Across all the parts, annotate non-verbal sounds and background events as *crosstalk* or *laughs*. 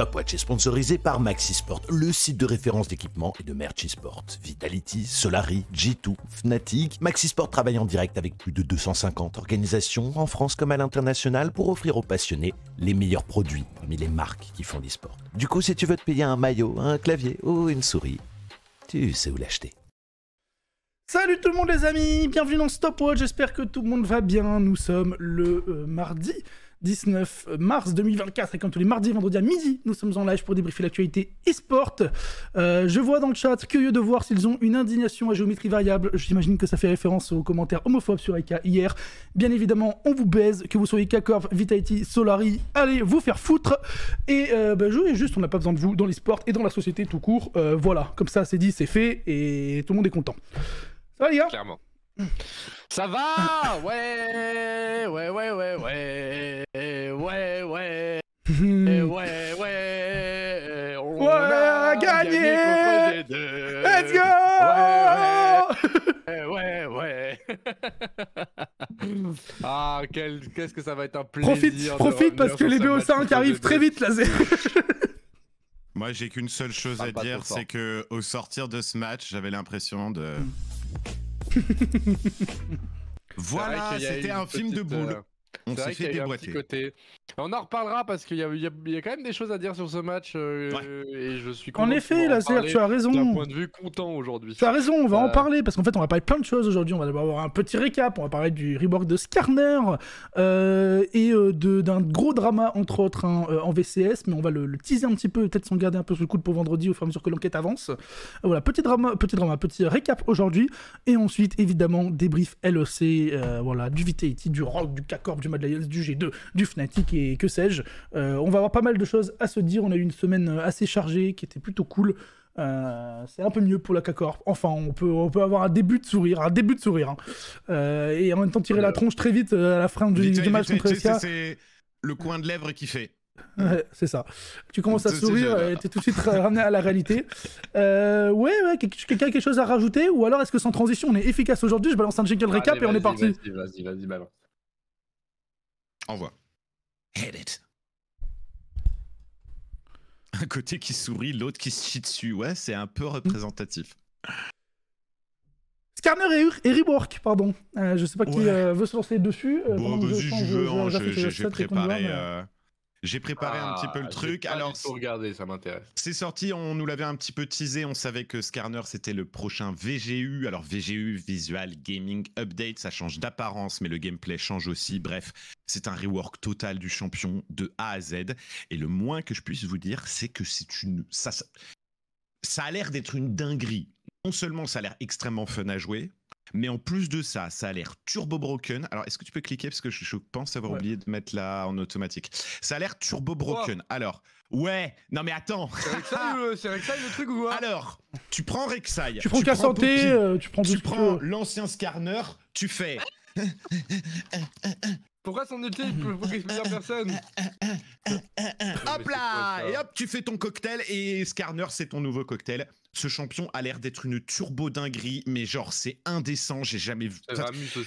Stopwatch est sponsorisé par Maxisport, le site de référence d'équipement et de merch sport. Vitality, Solari, G2, Fnatic, Maxisport travaille en direct avec plus de 250 organisations en France comme à l'international pour offrir aux passionnés les meilleurs produits parmi les marques qui font l'e-sport. Du coup, si tu veux te payer un maillot, un clavier ou une souris, tu sais où l'acheter. Salut tout le monde les amis, bienvenue dans Stopwatch, j'espère que tout le monde va bien. Nous sommes le euh, mardi 19 mars 2024. Et comme tous les mardis et vendredis à midi, nous sommes en live pour débriefer l'actualité e-sport. Euh, je vois dans le chat, curieux de voir s'ils ont une indignation à géométrie variable. J'imagine que ça fait référence aux commentaires homophobes sur IK hier. Bien évidemment, on vous baise, que vous soyez K-Corp, Vitality, Solari, allez vous faire foutre. Et euh, bah, jouez juste, on n'a pas besoin de vous dans l'e-sport et dans la société tout court. Euh, voilà, comme ça c'est dit, c'est fait et tout le monde est content. Ça va les gars ça va Ouais, ouais, ouais, ouais, ouais, ouais, ouais, *laughs* ouais, ouais, ouais. On ouais, a gagné. Let's go Ouais, ouais. *laughs* ah, qu'est-ce que ça va être un plaisir. Profite, profite parce que les BO5 arrivent très vite là. *laughs* Moi, j'ai qu'une seule chose à dire, c'est que au sortir de ce match, j'avais l'impression de. *laughs* voilà, c'était un film de boule. Euh, on s'est Côté... On en reparlera parce qu'il y, a quand même des choses à dire sur ce match. Euh, et je suis En effet, tu as raison. point de vue content aujourd'hui. Tu as raison, on va en parler parce qu'en fait, on va parler de plein de choses aujourd'hui. On va avoir un petit récap. On va parler du rework de Skarner euh, et euh, d'un gros drama, entre autres, hein, en VCS. Mais on va le, teaser un petit peu, peut-être s'en garder un peu sous le coude pour vendredi au fur et à mesure que l'enquête avance. Voilà, petit drama, petit drama, petit récap aujourd'hui. Et ensuite, évidemment, débrief LEC, voilà, du VTT, du rock, du k du Mad Lions, du G2, du Fnatic et que sais-je. Euh, on va avoir pas mal de choses à se dire. On a eu une semaine euh, assez chargée qui était plutôt cool. Euh, c'est un peu mieux pour la k Enfin, on peut, on peut avoir un début de sourire, un début de sourire. Hein. et en même temps tirer la tronche très vite à la fin du, match contre C'est le coin de lèvres qui fait. *laughs* c'est ça. Tu commences à sourire et es tout de suite ramené à la réalité. ouais, ouais, quelqu'un a quelque chose à rajouter Ou alors est-ce que sans transition on est efficace aujourd'hui Je balance un jingle récap et on est parti. Vas-y, vas-y, balance. Envoie. it. Un côté qui sourit, l'autre qui se chie dessus. Ouais, c'est un peu représentatif. Scanner et, Rework, pardon. Euh, je sais pas qui euh, veut se lancer dessus. Euh, bon, je veux, hein, j'ai préparé. J'ai préparé un petit ah, peu le truc. Alors, pour ça m'intéresse. C'est sorti, on nous l'avait un petit peu teasé. On savait que Scarner c'était le prochain VGU. Alors VGU Visual Gaming Update, ça change d'apparence, mais le gameplay change aussi. Bref, c'est un rework total du champion de A à Z. Et le moins que je puisse vous dire, c'est que c'est une ça, ça a l'air d'être une dinguerie. Non seulement ça a l'air extrêmement fun à jouer, mais en plus de ça, ça a l'air turbo broken. Alors, est-ce que tu peux cliquer parce que je, pense avoir oublié de mettre là en automatique. Ça a l'air turbo broken. Alors, ouais. Non mais attends. C'est Rek'Sai, *laughs* euh, le truc ou quoi Alors, tu prends Rek'Sai. Tu prends Cassanté, tu prends. Tu prends euh, euh. l'ancien Scarner. Tu fais. Pourquoi son outil il peut personnes Hop là Et hop, tu fais ton cocktail et Scarner, c'est ton nouveau cocktail ce champion a l'air d'être une turbo dinguerie, mais genre c'est indécent, j'ai jamais vu.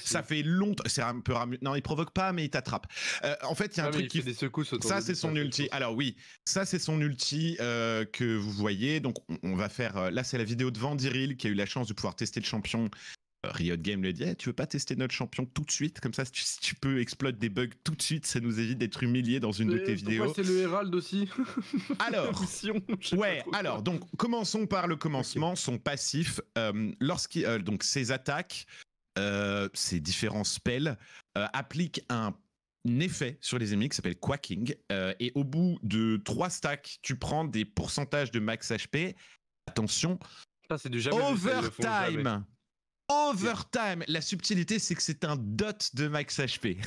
Ça, fait longtemps, c'est un peu Non, il provoque pas, mais il t'attrape. Euh, en fait, il y a un ah, truc qui. Fait des secousses ça, c'est son ulti. Alors oui, ça, c'est son ulti euh, que vous voyez. Donc, on, va faire. Euh, là, c'est la vidéo de Vandiril qui a eu la chance de pouvoir tester le champion Riot Game le dit, eh, tu veux pas tester notre champion tout de suite Comme ça, si tu, peux exploiter des bugs tout de suite, ça nous évite d'être humiliés dans une de tes vidéos. c'est le Herald aussi *laughs* Alors, ouais, alors, donc, commençons par le commencement, son passif. Euh, euh, donc, ses attaques, euh, ses différents spells appliquent un effet sur les ennemis qui s'appelle quacking. et au bout de trois stacks, tu prends des pourcentages de max HP. Attention. Ça, c'est du jamais Overtime. Overtime. La subtilité, c'est que c'est un dot de Max HP.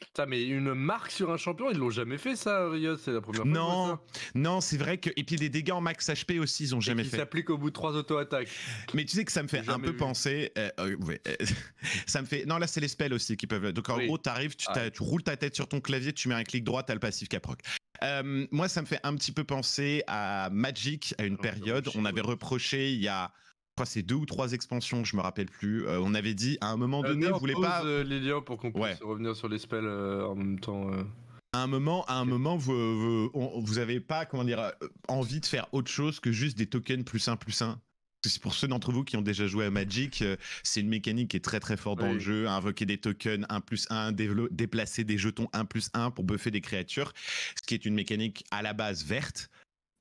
Putain, mais une marque sur un champion, ils l'ont jamais fait ça, Rios c'est la première fois. Non, non, c'est vrai que et puis les dégâts en max HP aussi, ils ont jamais et ça s'applique au bout de trois auto-attaques. Mais tu sais que ça me fait un peu penser, euh, euh, euh, *laughs* ça me fait. Non, là c'est les spells aussi qui peuvent. Donc en gros, t'arrives, tu, ah tu roules ta tête sur ton clavier, tu mets un clic droit, t'as le passif caproc. moi, ça me fait un petit peu penser à Magic à une ah, période. on avait reproché il y a crois c'est deux ou trois expansions, je me rappelle plus. Euh, on avait dit à un moment donné, vous voulez pas euh, les pour qu'on puisse revenir sur les spells euh, en même temps. À un moment, à un moment, vous, vous, avez pas comment dire envie de faire autre chose que juste des tokens plus 1 plus 1 c'est pour ceux d'entre vous qui ont déjà joué à Magic, c'est une mécanique qui est très très forte dans le jeu, invoquer des tokens 1 plus 1, déplacer des jetons 1 plus 1 pour buffer des créatures, ce qui est une mécanique à la base verte,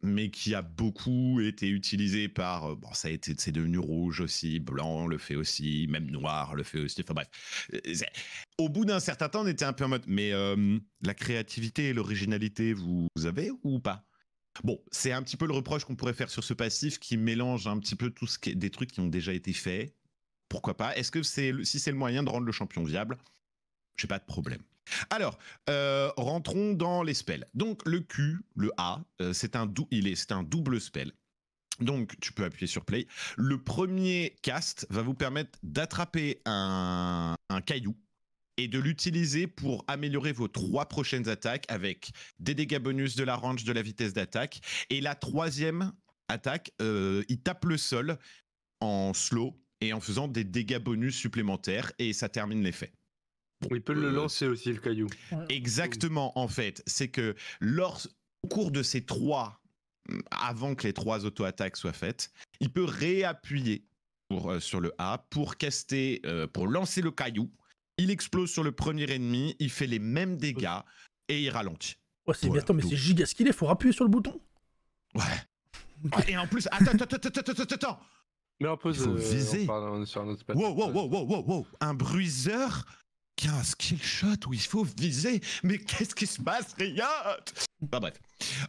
mais qui a beaucoup été utilisé par euh, bon ça a été c'est devenu rouge aussi blanc le fait aussi même noir le fait aussi enfin bref euh, au bout d'un certain temps on était un peu en mode mais euh, la créativité et l'originalité vous, avez ou pas bon c'est un petit peu le reproche qu'on pourrait faire sur ce passif qui mélange un petit peu tout ce des trucs qui ont déjà été faits pourquoi pas est-ce que si c'est le moyen de rendre le champion viable j'ai pas de problème alors, euh, rentrons dans les spells. Donc, le Q, le A, euh, c'est un, il est, un double spell. Donc, tu peux appuyer sur play. Le premier cast va vous permettre d'attraper un, caillou et de l'utiliser pour améliorer vos trois prochaines attaques avec des dégâts bonus, de la range, de la vitesse d'attaque. Et la troisième attaque, euh, il tape le sol en slow et en faisant des dégâts bonus supplémentaires et ça termine l'effet. Il peut le euh, lancer aussi, le caillou. Exactement, en fait. C'est que lors, au cours de ces trois, mm, avant que les trois auto-attaques soient faites, il peut réappuyer pour, euh, sur le A pour caster, euh, pour lancer le caillou. Il explose sur le premier ennemi, il fait les mêmes dégâts et il ralentit. c'est mais c'est giga ce qu'il est, faut appuyer sur le bouton. *laughs* Ouais. Et en plus, attends, attends, attends, attends, attends, viser. wow, wow, wow, wow, wow, wow, un bruiseur qu'un skill shot où il faut viser. Mais qu'est-ce qui se passe, Riot Bah bref.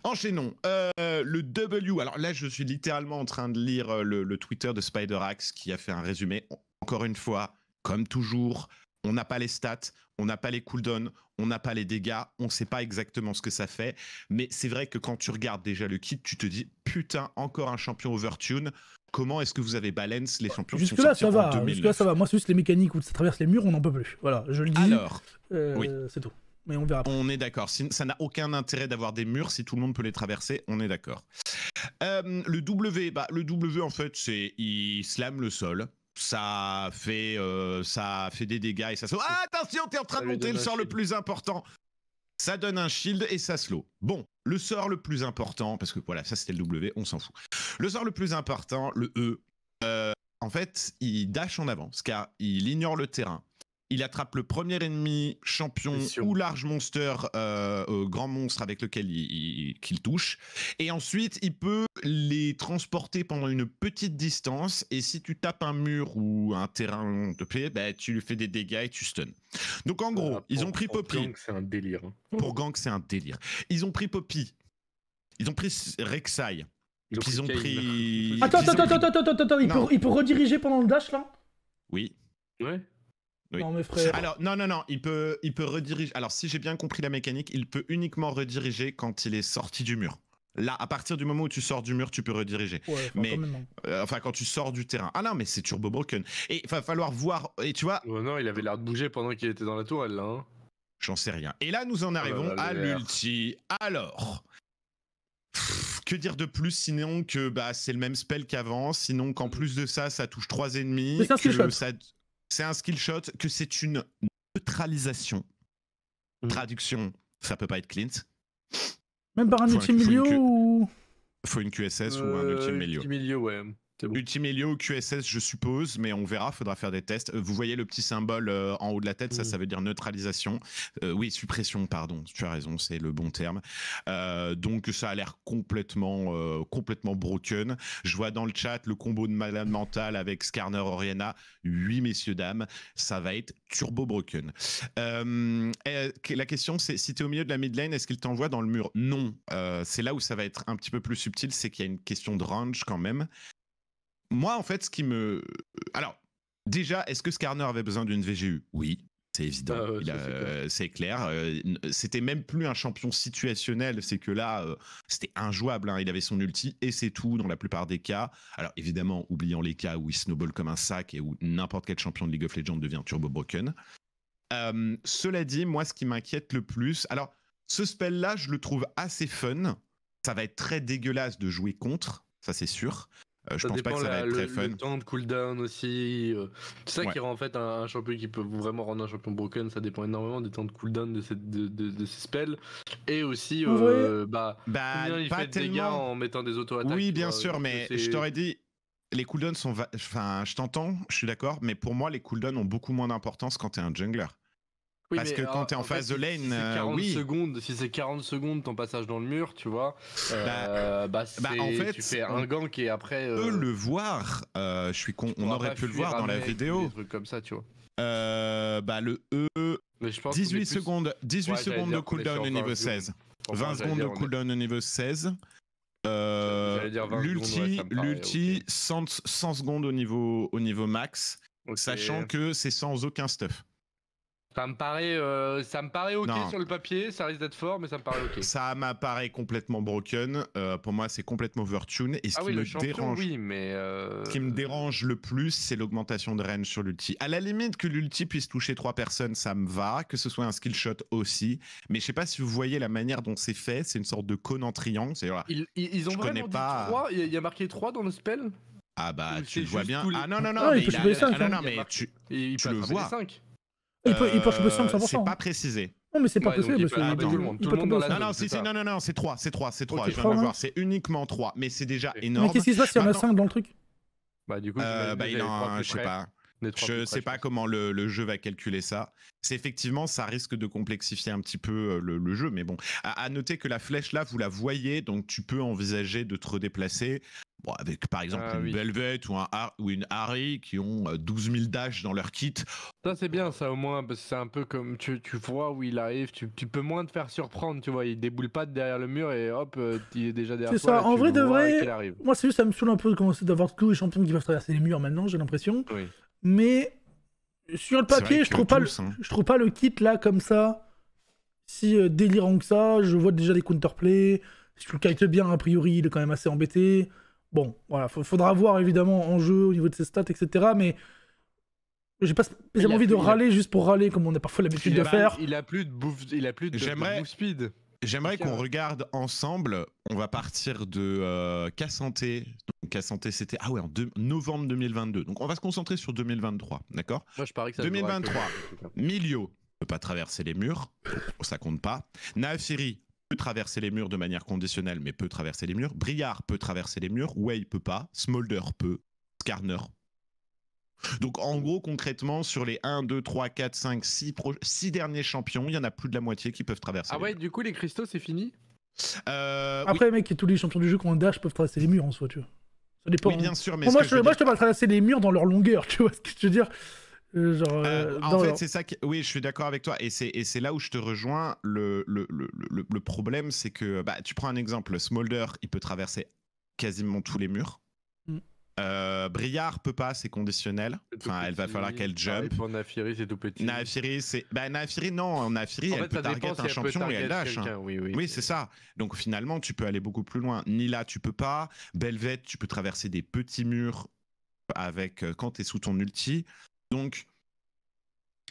Enchaînons. Euh, le W. Alors là, je suis littéralement en train de lire euh, le, le Twitter de Spider-Axe qui a fait un résumé. Encore une fois, comme toujours, on n'a pas les stats, on n'a pas les cooldowns, on n'a pas les dégâts, on ne sait pas exactement ce que ça fait. Mais c'est vrai que quand tu regardes déjà le kit, tu te dis putain, encore un champion overtune. Comment est-ce que vous avez balance les champions Jusque là ça va. Jusque là ça va. Moi c'est juste les mécaniques où ça traverse les murs, on n'en peut plus. Voilà, je le dis. Alors, euh, oui. c'est tout. Mais on verra. Après. On est d'accord. Ça n'a aucun intérêt d'avoir des murs si tout le monde peut les traverser. On est d'accord. Euh, le W, bah, le W en fait c'est il slame le sol ça fait, euh, ça fait des dégâts et ça se... Ah, attention, t'es en train de monter le sort le plus important ça donne un shield et ça slow. Bon, le sort le plus important, parce que voilà, ça c'était le W, on s'en fout. Le sort le plus important, le E, euh, en fait, il dash en avance, car il ignore le terrain il attrape le premier ennemi champion ou large monster, euh, grand monstre avec lequel il, qu'il touche. Et ensuite, il peut les transporter pendant une petite distance. Et si tu tapes un mur ou un terrain de plaie, bah, tu lui fais des dégâts et tu stun. Donc en gros, ils ont pris Poppy. Pour Gang, c'est un délire. Hein. Pour Gang, c'est un délire. Ils ont pris Poppy. Ils ont pris Rek'Sai. Ils, ont pris. Attends, attends, attends, attends, attends, attends, il il peut rediriger pendant le dash là Oui. Ouais. Non, mais frère. Alors, non, non, non, il peut, il peut rediriger. Alors, si j'ai bien compris la mécanique, il peut uniquement rediriger quand il est sorti du mur. Là, à partir du moment où tu sors du mur, tu peux rediriger. Ouais, mais hein. euh, enfin, quand tu sors du terrain. Ah non, mais c'est turbo broken. Et il va falloir voir. Et tu vois. Oh non, il avait l'air de bouger pendant qu'il était dans la toile là. Hein J'en sais rien. Et là, nous en arrivons oh à l'ulti. Alors. que dire de plus sinon que bah, c'est le même spell qu'avant, sinon qu'en mm. plus de ça, ça touche trois ennemis. C'est ça, que ça, c'est un skill shot, que c'est une neutralisation. Hmm. Traduction, ça peut pas être Clint. Même par un ultime milieu ou. Faut une QSS ou un euh, ultime milieu. Ultime milieu, ouais. Ultimélio, Multimélio, QSS, je suppose, mais on verra, faudra faire des tests. Euh, vous voyez le petit symbole euh, en haut de la tête, ça, mm. ça veut dire neutralisation. Euh, oui, suppression, pardon, tu as raison, c'est le bon terme. donc, ça a l'air complètement, complètement broken. Je vois dans le chat le combo de malade mental avec Skarner, Oriana. Oui, messieurs, dames, ça va être turbo broken. la question, c'est si tu es au milieu de la mid lane, est-ce qu'il t'envoie dans le mur Non. c'est là où ça va être un petit peu plus subtil, c'est qu'il y a une question de range quand même moi, en fait, ce qui me. Alors, déjà, est-ce que Skarner avait besoin d'une VGU Oui. C'est évident, ah c'est clair. Euh, euh, c'était même plus un champion situationnel, c'est que là, euh, c'était injouable. Hein. Il avait son ulti et c'est tout dans la plupart des cas. Alors évidemment, oubliant les cas où il snowball comme un sac et où n'importe quel champion de League of Legends devient turbo broken. cela dit, moi, ce qui m'inquiète le plus, alors ce spell-là, je le trouve assez fun. Ça va être très dégueulasse de jouer contre, ça c'est sûr. Euh, je pense pas que ça va être très le, fun. Le temps de cooldown aussi. Euh, c'est ça qui rend en fait un, champion qui peut vraiment rendre un champion broken. Ça dépend énormément des temps de cooldown de ses, de, spells. Et aussi, euh, bah, bah il pas fait de dégâts en mettant des auto-attaques. Oui, bien sûr, mais je t'aurais dit. Les cooldowns sont. Enfin, je t'entends, je suis d'accord, mais pour moi, les cooldowns ont beaucoup moins d'importance quand t'es un jungler. Parce que quand tu t'es en, phase de lane, si euh, 40 secondes, si c'est 40 secondes ton passage dans le mur, tu vois, euh, bah, bah, bah, en fait, tu fais un gank et après. On peut euh, le voir. je suis on aurait pu le voir dans la vidéo. Des trucs comme ça, tu vois. bah le E. Mais je pense 18 secondes, 18 secondes de cooldown au niveau 16. 20 secondes de cooldown au niveau 16. l'ulti, l'ulti, 100, secondes au niveau, au niveau max, sachant que c'est sans aucun stuff. Ça me paraît, euh, ça me paraît ok sur le papier, ça risque d'être fort, mais ça me paraît ok. Ça m'apparaît complètement broken. Euh, pour moi, c'est complètement overtune. Et ce ah qui me dérange, oui, mais euh, ce qui me dérange le plus, c'est l'augmentation de range sur l'ulti. À la limite que l'ulti puisse toucher trois personnes, ça me va. Que ce soit un skill shot aussi. Mais je sais pas si vous voyez la manière dont c'est fait. C'est une sorte de con en triangle. Ils, ont vraiment dit Il y a marqué 3 dans le spell. Ah bah tu le vois bien. Ah non non non, mais il, tu, le vois. 5. Il peut, il peut je 100%. Euh, c'est pas précisé. Non, mais c'est pas possible. Ah, bah, ouais, le monde, tout le monde Non, non, non, non, c'est 3, c'est 3, c'est 3. je viens voir, hein. c'est uniquement 3, mais c'est déjà énorme. Mais qu'est-ce qui se passe s'il y a 5 dans le truc Bah, du coup, euh, bah, je sais pas. Je sais pas comment le, jeu va calculer ça. C'est effectivement, ça risque de complexifier un petit peu euh, le, jeu, mais bon. À, à, noter que la flèche là, vous la voyez, donc tu peux envisager de te redéplacer avec par exemple ah une oui. ou, un, ou une Harry qui ont 12 euh, 000 dash dans leur kit. Ça c'est bien ça au moins, parce que c'est un peu comme tu, tu, vois où il arrive, tu, tu, peux moins te faire surprendre, tu vois, il déboule pas derrière le mur et hop, euh, il est déjà derrière C'est ça, en vrai de vrai, moi c'est juste ça me saoule un peu de commencer d'avoir tous les champions qui peuvent traverser les murs maintenant, j'ai l'impression. Mais sur le papier, je trouve, pas le, hein. je trouve pas le kit là comme ça si euh, délirant que ça, je vois déjà des counterplays, si tu le kites bien a priori, il est quand même assez embêté. Bon, voilà, faudra voir évidemment en jeu, au niveau de ses stats, etc. Mais j'ai pas envie de râler juste pour râler, comme on a parfois l'habitude de faire. Il a plus de bouffe, il a plus de, speed. J'aimerais qu'on regarde ensemble. On va partir de K-Santé. Euh, Donc santé c'était ah ouais en novembre 2022. Donc on va se concentrer sur 2023, d'accord je 2023. Milio ne peut pas traverser les murs, ça compte pas. Naafiri traverser les murs de manière conditionnelle, mais peut traverser les murs. Briard peut traverser les murs. Way peut pas. Smolder peut. Scarner donc en gros, concrètement, sur les 1, 2, 3, 4, 5, 6, six derniers champions, il y en a plus de la moitié qui peuvent traverser. Ah ouais, du coup, les cristaux, c'est fini euh, Après, mec, tous les champions du jeu qui ont un dash peuvent traverser les murs en soi, tu vois. Ça dépend. Oui, bien hein. sûr, mais. moi, je, traverser les murs dans leur longueur, *laughs* tu vois ce que je veux dire euh, euh, en fait, c'est ça. Qui... Oui, je suis d'accord avec toi. Et c'est là où je te rejoins. Le, problème, c'est que bah, tu prends un exemple. Smolder, il peut traverser quasiment tous les murs. Mm. Euh, Briard peut pas, c'est conditionnel. Enfin, elle va falloir qu'elle jump. Nafiri, c'est tout petit. Nafiri, c'est. Bah, Nafiri, non. Nafiri, en elle peut target un champion et elle lâche. Hein. Oui, oui, c'est ça. Donc finalement, tu peux aller beaucoup plus loin. Nila, tu peux pas. Belvette, tu peux traverser des petits murs avec quand tu sous ton ulti. Donc,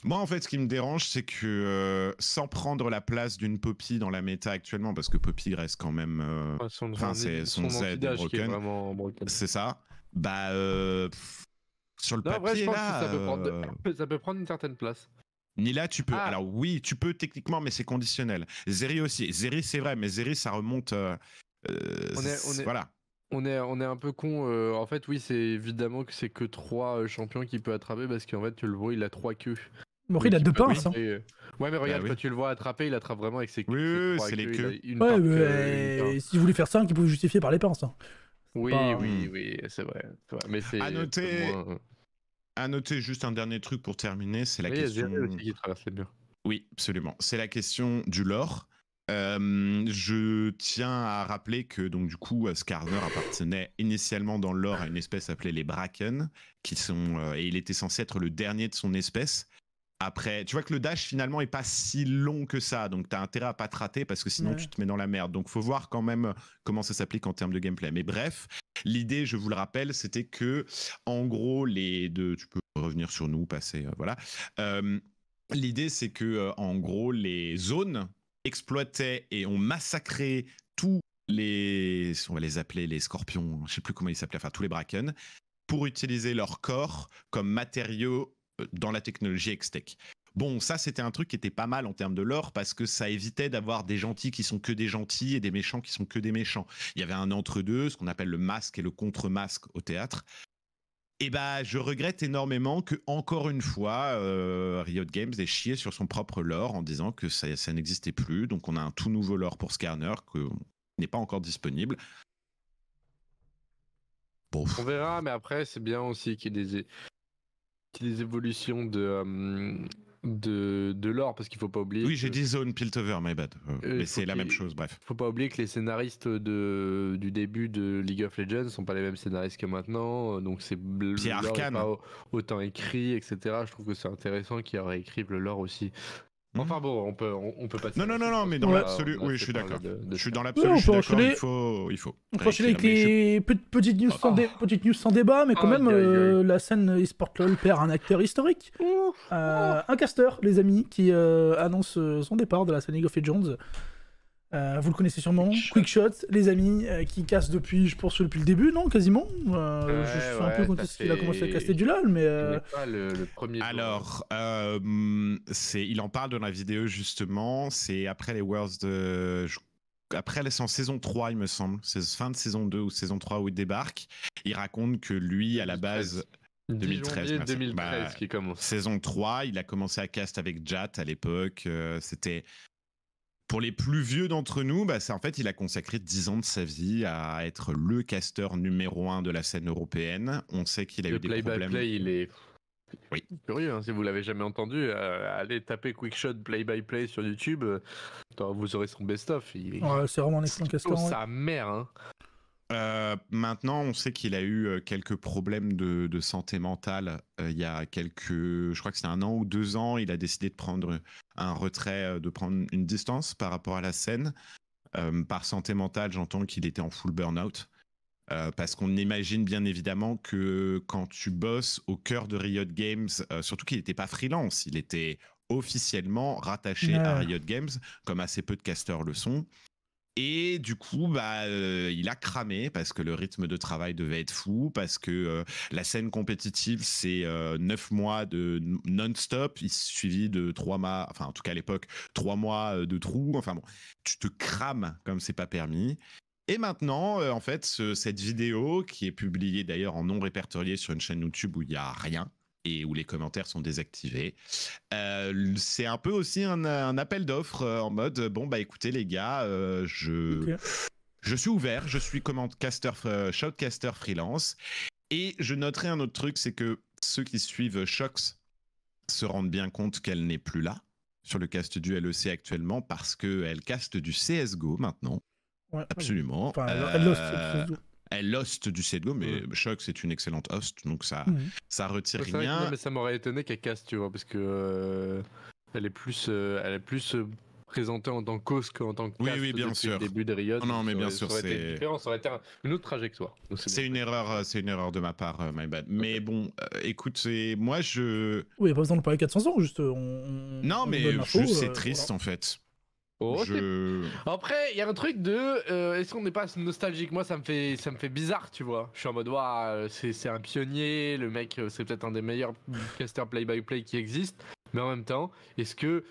moi, en fait, ce qui me dérange, c'est que euh, sans prendre la place d'une Poppy dans la méta actuellement, parce que Poppy reste quand même. Euh, son, enfin, c'est son, broken. C'est ça. Bah, euh, sur le papier, là. *laughs* ça, peut prendre, une certaine place. Nila, tu peux. Ah. Alors, oui, tu peux techniquement, mais c'est conditionnel. Zeri aussi. Zeri, c'est vrai, mais Zeri, ça remonte. On est, Voilà. On est, on est un peu con. Euh, en fait, oui, c'est évidemment que c'est que trois euh, champions qui peut attraper parce qu'en fait, tu le vois, il a trois queues. il a deux pinces. Hein. Ouais, mais regarde, quand bah tu le vois attraper, il attrape vraiment avec ses queues. Oui, c'est les queues. si vous voulez faire ça, il pouvait justifier par les pinces. Hein. Oui, oui, oui, c'est vrai. Mais c'est. À noter. À noter juste un dernier truc pour terminer, c'est la question. Oui, absolument. C'est la question du lore je tiens à rappeler que donc du coup, euh, Skarner appartenait initialement dans l'or à une espèce appelée les Bracken, qui sont euh, et il était censé être le dernier de son espèce. Après, tu vois que le dash finalement est pas si long que ça, donc t'as intérêt à pas te rater parce que sinon tu te mets dans la merde. Donc faut voir quand même euh, comment ça s'applique en termes de gameplay. Mais bref, l'idée, je vous le rappelle, c'était que en gros les deux, tu peux revenir sur nous, passer, voilà. L'idée, c'est que, en gros, les zones exploitaient et ont massacré tous les, on va les appeler les scorpions, je sais plus comment ils s'appelaient, enfin tous les bracken, pour utiliser leur corps comme matériaux euh, dans la technologie Extech. Bon, ça c'était un truc qui était pas mal en termes de lore parce que ça évitait d'avoir des gentils qui sont que des gentils et des méchants qui sont que des méchants. Il y avait un entre-deux, ce qu'on appelle le masque et le contre-masque au théâtre, et eh bah ben, je regrette énormément que encore une fois, euh, Riot Games ait chié sur son propre lore en disant que ça, ça n'existait plus. Donc, on a un tout nouveau lore pour Skarner qui n'est pas encore disponible. On verra, mais après, c'est bien aussi qu'il y ait des, évolutions de, euh, de, de l'or, parce qu'il faut pas oublier. Oui, j'ai dit Zone Piltover, my bad. Euh, euh, mais c'est la même chose, bref. Faut pas oublier que les scénaristes de, du début de League of Legends sont pas les mêmes scénaristes que maintenant, euh, donc c'est Pierre Arcane. Pas autant écrit, etc. Je trouve que c'est intéressant qu'il aurait écrit le lore aussi. Mmh. Enfin bon, on peut, on, peut pas. Non, non, non, mais dans l'absolu, oui, je suis d'accord. Je suis dans l'absolu, d'accord, il faut, il faut. On peut enchaîner avec les ah. petites, news sans débat, mais quand même, euh, la scène eSport LOL perd un acteur historique. Euh, un caster, les amis, qui euh, annonce son départ de la scène League of Legends. Euh, vous le connaissez sûrement, Quickshot, les amis, euh, qui casse depuis, je pense, depuis le début, non Quasiment euh, Je suis un peu content qu'il a commencé à caster du LOL, mais. Pas le, premier Alors, il en parle dans la vidéo justement, c'est après les Worlds de. Après en saison 3, il me semble, c'est fin de saison 2 ou saison 3 où il débarque, il raconte que lui, à la base. 2013, 2013, bah, qui commence. Saison 3, il a commencé à cast avec Jat à l'époque. c'était pour les plus vieux d'entre nous, bah, en fait, il a consacré 10 ans de sa vie à être le casteur numéro 1 de la scène européenne. On sait qu'il a eu des play By play, il est oui. curieux. Hein, si vous l'avez jamais entendu, euh, allez taper Quickshot Play by Play sur YouTube. Euh, vous aurez son best-of. Il... c'est vraiment un excellent casteur. sa mère. Hein. Euh, maintenant, on sait qu'il a eu euh, quelques problèmes de, santé mentale euh, il y a quelques, je crois que c'est un an ou deux ans, il a décidé de prendre un retrait, de prendre une distance par rapport à la scène. par santé mentale, j'entends qu'il était en full burn-out. parce qu'on imagine bien évidemment que quand tu bosses au cœur de Riot Games, surtout qu'il n'était pas freelance, il était officiellement rattaché à Riot Games, comme assez peu de casteurs le sont. Et du coup, bah, euh, il a cramé parce que le rythme de travail devait être fou, parce que euh, la scène compétitive, c'est euh, neuf mois de non-stop, suivi de trois mois, enfin en tout cas à l'époque, trois mois de trou. Enfin bon, tu te crames comme c'est pas permis. Et maintenant, en fait, cette vidéo qui est publiée d'ailleurs en non répertorié sur une chaîne YouTube où il n'y a rien, et où les commentaires sont désactivés. Euh, c'est un peu aussi un, appel d'offres euh, en mode bon bah écoutez les gars, euh, je je suis ouvert, je suis caster, shoutcaster freelance et je noterai un autre truc, c'est que ceux qui suivent Shox se rendent bien compte qu'elle n'est plus là sur le cast du LEC actuellement parce qu'elle caste du CS:GO maintenant. Absolument. elle elle host du go mais choc, Shock, c'est une excellente host, donc ça, ça retire rien. mais ça m'aurait étonné qu'elle casse, tu vois, parce que euh, elle est plus, euh, elle est plus euh, présentée en tant qu'host qu'en tant que début des Riot. Non, mais bien sûr, c'est ça aurait été une autre trajectoire. C'est une erreur, c'est une erreur de ma part, my bad. Mais bon, écoute, moi je. Oui, y a pas besoin de parler 400 ans, juste Non, mais juste c'est triste en fait. Oh, Après, il y a un truc de euh, est-ce qu'on n'est pas nostalgique Moi, ça me fait ça me fait bizarre, tu vois. Je suis en mode c'est un pionnier, le mec, euh, c'est peut-être un des meilleurs *laughs* Caster play-by-play qui existe. Mais en même temps, est-ce que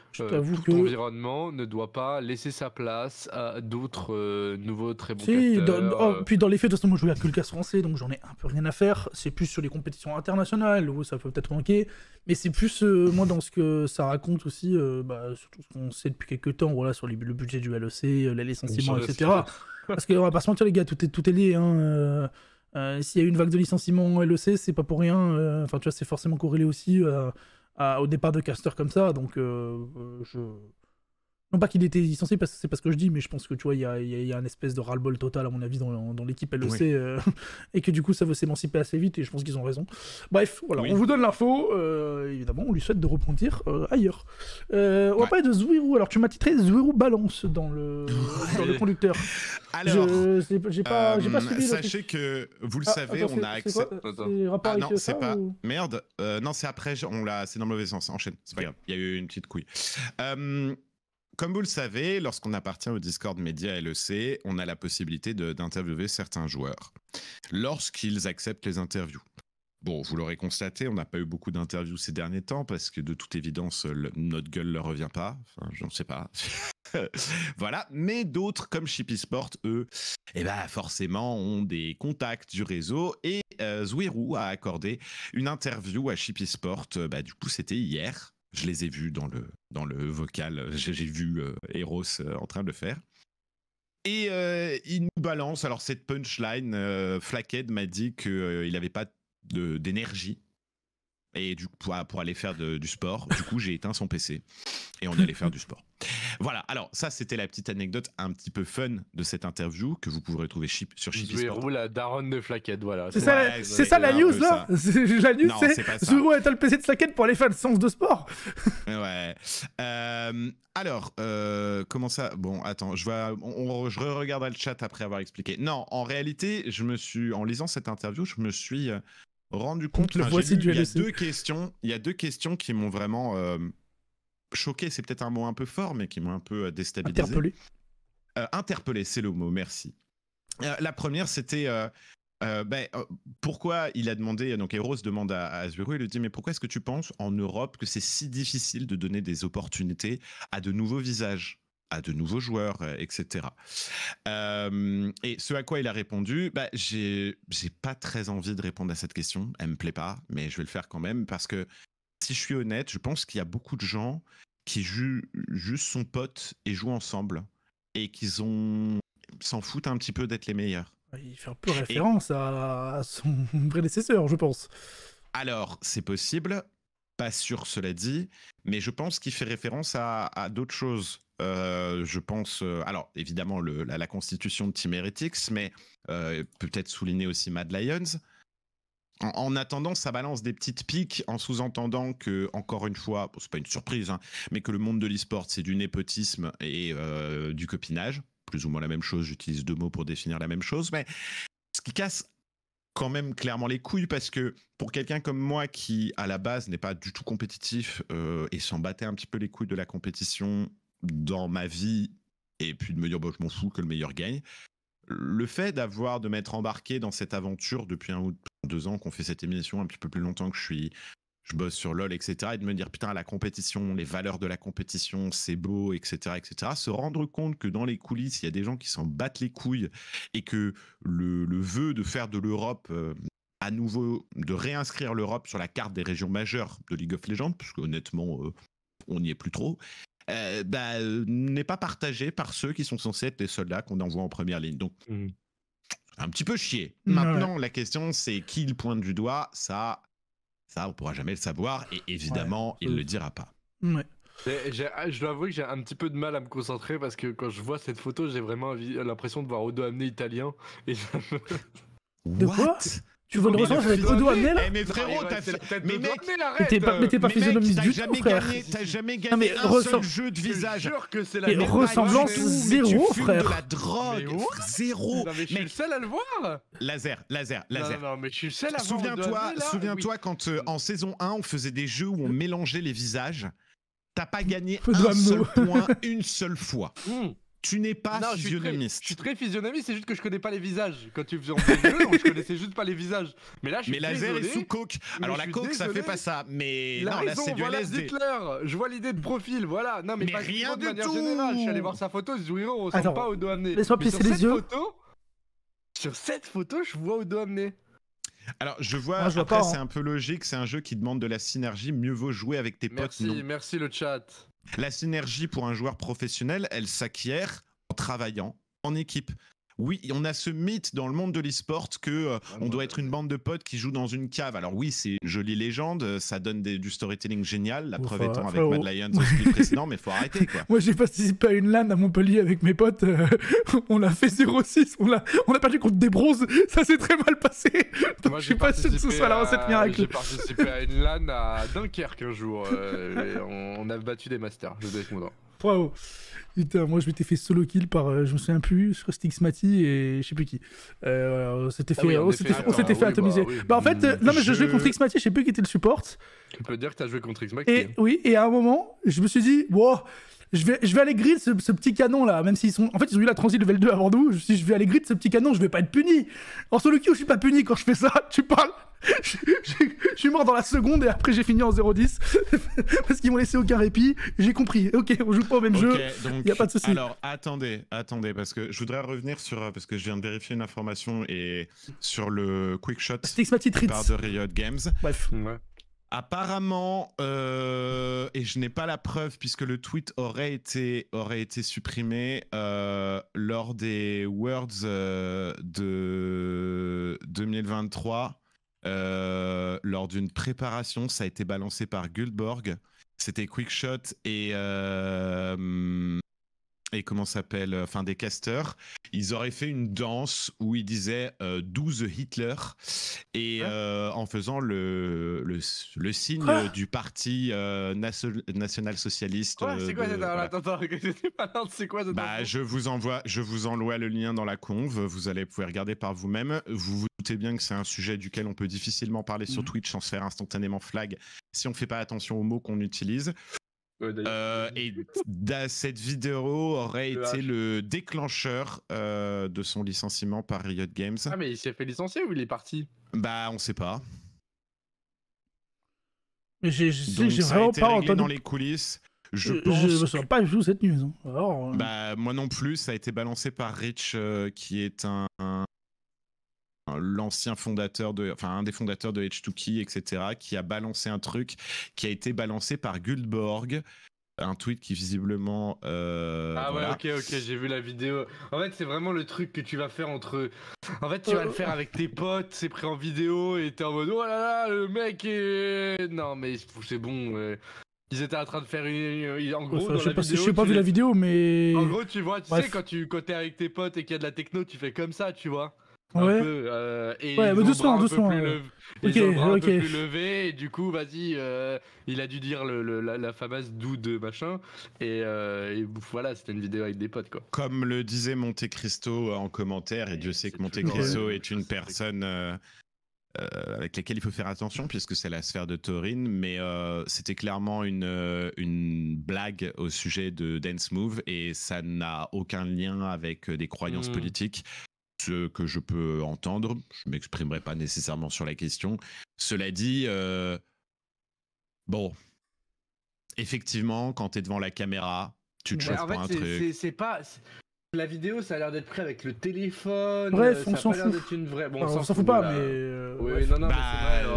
l'environnement euh, ne doit pas laisser sa place à d'autres euh, nouveaux très bons si, oh, euh puis dans les faits, de toute façon, moi je joue à Culcas casse français, donc j'en ai un peu rien à faire. C'est plus sur les compétitions internationales où ça peut peut-être manquer, mais c'est plus moi dans ce que ça raconte aussi, bah, surtout ce qu'on sait depuis quelques temps, voilà, sur le budget du LEC, les licenciements, etc. E. Parce qu'on va pas se mentir les gars, tout est, tout lié. Hein, s'il y a eu une vague de licenciements en LEC, c'est pas pour rien. Enfin, tu vois, c'est forcément corrélé aussi au départ de caster comme ça. Donc, euh, euh, je non pas qu'il était licencié parce que c'est pas ce que je dis, mais je pense que tu vois, il y a, y a, un espèce de ras-le-bol total à mon avis dans, dans l'équipe LEC euh, *laughs* et que du coup ça veut s'émanciper assez vite et je pense qu'ils ont raison. Bref, voilà, on vous donne l'info. Euh, évidemment, on lui souhaite de rebondir euh, ailleurs. on va parler de Zouirou. Alors tu m'as titré Zouirou balance dans le, *laughs* dans le conducteur. Alors, j'ai pas, pas Sachez que vous le ah, savez, on a accepté. Ah, non, c'est pas. Merde. non, c'est après. On l'a. C'est dans le mauvais sens. Enchaîne. C'est pas grave. Il y a eu une petite couille. Comme vous le savez, lorsqu'on appartient au Discord Média LEC, on a la possibilité d'interviewer certains joueurs lorsqu'ils acceptent les interviews. Bon, vous l'aurez constaté, on n'a pas eu beaucoup d'interviews ces derniers temps parce que de toute évidence, notre gueule ne leur revient pas. Enfin, je ne sais pas. *laughs* voilà. Mais d'autres, comme Shippy eux, eh ben, forcément, ont des contacts du réseau. Et euh, Zouirou a accordé une interview à Shippy euh, Bah, du coup, c'était hier je les ai vus dans le, dans le vocal. Euh, j'ai vu euh, Eros euh, en train de le faire. Et il nous balance. Alors, cette punchline, Flakhead m'a dit qu'il n'avait pas d'énergie et du pour, pour aller faire du sport. Du coup, j'ai éteint son PC et on allait faire du sport. Voilà, alors ça c'était la petite anecdote un petit peu fun de cette interview que vous pourrez trouver chip, sur Chip. Sport. la daronne de Flaquette, voilà. C'est ça, c'est ça *laughs* la news là La news c'est a éteint le PC de Flaquette pour aller faire le sens de sport *laughs* Ouais. Euh, alors, euh, comment ça Bon, attends, je, vais je re regarderai le chat après avoir expliqué. Non, en réalité, je me suis, en lisant cette interview, je me suis euh, rendu compte. Le voici Il y a e. deux questions. Il y a deux questions qui m'ont vraiment euh, choqué. C'est peut-être un mot un peu fort, mais qui m'ont un peu euh, déstabilisé. Interpellé. Euh, interpellé, c'est le mot. Merci. la première, c'était. Ben, pourquoi il a demandé, donc Eros demande à, à Azuru, il lui dit Mais pourquoi est-ce que tu penses en Europe que c'est si difficile de donner des opportunités à de nouveaux visages à de nouveaux joueurs, euh, etc. Euh, et ce à quoi il a répondu, bah, j'ai pas très envie de répondre à cette question. Elle me plaît pas, mais je vais le faire quand même parce que si je suis honnête, je pense qu'il y a beaucoup de gens qui jouent juste son pote et jouent ensemble et qu'ils ont s'en foutent un petit peu d'être les meilleurs. Il fait un peu référence à, son *laughs* prédécesseur, je pense. Alors, c'est possible pas sûr, cela dit, mais je pense qu'il fait référence à, d'autres choses. Euh, je pense, euh, alors évidemment, la, constitution de Team Heretics, mais euh, peut-être souligner aussi Mad Lions. En, attendant, ça balance des petites piques en sous-entendant que, encore une fois, c'est pas une surprise, hein, mais que le monde de l'e-sport, c'est du népotisme et du copinage. Plus ou moins la même chose, j'utilise deux mots pour définir la même chose, mais ce qui casse quand même clairement les couilles parce que pour quelqu'un comme moi qui à la base n'est pas du tout compétitif euh, et s'en battait un petit peu les couilles de la compétition dans ma vie et puis de me dire bon bah, je m'en fous que le meilleur gagne, le fait d'avoir de m'être embarqué dans cette aventure depuis un ou deux ans qu'on fait cette émission un petit peu plus longtemps que je suis je bosse sur LOL, etc., et de me dire, putain, la compétition, les valeurs de la compétition, c'est beau, etc., etc., se rendre compte que dans les coulisses, il y a des gens qui s'en battent les couilles et que le, le vœu de faire de l'Europe euh, à nouveau, de réinscrire l'Europe sur la carte des régions majeures de League of Legends, parce euh, on n'y est plus trop, euh, bah, n'est pas partagé par ceux qui sont censés être les soldats qu'on envoie en première ligne. Donc, mm. un petit peu chier. Maintenant, la question, c'est qui le pointe du doigt Ça, ça, on ne pourra jamais le savoir et évidemment, il ne le dira pas. Ah, je dois avouer que j'ai un petit peu de mal à me concentrer parce que quand je vois cette photo, j'ai vraiment l'impression de voir Odo amener italien et De quoi tu veux une revanche avec Odo Amel Mais frérot, t'as fait. Mais mec, mais t'es pas physionomiste du tout, frère. T'as jamais gagné un seul jeu de visage. Mais ressemblance zéro, frère. de la drogue, zéro. Mais je suis le seul à le voir. Laser, laser, laser. Non, mais je suis le seul à voir. Souviens-toi, souviens-toi quand euh, en saison 1, on faisait des jeux où on mélangeait les visages. T'as pas gagné un seul point *laughs* une seule fois. Hmm. Tu n'es pas non, physionomiste. Je suis, très, physionomiste, c'est juste que je connais pas les visages. Quand tu faisais en je connaissais juste pas les visages. Mais là, je suis Mais laser est sous coke. Alors la coke, ça fait pas ça. Mais la non, raison, là, c'est du voilà LSD. Je vois l'idée de profil, voilà. Non, mais, pas rien de, tout. Je suis allé voir sa photo, je dis oui, oh, on pas au dos amené. Laisse-moi pisser les yeux. sur cette photo, je vois au dos amené. Alors, je vois, après, hein. c'est un peu logique, c'est un jeu qui demande de la synergie, mieux vaut jouer avec tes potes. Merci, merci le chat. La synergie pour un joueur professionnel, elle s'acquiert en travaillant en équipe oui, on a ce mythe dans le monde de l'esport sport que euh, doit être une bande de potes qui joue dans une cave. Alors oui, c'est jolie légende, euh, ça donne du storytelling génial, la preuve hein, étant avec oh. Mad Lions est *laughs* précédent, mais faut arrêter quoi. Moi, j'ai participé à une LAN à Montpellier avec mes potes, euh, *laughs* on l'a fait 0-6, on a, perdu contre des bronzes, ça s'est très mal passé. *laughs* Moi, je suis pas sûr que ce soit la recette miracle. J'ai participé à une LAN à Dunkerque un jour, on, a battu des masters, je dois être Wow, Putain, moi je m'étais fait solo kill par, euh, je me souviens plus, je crois et je sais plus qui. Euh, on s'était fait, atomiser. bah, en fait, euh, non mais je... jouais contre Xmati, je sais plus qui était le support. Tu peux dire que tu as joué contre Xmati. Et hein. oui, et à un moment, je me suis dit, wow, je vais, je vais aller grid ce, petit canon là, même s'ils sont. En fait, ils ont eu la transit level 2 avant nous. Si je vais aller grid ce petit canon, je vais pas être puni. En solo queue, je suis pas puni quand je fais ça. Tu parles je, suis mort dans la seconde et après j'ai fini en 0-10 *laughs* parce qu'ils m'ont laissé aucun répit. J'ai compris. Ok, on joue pas au même jeu. Il n'y a pas de souci. Alors attendez, attendez, parce que je voudrais revenir sur. Parce que je viens de vérifier une information et sur le quick shot par de Riot Games. Bref. Apparemment, euh, et je n'ai pas la preuve puisque le tweet aurait été, aurait été supprimé euh, lors des words euh, de 2023, lors d'une préparation, ça a été balancé par Guldborg. C'était Quickshot et, et comment s'appelle, euh, enfin des casteurs, ils auraient fait une danse où ils disaient 12 euh, Hitler et ah. euh, en faisant le, le, signe du parti national-socialiste. c'est quoi, de, voilà. c'est quoi bah, je vous envoie, je vous envoie le lien dans la conve, vous allez pouvoir regarder par vous-même. Vous vous doutez bien que c'est un sujet duquel on peut difficilement parler sur mhm. Twitch sans se faire instantanément flag si on ne fait pas attention aux mots qu'on utilise. Euh, et cette vidéo aurait été le déclencheur euh, de son licenciement par Riot Games. Ah mais il s'est fait licencier ou il est parti Bah on sait pas. J'ai vraiment pas entendu dans les coulisses. Je ne euh, pense... saurais pas joue cette news. Hein. Bah moi non plus. Ça a été balancé par Rich, qui est un l'ancien fondateur de, enfin un des fondateurs de H2Key, etc., qui a balancé un truc qui a été balancé par Guldborg. Un tweet qui visiblement. Euh, ah ouais, ok, ok, j'ai vu la vidéo. En fait, c'est vraiment le truc que tu vas faire entre. En fait, tu vas le faire avec tes potes, c'est pris en vidéo et t'es en mode oh là là, le mec est. Non, mais c'est bon. Ils étaient en train de faire une. En gros, dans je sais pas, vidéo, je pas vu la vidéo, mais. En gros, tu vois, tu sais, quand tu quand t'es avec tes potes et qu'il y a de la techno, tu fais comme ça, tu vois. Ouais. Euh, et ouais, mais doucement, doucement. Ok, ok. Plus levé, et du coup, vas-y, euh, il a dû dire le, la, fameuse doux de machin. Euh, et, voilà, c'était une vidéo avec des potes, quoi. Comme le disait Monte Cristo en commentaire, et, Dieu sait que Monte Cristo est une ah, personne. avec laquelle il faut faire attention puisque c'est la sphère de Taurine, mais c'était clairement une, une blague au sujet de Dance Move et ça n'a aucun lien avec des croyances hmm. politiques que je peux entendre. Je m'exprimerai pas nécessairement sur la question. Cela dit, euh, bon, effectivement, quand tu es devant la caméra, tu te choisis pas un truc. C'est pas. La vidéo, ça a l'air d'être prêt avec le téléphone. Bref, ah, on s'en fout. Une on s'en fout pas, mais. Euh, oui, non, non, mais vrai. Bah,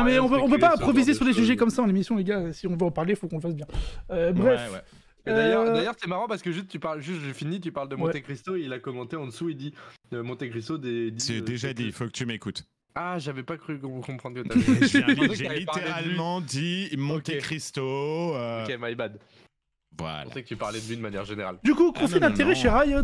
oh, mais on, peut, peut pas improviser sur des sujets comme ça en émission, les gars. Si on veut en parler, il faut qu'on le fasse bien. Euh, bref. Euh. D'ailleurs, c'est marrant parce que juste, tu parles, juste, je finis, tu parles de Monte Cristo, il a commenté en dessous, il dit euh, Monte Cristo C'est euh, déjà dit, il faut que tu m'écoutes. Ah, j'avais pas cru comprendre que t'avais. *laughs* J'ai *laughs* littéralement dit Monte Cristo. Ok, my bad. Voilà. Je pensais que tu parlais de lui de manière générale. Du coup, ah, conflit d'intérêt chez Riot.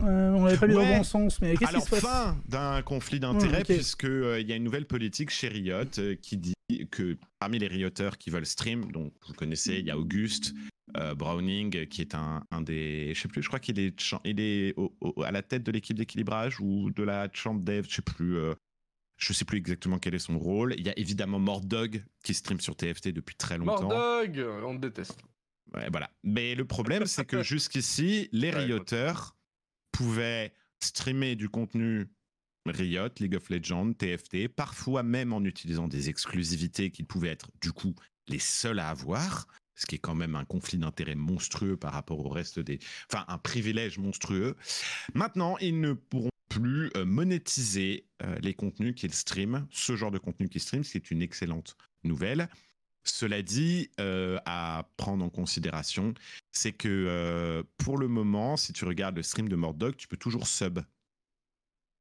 on l'avait pas dans le bon sens, mais qu'est-ce qui se passe fin d'un conflit d'intérêt, puisqu'il il y a une nouvelle politique chez Riot qui dit que parmi les rioteurs qui veulent stream, donc vous connaissez, il y a Auguste, euh, Browning, euh, qui est un, un, des. Je sais plus, je crois qu'il est, il est à la tête de l'équipe d'équilibrage ou de la chambre dev, je sais plus. Euh, je sais plus exactement quel est son rôle. Il y a évidemment Mordog qui stream sur TFT depuis très longtemps. Mordog On le déteste. voilà. Mais le problème, c'est que *laughs* jusqu'ici, les Rioters pouvaient streamer du contenu Riot, League of Legends, TFT, parfois même en utilisant des exclusivités qu'ils pouvaient être du coup les seuls à avoir ce qui est quand même un conflit d'intérêts monstrueux par rapport au reste des... Enfin, un privilège monstrueux. Maintenant, ils ne pourront plus euh, monétiser euh, les contenus qu'ils streament, ce genre de contenu qu'ils streament, c'est une excellente nouvelle. Cela dit, euh, à prendre en considération, c'est que pour le moment, si tu regardes le stream de Mordog, tu peux toujours sub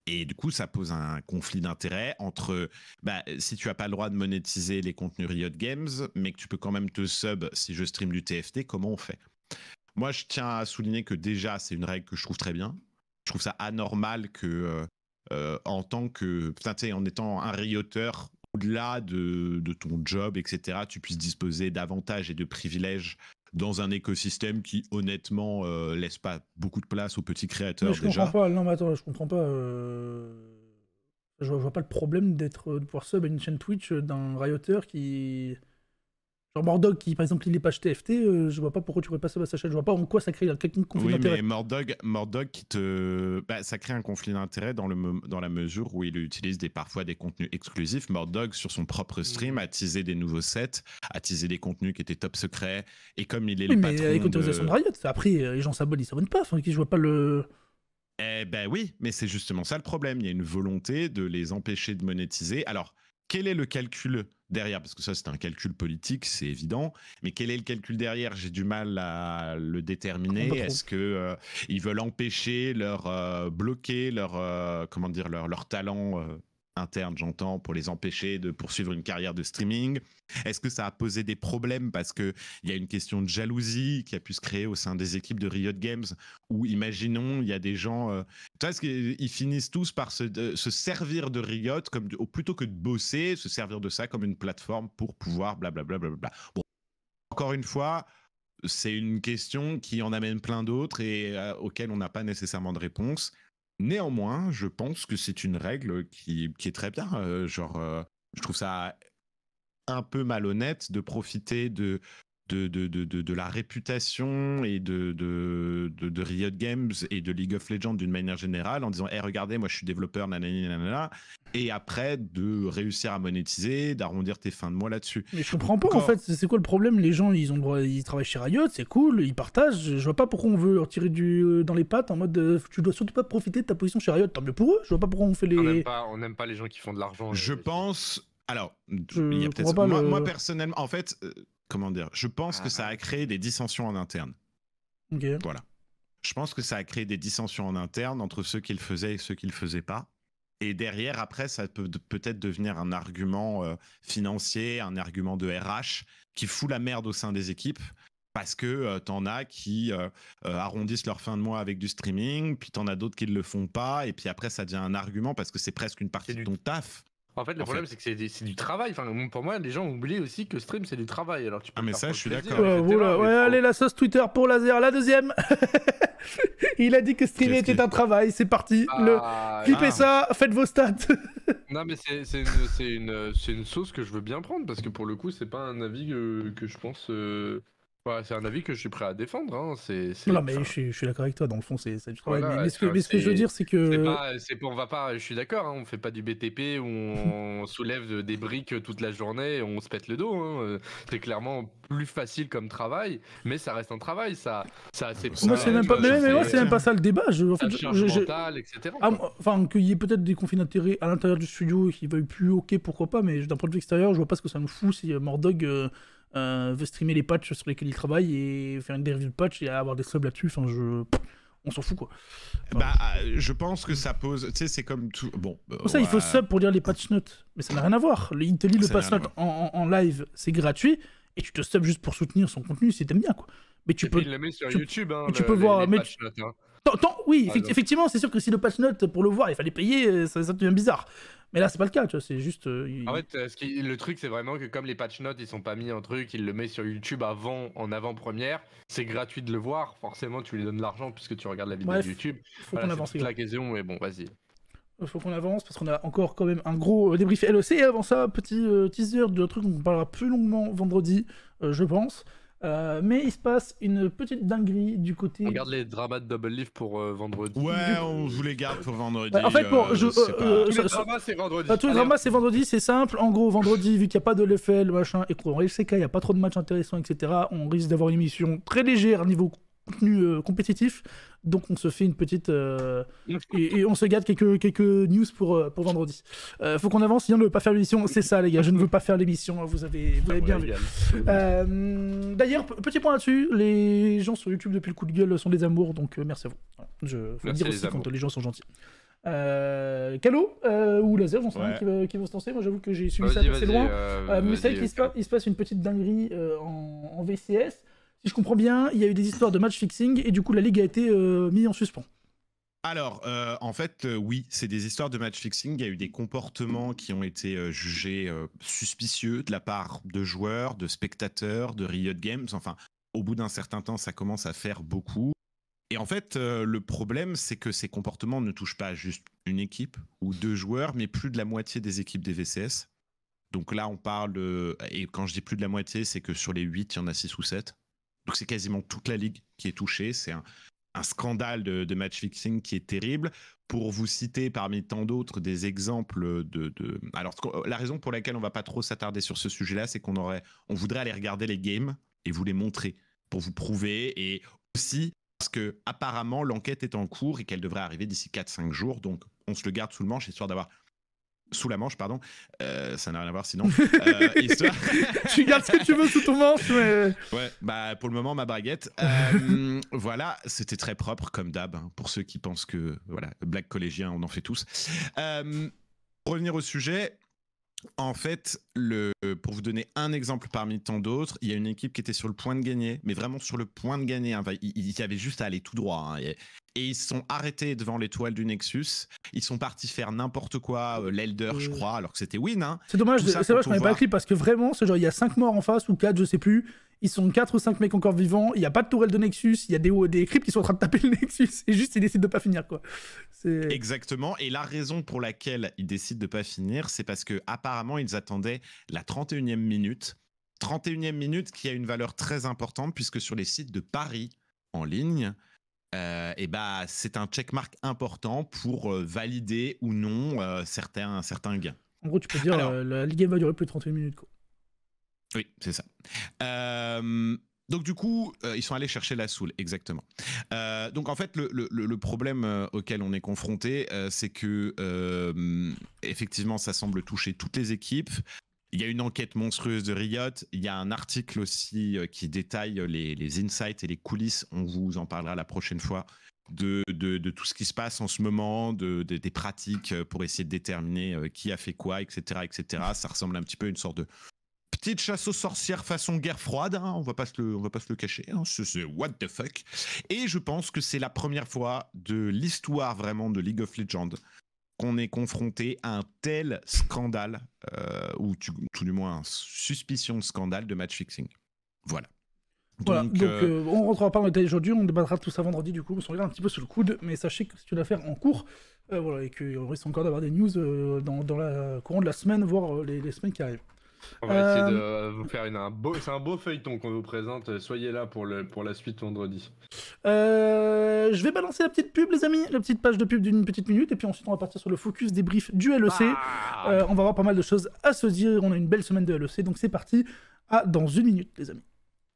et du coup, ça pose un conflit d'intérêt entre, bah, si tu n'as pas le droit de monétiser les contenus Riot Games, mais que tu peux quand même te sub si je stream du TFT, comment on fait Moi, je tiens à souligner que déjà, c'est une règle que je trouve très bien. Je trouve ça anormal que, euh, euh, en tant que, putain, en étant un rioteur, au-delà de, de, ton job, etc., tu puisses disposer d'avantages et de privilèges dans un écosystème qui, honnêtement, euh, laisse pas beaucoup de place aux petits créateurs je Comprends pas. Non, mais attends, je comprends pas. Euh, je, vois, pas le problème d'être de pouvoir sub à une chaîne Twitch euh, d'un rioteur qui Mordog qui, par exemple, il est pas TFT, euh, je vois pas pourquoi tu pourrais passer à chaîne, je vois pas en quoi ça crée un conflit oui, mais Mordog, Mordog te... Bah, ça crée un conflit d'intérêt dans, dans la mesure où il utilise des, parfois des contenus exclusifs. Mordog, sur son propre mm. stream, a teasé des nouveaux sets, a teasé des contenus qui étaient top secrets, et comme il est le mais avec autorisation de... après, euh, les gens s'abonnent, ils s'abonnent pas, enfin, je vois pas le... Eh ben oui, mais c'est justement ça le problème. Il y a une volonté de les empêcher de monétiser. Alors, quel est le calcul derrière Parce que ça, c'est un calcul politique, c'est évident. Mais quel est le calcul derrière J'ai du mal à le déterminer. Est-ce que euh, ils veulent empêcher leur euh, bloquer leur euh, comment dire leur, leur talent interne, j'entends, pour les empêcher de poursuivre une carrière de streaming Est-ce que ça a posé des problèmes parce qu'il y a une question de jalousie qui a pu se créer au sein des équipes de Riot Games Ou imaginons, il y a des gens... est tu vois, qu'ils finissent tous par se, servir de Riot comme, plutôt que de bosser, se servir de ça comme une plateforme pour pouvoir blablabla. Bla encore une fois... C'est une question qui en amène plein d'autres et euh, auxquelles on n'a pas nécessairement de réponse. Néanmoins, je pense que c'est une règle qui, qui, est très bien. Euh, genre, euh, je trouve ça un peu malhonnête de profiter de de, de, de, de, la réputation et de, de, Riot Games et de League of Legends d'une manière générale en disant Eh, regardez, moi je suis développeur, nanani, nanana. Et après, de réussir à monétiser, d'arrondir tes fins de mois là-dessus. Mais je comprends pas en fait, c'est quoi le problème Les gens, ils, ont droit, ils travaillent chez Riot, c'est cool, ils partagent. Je vois pas pourquoi on veut leur tirer du, euh, dans les pattes en mode euh, Tu dois surtout pas profiter de ta position chez Riot, tant mieux pour eux. Je vois pas pourquoi on fait les. On n'aime pas, pas, les gens qui font de l'argent. Euh, je pense. Alors, Moi, personnellement, en fait comment je pense ah que ça bah a créé des dissensions en interne. Voilà. Je pense que ça a créé des dissensions en interne entre ceux qui le faisaient et ceux qui le faisaient pas. Et derrière, après, ça peut peut-être devenir un argument euh, financier, un argument de RH qui fout la merde au sein des équipes parce que tu euh, t'en as qui euh, arrondissent leur fin de mois avec du streaming, puis t'en as d'autres qui ne le font pas, et puis après, ça devient un argument parce que c'est presque une partie de ton taf en fait, le problème, c'est que c'est, du travail. Enfin, pour moi, les gens oublient aussi que stream, c'est du travail. Alors, tu ah, mais ça, je suis d'accord. ouais, allez, la sauce Twitter pour laser, la deuxième. *laughs* Il a dit que streamer était un travail. C'est parti. Ah, le... Ah. ça, faites vos stats. *laughs* non, mais c'est, une, sauce que je veux bien prendre parce que pour le coup, c'est pas un avis euh, que, je pense. Euh, Ouais, bah, c'est un avis que je suis prêt à défendre. Hein. C'est, Non, mais je, suis, d'accord avec toi. Dans le fond, c'est, du travail. mais, ce que, je veux dire, c'est que. C'est pas, on va pas, je suis d'accord, hein. on fait pas du BTP où on *laughs* soulève des briques toute la journée et on se pète le dos. Hein. C'est clairement plus facile comme travail, mais ça reste un travail. Ça, ça Moi, c'est même, pas, c'est même pas ça le débat. Je, en fait, je, etc. Ah, enfin, qu'il y ait peut-être des conflits d'intérêts à l'intérieur du studio qui veuillent plus, ok, pourquoi pas, mais d'un point de vue extérieur, je vois pas ce que ça nous fout si Mordog. Euh, euh, veut streamer les patchs sur lesquels il travaille et faire une review de patch et avoir des subs là-dessus. Enfin, je on s'en fout quoi. bah, je pense que ça pose, tu sais, c'est comme tout. Bon. Euh, ça, il faut sub pour lire les patch notes, mais ça n'a rien à voir. Il te lit le patch note en, en, live, c'est gratuit, et tu te sub juste pour soutenir son contenu si t'aimes bien quoi. Mais tu peux. Il le met sur YouTube. Hein, tu peux voir. oui, effectivement, c'est sûr que si le patch note pour le voir, il fallait payer, euh, ça, ça devient bizarre. Mais là, c'est pas le cas, tu vois, c'est juste. Euh, en fait, euh, le truc, c'est vraiment que comme les patch notes, ils sont pas mis en truc, ils le mettent sur YouTube avant, en avant-première, c'est gratuit de le voir. Forcément, tu lui donnes de l'argent puisque tu regardes la vidéo de YouTube. Faut qu'on avance. C'est la question, mais bon, vas-y. Euh, faut qu'on avance parce qu'on a encore quand même un gros débrief LEC. avant ça, petit teaser de truc on parlera plus longuement vendredi, je pense. Euh, mais il se passe une petite dinguerie du côté. On garde les dramas de Double Leaf pour euh, vendredi. Ouais, on vous les garde pour vendredi. Bah, en fait, pour. Tout euh, euh, tous les dramas, c'est vendredi. Bah, tous les c'est vendredi, c'est simple. En gros, vendredi, vu qu'il n'y a pas de l'EFL, machin, et qu'on risque il n'y a pas trop de matchs intéressants, etc., on risque d'avoir une émission très légère niveau contenu euh, compétitif. Donc on se fait une petite... Euh, *laughs* et, on se garde quelques, quelques news pour, euh, pour vendredi. faut qu'on avance, sinon on ne veut pas faire l'émission. C'est ça les gars, je ne veux pas faire l'émission, hein, vous avez, bien vu. D'ailleurs, petit point là-dessus, les gens sur YouTube depuis le coup de gueule sont des amours, donc merci à vous. Je veux dire aussi les quand les gens sont gentils. Euh, Calo ou Laser, j'en sais rien, qui, vont se lancer. Moi, j'avoue que j'ai suivi ça assez loin. Euh, mais qu'il se, passe une petite dinguerie en, en, VCS. Si je comprends bien, il y a eu des histoires de match fixing et du coup la ligue a été euh, mise en suspens. Alors, euh, en fait, euh, oui, c'est des histoires de match fixing. Il y a eu des comportements qui ont été jugés suspicieux de la part de joueurs, de spectateurs, de Riot Games. Enfin, au bout d'un certain temps, ça commence à faire beaucoup. Et en fait, le problème, c'est que ces comportements ne touchent pas juste une équipe ou deux joueurs, mais plus de la moitié des équipes des VCS. Donc là, on parle, et quand je dis plus de la moitié, c'est que sur les 8, il y en a 6 ou 7. Donc c'est quasiment toute la ligue qui est touchée. C'est un, scandale de, match fixing qui est terrible. Pour vous citer parmi tant d'autres des exemples de, Alors la raison pour laquelle on va pas trop s'attarder sur ce sujet-là, c'est qu'on aurait, on voudrait aller regarder les games et vous les montrer pour vous prouver et aussi parce que apparemment l'enquête est en cours et qu'elle devrait arriver d'ici 4-5 jours. Donc on se le garde sous le manche histoire d'avoir sous la manche, pardon. Euh, ça n'a rien à voir sinon. *laughs* Euh, *laughs* tu gardes ce que tu veux sous ton manche. Mais... Ouais, bah pour le moment, ma braguette. *laughs* Euh, voilà, c'était très propre comme d'hab, hein, pour ceux qui pensent que, voilà, blague collégien, on en fait tous. revenir au sujet, en fait, le, pour vous donner un exemple parmi tant d'autres, il y a une équipe qui était sur le point de gagner, mais vraiment sur le point de gagner. Il y avait juste à aller tout droit. Hein, et, ils sont arrêtés devant l'étoile du Nexus. Ils sont partis faire n'importe quoi, euh, l'Elder, je euh. crois, alors que c'était win. Hein. C'est dommage, c'est je pas le parce que vraiment, ce genre, il y a 5 morts en face ou 4, je sais plus. Ils sont 4 ou 5 mecs encore vivants. Il n'y a pas de tourelle de Nexus. Il y a des, des qui sont en train de taper le Nexus. Et juste, ils décident de pas finir, quoi. Exactement. Et la raison pour laquelle ils décident de pas finir, c'est parce que apparemment ils attendaient la 31e minute. 31e minute qui a une valeur très importante puisque sur les sites de Paris en ligne, euh, et bah, c'est un checkmark important pour euh, valider ou non euh, certains, certains gains. En gros, tu peux dire la, va durer plus de 31 minutes. Quoi. Oui, c'est ça. Euh, donc du coup, euh, ils sont allés chercher la soule, exactement. Euh, donc en fait, le, problème auquel on est confronté, c'est que effectivement, ça semble toucher toutes les équipes. Il y a une enquête monstrueuse de Riot. Il y a un article aussi qui détaille les, insights et les coulisses. On vous en parlera la prochaine fois de, tout ce qui se passe en ce moment, de, des pratiques pour essayer de déterminer qui a fait quoi, etc., etc. Ça ressemble un petit peu à une sorte de, Petite chasse aux sorcières façon guerre froide, hein. on va pas se le, va pas se le cacher, hein, c'est what the fuck. Et je pense que c'est la première fois de l'histoire vraiment de League of Legends qu'on est confronté à un tel scandale, euh, ou tout du moins suspicion de scandale de match fixing. Voilà. Donc, euh, euh, on rentrera pas en détail aujourd'hui, on débattra tout ça vendredi du coup, on se regarde un petit peu sous le coude, mais sachez que c'est une affaire en cours, voilà, et qu'on risque encore d'avoir des news dans, la courant de la semaine, voire les, les semaines qui arrivent. On va essayer de euh, vous faire une, un beau, c'est un beau feuilleton qu'on vous présente. Soyez là pour, le, pour la suite vendredi. Euh, je vais balancer la petite pub, les amis, la petite page de pub d'une petite minute, et puis ensuite on va partir sur le focus briefs du LEC. Euh, on va avoir pas mal de choses à se dire. On a une belle semaine de LEC, donc c'est parti. À dans une minute, les amis.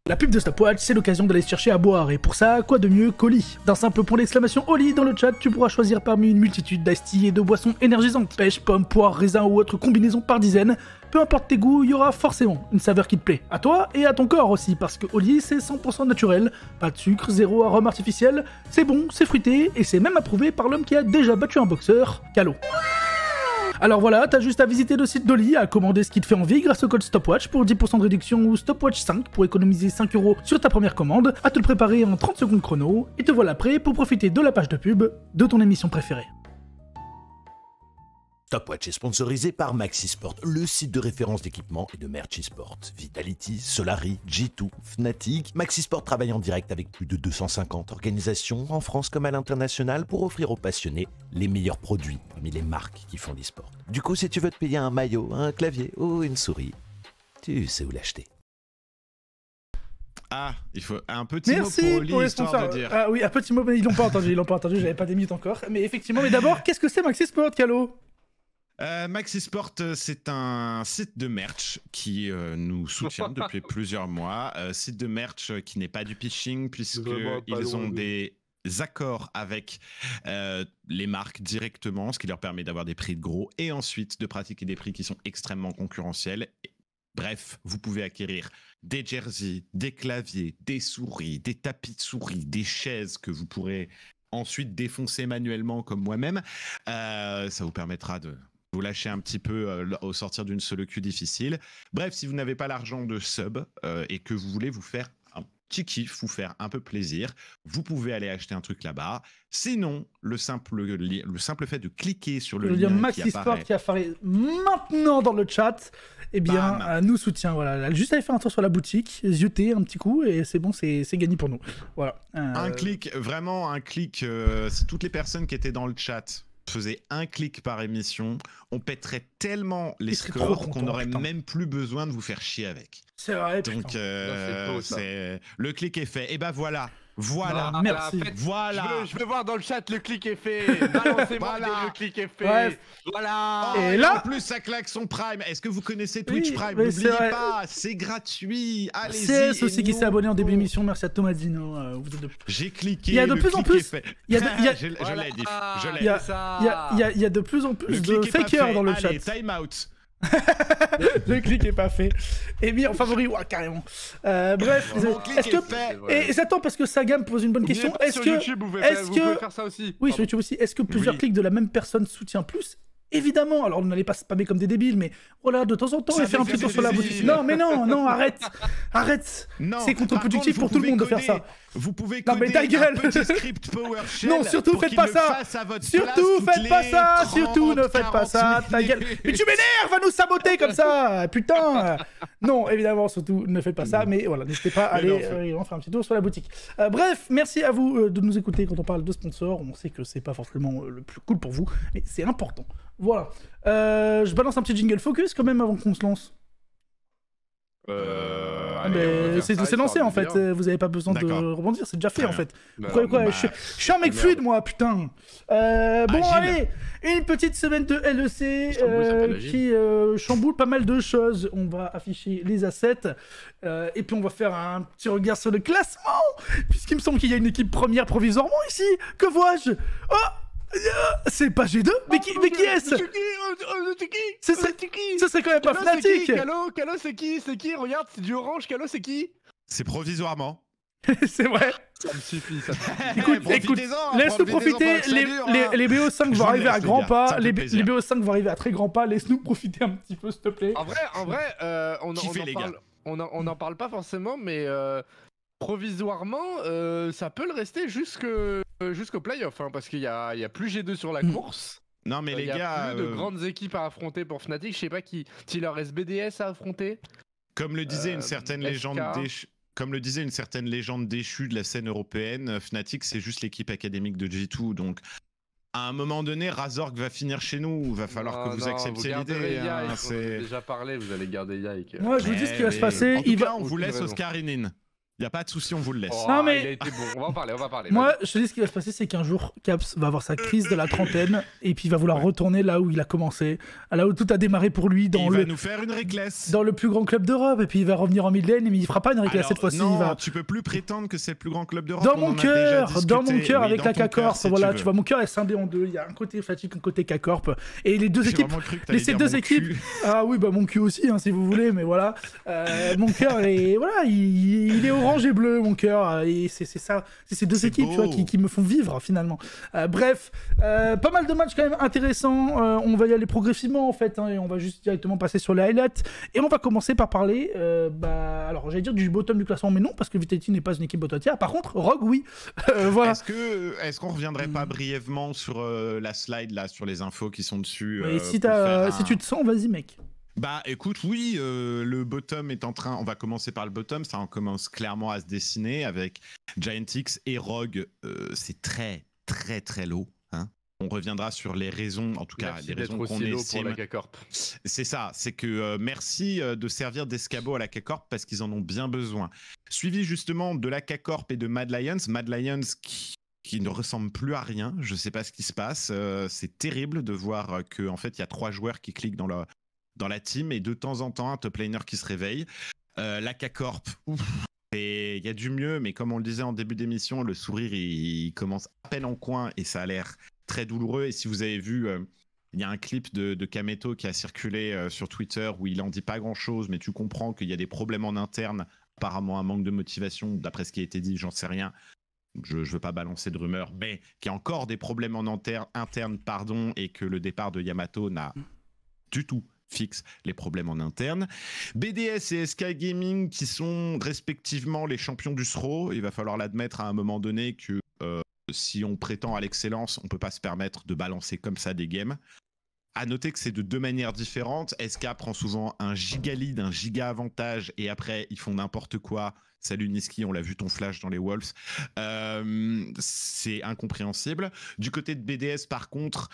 La pub de Stopwatch, c'est l'occasion d'aller chercher à boire, et pour ça, quoi de mieux qu'Oli D'un simple point d'exclamation Oli dans le chat, tu pourras choisir parmi une multitude d'astilles et de boissons énergisantes, pêche, pomme, poires, raisin ou autres combinaisons par dizaines. Peu importe tes goûts, il y aura forcément une saveur qui te plaît. À toi et à ton corps aussi, parce que Oli, c'est 100% naturel. Pas de sucre, zéro arôme artificiel, c'est bon, c'est fruité, et c'est même approuvé par l'homme qui a déjà battu un boxeur, Calo. Alors voilà, t'as juste à visiter le site d'Oli, à commander ce qui te fait envie grâce au code Stopwatch pour 10% de réduction ou Stopwatch 5 pour économiser 5 euros sur ta première commande, à te le préparer en 30 secondes chrono, et te voilà prêt pour profiter de la page de pub de ton émission préférée. Top Watch est sponsorisé par Maxisport, le site de référence d'équipement et de merch sport. Vitality, Solari, G2, Fnatic, Maxisport travaille en direct avec plus de 250 organisations en France comme à l'international pour offrir aux passionnés les meilleurs produits parmi les marques qui font l'e-sport. Du coup, si tu veux te payer un maillot, un clavier ou une souris, tu sais où l'acheter. Ah, il faut un petit mot pour Oli, Ah oui, un petit mot, mais ils l'ont pas entendu, ils l'ont pas entendu, j'avais pas des minutes encore. Mais effectivement, mais d'abord, qu'est-ce que c'est Maxisport, Calo euh, Maxi Sport, euh, c'est un site de merch qui euh, nous soutient *laughs* depuis plusieurs mois. Euh, site de merch qui n'est pas du pitching puisqu'ils ont des accords avec les marques directement, ce qui leur permet d'avoir des prix de gros et ensuite de pratiquer des prix qui sont extrêmement concurrentiels. bref, vous pouvez acquérir des jerseys, des claviers, des souris, des tapis de souris, des chaises que vous pourrez ensuite défoncer manuellement comme moi-même. ça vous permettra de vous lâchez un petit peu euh, au sortir d'une solo queue difficile. Bref, si vous n'avez pas l'argent de sub euh, et que vous voulez vous faire un petit kiff, vous faire un peu plaisir, vous pouvez aller acheter un truc là-bas. Sinon, le simple, le simple fait de cliquer sur le, lien, qui apparaît... maintenant dans le chat, eh bien, euh, nous soutient. Voilà, juste aller faire un tour sur la boutique, zioter un petit coup et c'est bon, c'est gagné pour nous. Voilà. Un clic, vraiment un clic. toutes les personnes qui étaient dans le chat faisait un clic par émission, on pèterait tellement les scores qu'on n'aurait même plus besoin de vous faire chier avec. C'est vrai. Donc euh, euh, le clic est fait. Et ben voilà, voilà, bah, merci. voilà. Je veux, voir dans le chat le clic est fait. Balancez-moi *laughs* voilà. le clic est fait. Voilà. et là. En plus, ça claque son Prime. Est-ce que vous connaissez Twitch Prime N'oubliez pas, c'est gratuit. Allez-y. C'est aussi qui s'est abonné en début d'émission. Merci à Thomas Dino euh, *laughs* J'ai cliqué. Il y a de plus en plus. Il y a Je l'ai dit. Il y a de plus en plus de fakers dans le chat. Time out le clic est pas fait. Et mis en favori, ouah, carrément. Euh, bref, est-ce que. et, j'attends parce que Sagam pose une bonne question. Est-ce que. est que. ça aussi. Oui, sur YouTube aussi. Est-ce que plusieurs clics de la même personne soutient plus Évidemment, alors n'allez pas spammer comme des débiles, mais voilà, oh de temps en temps, et faire un petit tour sur la boutique. Non, mais non, non, arrête, *laughs* arrête. C'est contre-productif pour tout le monde de faire ça. Vous pouvez coder non, mais un *laughs* script PowerShell. non, surtout faites pas ça. Surtout faites pas ça, surtout ne faites pas ça, ta gueule. Mais tu m'énerves va nous saboter comme ça, *laughs* putain. non, évidemment, surtout ne faites pas ça, mais voilà, n'hésitez pas à aller euh, faire un petit tour sur la boutique. Euh, bref, merci à vous euh, de nous écouter quand on parle de sponsors. On sait que c'est pas forcément le plus cool pour vous, mais c'est important. Voilà. je balance un petit jingle focus quand même avant qu'on se lance. Euh, c'est lancé en fait, euh, vous avez pas besoin de rebondir, c'est déjà fait en fait. Bah, quoi bah, je, suis un mec fluide moi, putain. Euh, bon allez, une petite semaine de e LEC euh, qui chamboule pas mal de choses. On va afficher les assets et puis on va faire un petit regard sur le classement puisqu'il me semble qu'il y a une équipe première provisoirement ici. Que vois-je Oh euh, c'est pas G2 Mais qui, mais qui est-ce euh, euh, C'est qui Ça serait quand même pas Fnatic Calo, Calo c'est qui C'est qui Regarde, c'est du orange, Calo c'est qui C'est provisoirement. *laughs* c'est vrai. Ça me suffit, ça. *laughs* Écoute, écoute hein, laisse-nous profiter. Hein. Les, BO5 vont arriver à grands pas. Les, BO5 vont arriver à très grands pas. Laisse-nous profiter un petit peu, s'il te plaît. En vrai, en vrai on, on, en parle, on, on, en parle, pas forcément, mais provisoirement, euh, ça peut le rester euh, jusqu'au playoff, hein, parce qu'il n'y a, y a plus G2 sur la hmm. course. Non, mais euh, les y a plus de grandes équipes à affronter pour Fnatic. Je sais pas qui. S'il leur à affronter. Comme le disait une certaine légende déchue. Comme le disait une certaine légende de la scène européenne, Fnatic, c'est juste l'équipe académique de G2. Donc, à un moment donné, Razorg va finir chez nous. Il va falloir que vous acceptiez l'idée. Hein, déjà parlé, vous allez garder Yike. Moi, je vous dis ce qui va se eh, passer. il va... on vous laisse Oscar Inin. Il n'y a pas de souci, on vous le laisse. non, oh, mais... Il a été bon. On va en parler, on va parler. Moi, je te dis ce qui va se passer, c'est qu'un jour, Caps va avoir sa crise de la trentaine et puis il va vouloir retourner là où il a commencé, là où tout a démarré pour lui. Dans il le... va nous faire une réglesse Dans le plus grand club d'Europe et puis il va revenir en Midland mais il fera pas une réglesse cette fois-ci. tu va... tu peux plus prétendre que c'est le plus grand club d'Europe. Dans, mon cœur, dans mon cœur avec la K-Corp, voilà, tu, vois, mon cœur est scindé en deux. Il y a un côté Fatigue, un côté K-Corp. Et les deux équipes. Les deux équipes. Ah oui, bah mon cul aussi, hein, si vous voulez, mais voilà. Euh, mon cœur, voilà, il est orange et bleu, mon cœur. Et c'est ça, c'est ces deux équipes qui, me font vivre finalement. Euh, bref, euh, pas mal de matchs quand même intéressants. Euh, on va y aller progressivement en fait, hein, et on va juste directement passer sur les highlights. Et on va commencer par parler, bah, alors j'allais dire du bottom du classement, mais non, parce que Vitality n'est pas une équipe bottom tier. Par contre, Rogue, oui. *laughs* voilà. Est-ce que, est qu'on reviendrait pas brièvement sur la slide là, sur les infos qui sont dessus et si tu te sens, vas-y, mec. Bah écoute, oui, euh, le bottom est en train, on va commencer par le bottom, ça en commence clairement à se dessiner avec giantix et Rogue, euh, c'est très très très low. Hein. On reviendra sur les raisons, en tout cas les raisons qu'on est estime. C'est ça, c'est que euh, merci de servir d'escabeau à la cacorp parce qu'ils en ont bien besoin. Suivi justement de la cacorp et de Mad Lions, Mad Lions qui ne ressemble plus à rien. Je ne sais pas ce qui se passe. c'est terrible de voir que en fait il y a trois joueurs qui cliquent dans, la, dans la team et de temps en temps un top laner qui se réveille. Euh, la K-Corp, il y a du mieux, mais comme on le disait en début d'émission, le sourire il, commence à peine en coin et ça a l'air très douloureux. Et si vous avez vu, euh, il y a un clip de, Kameto qui a circulé euh, sur Twitter où il en dit pas grand chose, mais tu comprends qu'il y a des problèmes en interne, apparemment un manque de motivation, d'après ce qui a été dit, j'en sais rien. Je veux pas balancer de rumeurs, mais qu'il y a encore des problèmes en interne, interne pardon, et que le départ de Yamato n'a du tout fixe les problèmes en interne. BDS et SK Gaming qui sont respectivement les champions du SRO. Il va falloir l'admettre à un moment donné que euh, si on prétend à l'excellence, on peut pas se permettre de balancer comme ça des games. À noter que c'est de deux manières différentes. SK prend souvent un giga lead, un giga avantage, et après ils font n'importe quoi. Salut Niski, on l'a vu ton flash dans les Wolves. Euh, c'est incompréhensible. Du côté de BDS, par contre,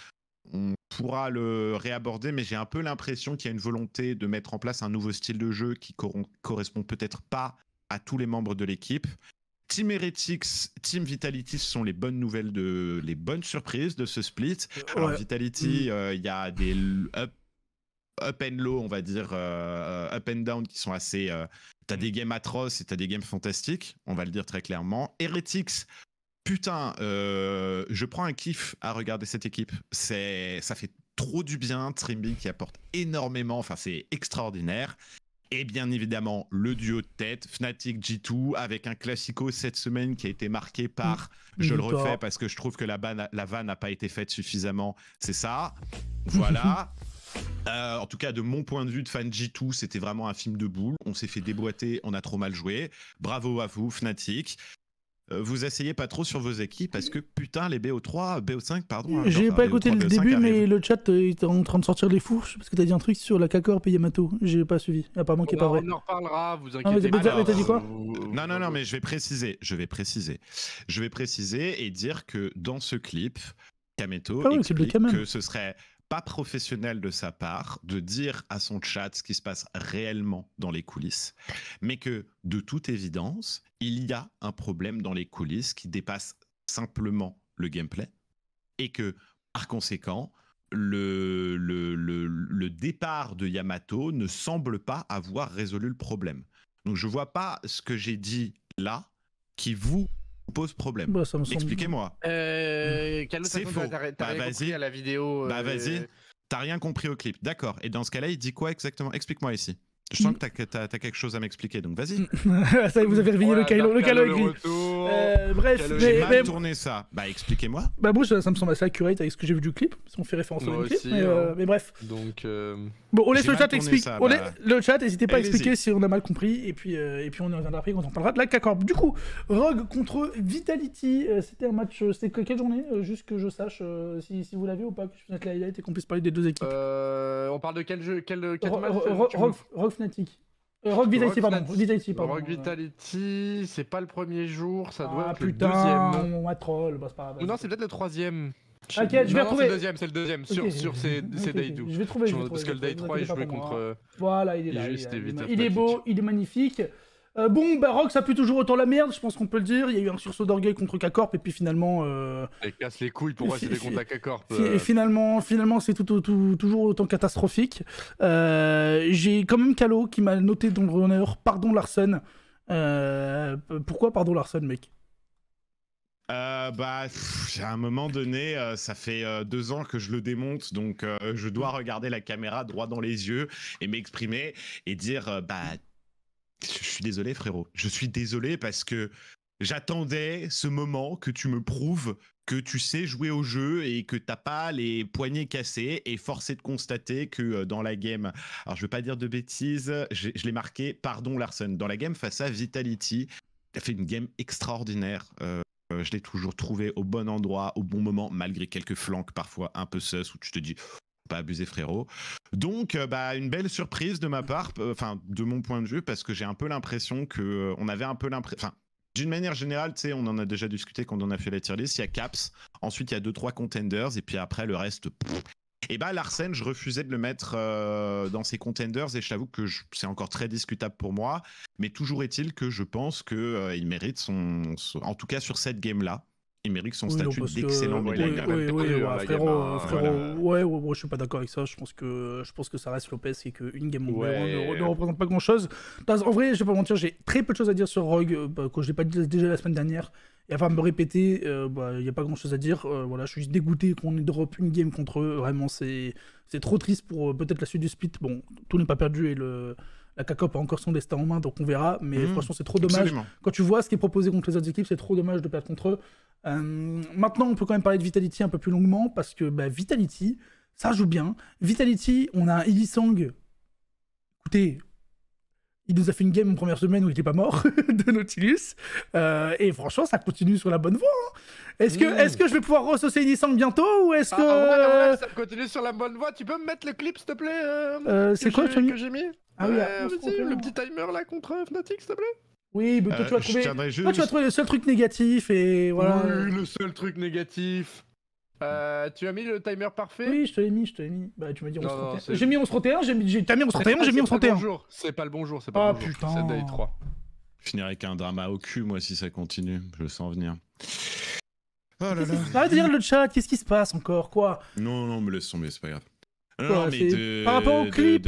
on pourra le réaborder, mais j'ai un peu l'impression qu'il y a une volonté de mettre en place un nouveau style de jeu qui correspond peut-être pas à tous les membres de l'équipe. Team Heretics, Team Vitality, ce sont les bonnes nouvelles les bonnes surprises de ce split. Euh, Alors Vitality, mm. euh, il y a des up, and low, on va dire euh, up and down qui sont assez. Tu t'as mm. des games atroces et t'as des games fantastiques, on va le dire très clairement. Heretics, putain, euh, je prends un kiff à regarder cette équipe. C'est, ça fait trop du bien. Trimby qui apporte énormément. Enfin, c'est extraordinaire. Et bien évidemment, le duo de tête, Fnatic G2, avec un classico cette semaine qui a été marqué par, mm. je le refais parce que je trouve que la, la vanne n'a pas été faite suffisamment, c'est ça. Voilà. *laughs* Euh, en tout cas, de mon point de vue de fan G2, c'était vraiment un film de boule. On s'est fait déboîter, on a trop mal joué. Bravo à vous, Fnatic. Euh, vous asseyez pas trop sur vos équipes parce que putain les BO3, BO5 pardon. Hein, J'ai pas écouté le début mais le chat euh, est en train de sortir les fourches parce que t'as dit un truc sur la K-Corp et Yamato. J'ai pas suivi. Apparemment qui est oh pas bah, vrai. On en reparlera, vous ah, inquiétez mais t'as dit quoi Non non non mais je vais préciser, je vais préciser. Je vais préciser et dire que dans ce clip Kameto ah explique que ce serait professionnel de sa part de dire à son chat ce qui se passe réellement dans les coulisses, mais que de toute évidence, il y a un problème dans les coulisses qui dépasse simplement le gameplay et que par conséquent, le, le, le départ de Yamato ne semble pas avoir résolu le problème. Donc je vois pas ce que j'ai dit là qui vous pose problème. Bah, Expliquez-moi. Euh, hmm. c'est faux. T'as bah, vas à la vidéo. Bah euh, vas-y. T'as rien compris au clip. D'accord. Et dans ce cas-là, il dit quoi exactement Explique-moi ici. Je sens mm. que tu as, quelque chose à m'expliquer, donc vas-y. Mm. *laughs* vous avez réveillé le Kylo, le Kylo gris. Euh, bref, mal tourné ça. Bah expliquez-moi. Bah bon ça, me semble assez accurate avec ce que j'ai vu du clip, si on fait référence au même clip, hein. euh, mais, bref. Donc euh, bon, on laisse le chat expliquer. Bah. Le chat, n'hésitez pas à expliquer si on a mal compris, et puis et puis on y reviendra après on en parlera de la k Du coup, Rogue contre Vitality, c'était un match. C'était quelle journée Juste que je sache si, vous l'avez ou pas, que je mettre la highlight et qu'on puisse parler des deux équipes. on parle de quel jeu, quel, quel Fnatic. Euh, Vitality, pardon. Vitality, pardon. Rock Vitality, c'est pas le premier jour, ça doit ah, être le deuxième. on va troll, bah, c'est pas grave. non, c'est peut-être le troisième. Ok, je vais non, C'est le deuxième, c'est le deuxième, sur, sur ces, ces Day 2. Je vais trouver. Je parce que le Day 3, il jouait contre. Euh, voilà, il est là. il, est beau, il est magnifique. Euh, bon, bah, Rock, ça pue toujours autant la merde, je pense qu'on peut le dire. Il y a eu un sursaut d'orgueil contre k et puis finalement. Euh... Elle casse les couilles pour rester contre la Et euh. finalement, finalement c'est tout, toujours autant catastrophique. Euh, j'ai quand même Calo qui m'a noté dans le honneur Pardon Larson. pourquoi Pardon Larson, mec bah, à un moment donné, ça fait deux ans que je le démonte, donc je dois regarder la caméra droit dans les yeux et m'exprimer et dire bah je suis désolé, frérot. Je suis désolé parce que j'attendais ce moment que tu me prouves que tu sais jouer au jeu et que t'as pas les poignets cassés et forcé de constater que euh, dans la game, alors je veux pas dire de bêtises, je, l'ai marqué, pardon Larson, dans la game face à Vitality, t'as fait une game extraordinaire. Euh, euh, je l'ai toujours trouvé au bon endroit, au bon moment, malgré quelques flancs parfois un peu sus où tu te dis pas abuser frérot. Donc euh, bah une belle surprise de ma part, enfin de mon point de vue parce que j'ai un peu l'impression que euh, on avait un peu l'impression d'une manière générale, tu sais, on en a déjà discuté quand on a fait la tier list, il y a Caps, ensuite il y a 2-3 contenders, et puis après le reste. Et bah Larsen, je refusais de le mettre euh, dans ses contenders, et je t'avoue que c'est encore très discutable pour moi, mais toujours est-il que je pense qu'il mérite son, En tout cas sur cette game-là, il mérite son statut d'excellent euh, oui, oui, e, oui, hein, frérot, ouais, ouais, je suis pas d'accord avec ça. Je pense que je pense que ça reste Lopez et que une game ne, ne, représente pas grand chose. En vrai, je vais pas mentir, j'ai très peu de choses à dire sur Rogue, euh, bah, que je l'ai pas dit déjà la semaine dernière. Et de me répéter, il euh, n'y bah, a pas grand chose à dire. voilà, je suis dégoûté qu'on drop une game contre eux. Vraiment, c'est trop triste pour peut-être la suite du split. Bon, tout n'est pas perdu et le la CACOP a encore son destin en main, donc on verra. Mais hmm. franchement, c'est trop dommage. Quand tu vois ce qui est proposé contre les autres équipes, c'est trop dommage de perdre contre eux. Euh, maintenant, on peut quand même parler de Vitality un peu plus longuement parce que bah, Vitality, ça joue bien. Vitality, on a un Illisang. Écoutez, il nous a fait une game en première semaine où il n'est pas mort *laughs* de Nautilus. Euh, et franchement, ça continue sur la bonne voie. Hein. Est-ce que, hmm. que je vais pouvoir ressourcer Illisang bientôt ou est-ce ah, ah, que. Euh, ça continue sur la bonne voie. Tu peux me mettre le clip, s'il te plaît C'est quoi que j'ai mis ah oui, euh, le petit timer là contre Fnatic, s'il te plaît Oui, mais toi, euh, tu, vas trouver... Moi tu vas trouver le seul truc négatif et voilà. le seul truc négatif. Euh, tu as mis le timer parfait Oui, je te l'ai mis, je te l'ai mis. Bah, tu m'as dit on se J'ai mis se 1, j'ai mis... 11.31, mis j'ai mis 11.31 1. Bonjour, C'est pas le bonjour, c'est pas ah, le bonjour. Ah putain. C'est day 3. Je finirai avec un drama au cul, moi, si ça continue. Je le sens venir. Oh là là. Arrête de dire le chat, qu'est-ce qui se passe encore Quoi Non, non, me laisse tomber, c'est pas grave. Non, mais Par rapport au clip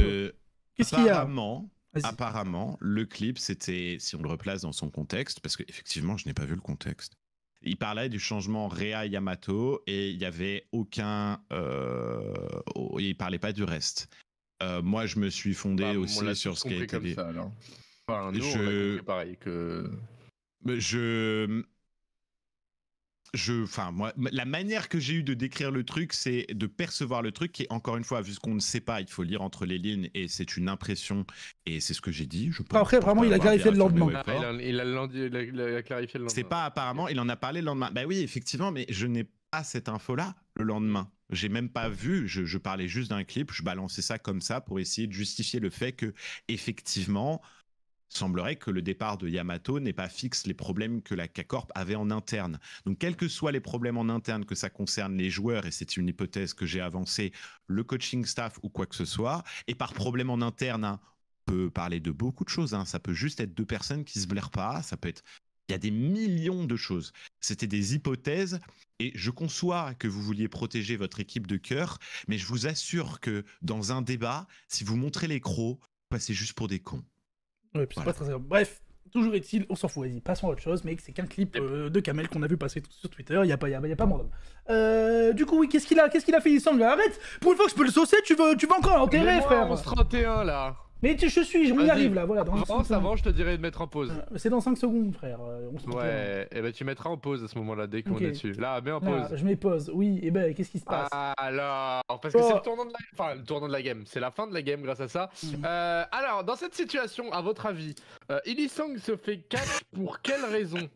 Apparemment, le clip, c'était, si on le replace dans son contexte, parce qu'effectivement, je n'ai pas vu le contexte. Il parlait du changement Rea Yamato et il n'y avait aucun. Euh, il parlait pas du reste. Euh, moi, je me suis fondé bah, aussi sur ce qui a dit. Enfin, pareil que. Je je, enfin moi, la manière que j'ai eu de décrire le truc, c'est de percevoir le truc, qui encore une fois, vu qu'on ne sait pas, il faut lire entre les lignes, et c'est une impression, et c'est ce que j'ai dit. Je Après, vraiment, il a clarifié le lendemain. il, a, clarifié le lendemain. C'est pas apparemment, il en a parlé le lendemain. Bah oui, effectivement, mais je n'ai pas cette info-là le lendemain. J'ai même pas vu, je, je parlais juste d'un clip, je balançais ça comme ça pour essayer de justifier le fait que, effectivement, semblerait que le départ de Yamato n'ait pas fixe les problèmes que la K-Corp avait en interne. Donc, quels que soient les problèmes en interne, que ça concerne les joueurs, et c'est une hypothèse que j'ai avancée, le coaching staff ou quoi que ce soit, et par problème en interne, hein, on peut parler de beaucoup de choses, hein. ça peut juste être deux personnes qui se blèrent pas, ça peut être... Il y a des millions de choses. C'était des hypothèses, et je conçois que vous vouliez protéger votre équipe de cœur, mais je vous assure que dans un débat, si vous montrez les crocs, passez juste pour des cons. Ouais, puis pas très... Bref, toujours est-il, on s'en fout, vas-y, passons à autre chose, mec, c'est qu'un clip euh, de Kamel qu'on a vu passer sur Twitter, il y a pas, il pas mon euh, du coup, oui, qu'est-ce qu'il a, qu'est-ce qu'il a fait, il semble, arrête Pour une fois que je peux le saucer, tu veux, tu vas encore l'enterrer, frère 31, là mais je suis, je m'y arrive là, voilà. Dans avant, je te dirais de mettre en pause. Euh, c'est dans 5 secondes, frère. Euh, ouais, et eh ben tu mettras en pause à ce moment-là dès qu'on est dessus. Là, mets en pause. je mets pause, oui, et eh ben qu'est-ce qui se passe Alors, parce que c'est le tournant de la enfin, le tournant de la game, c'est la fin de la game grâce à ça. Mhm. Euh, alors, dans cette situation, à votre avis, euh, se fait catch pour quelle raison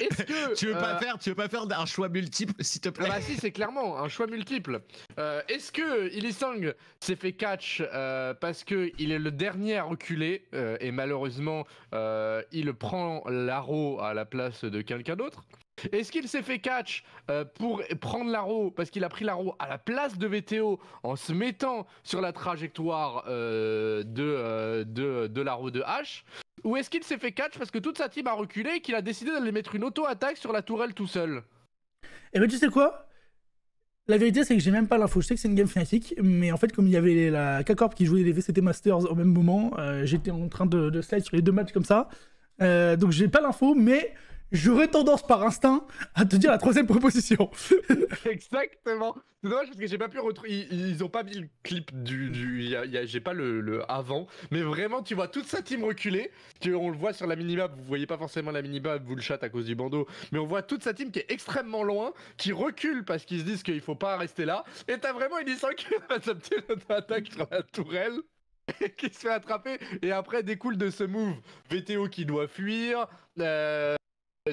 est-ce que *laughs* tu veux pas euh, faire, tu veux pas faire un choix multiple, s'il te plaît ah Bah si, c'est clairement un choix multiple. Euh, est-ce que ilisang s'est fait catch euh, parce que il est le dernier à reculer et malheureusement il prend l'arrow à la place de quelqu'un d'autre est-ce qu'il s'est fait catch pour prendre l'arrow parce qu'il a pris roue à la place de VTO en se mettant sur la trajectoire de, de, de l'arrow de H ou est-ce qu'il s'est fait catch parce que toute sa team a reculé et qu'il a décidé d'aller mettre une auto-attaque sur la tourelle tout seul Eh ben tu sais quoi La vérité c'est que j'ai même pas l'info, je sais que c'est une game Fnatic, mais en fait comme il y avait la K-Corp qui jouait les VCT Masters au même moment, euh, j'étais en train de, slide sur les deux matchs comme ça, euh, donc j'ai pas l'info, mais j'aurais tendance par instinct à te dire la troisième proposition. *laughs* Exactement. C'est dommage parce que j'ai pas pu retrouver. Ils, ont pas mis le clip du. j'ai pas le, avant. Mais vraiment, tu vois toute sa team reculer. on le voit sur la mini-map, Vous voyez pas forcément la mini minimap, vous le chattez à cause du bandeau. Mais on voit toute sa team qui est extrêmement loin, qui recule parce qu'ils se disent qu'il faut pas rester là. Et t'as vraiment une qui va sa petite attaque sur la tourelle. qui se fait attraper et après découle de ce move VTO qui doit fuir, euh,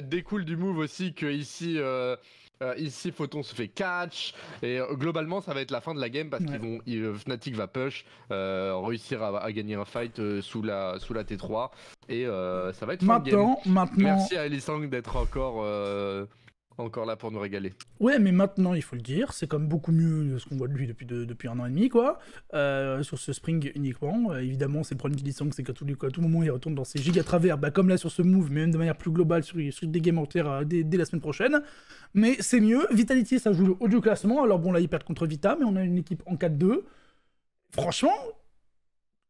découle du move aussi que ici, euh, euh, ici Photon se fait catch et euh, globalement ça va être la fin de la game parce qu'ils vont Fnatic va push réussir à, gagner un fight sous la sous la T3 et ça va être maintenant, Maintenant, merci à Elisang d'être encore encore là pour nous régaler. Ouais, mais maintenant, il faut le dire, c'est quand même beaucoup mieux ce qu'on voit de lui depuis, depuis un an et demi, quoi. Euh, sur ce spring uniquement. Euh, évidemment, évidemment, problème problèmes que c'est qu'à tout, moment, il retourne dans ses giga travers, bah, comme là sur ce move, mais même de manière plus globale sur, sur des games en terre dès, la semaine prochaine. Mais c'est mieux. Vitality, ça joue le haut du classement. Alors bon, là, il perd contre Vita, mais on a une équipe en 4-2. Franchement,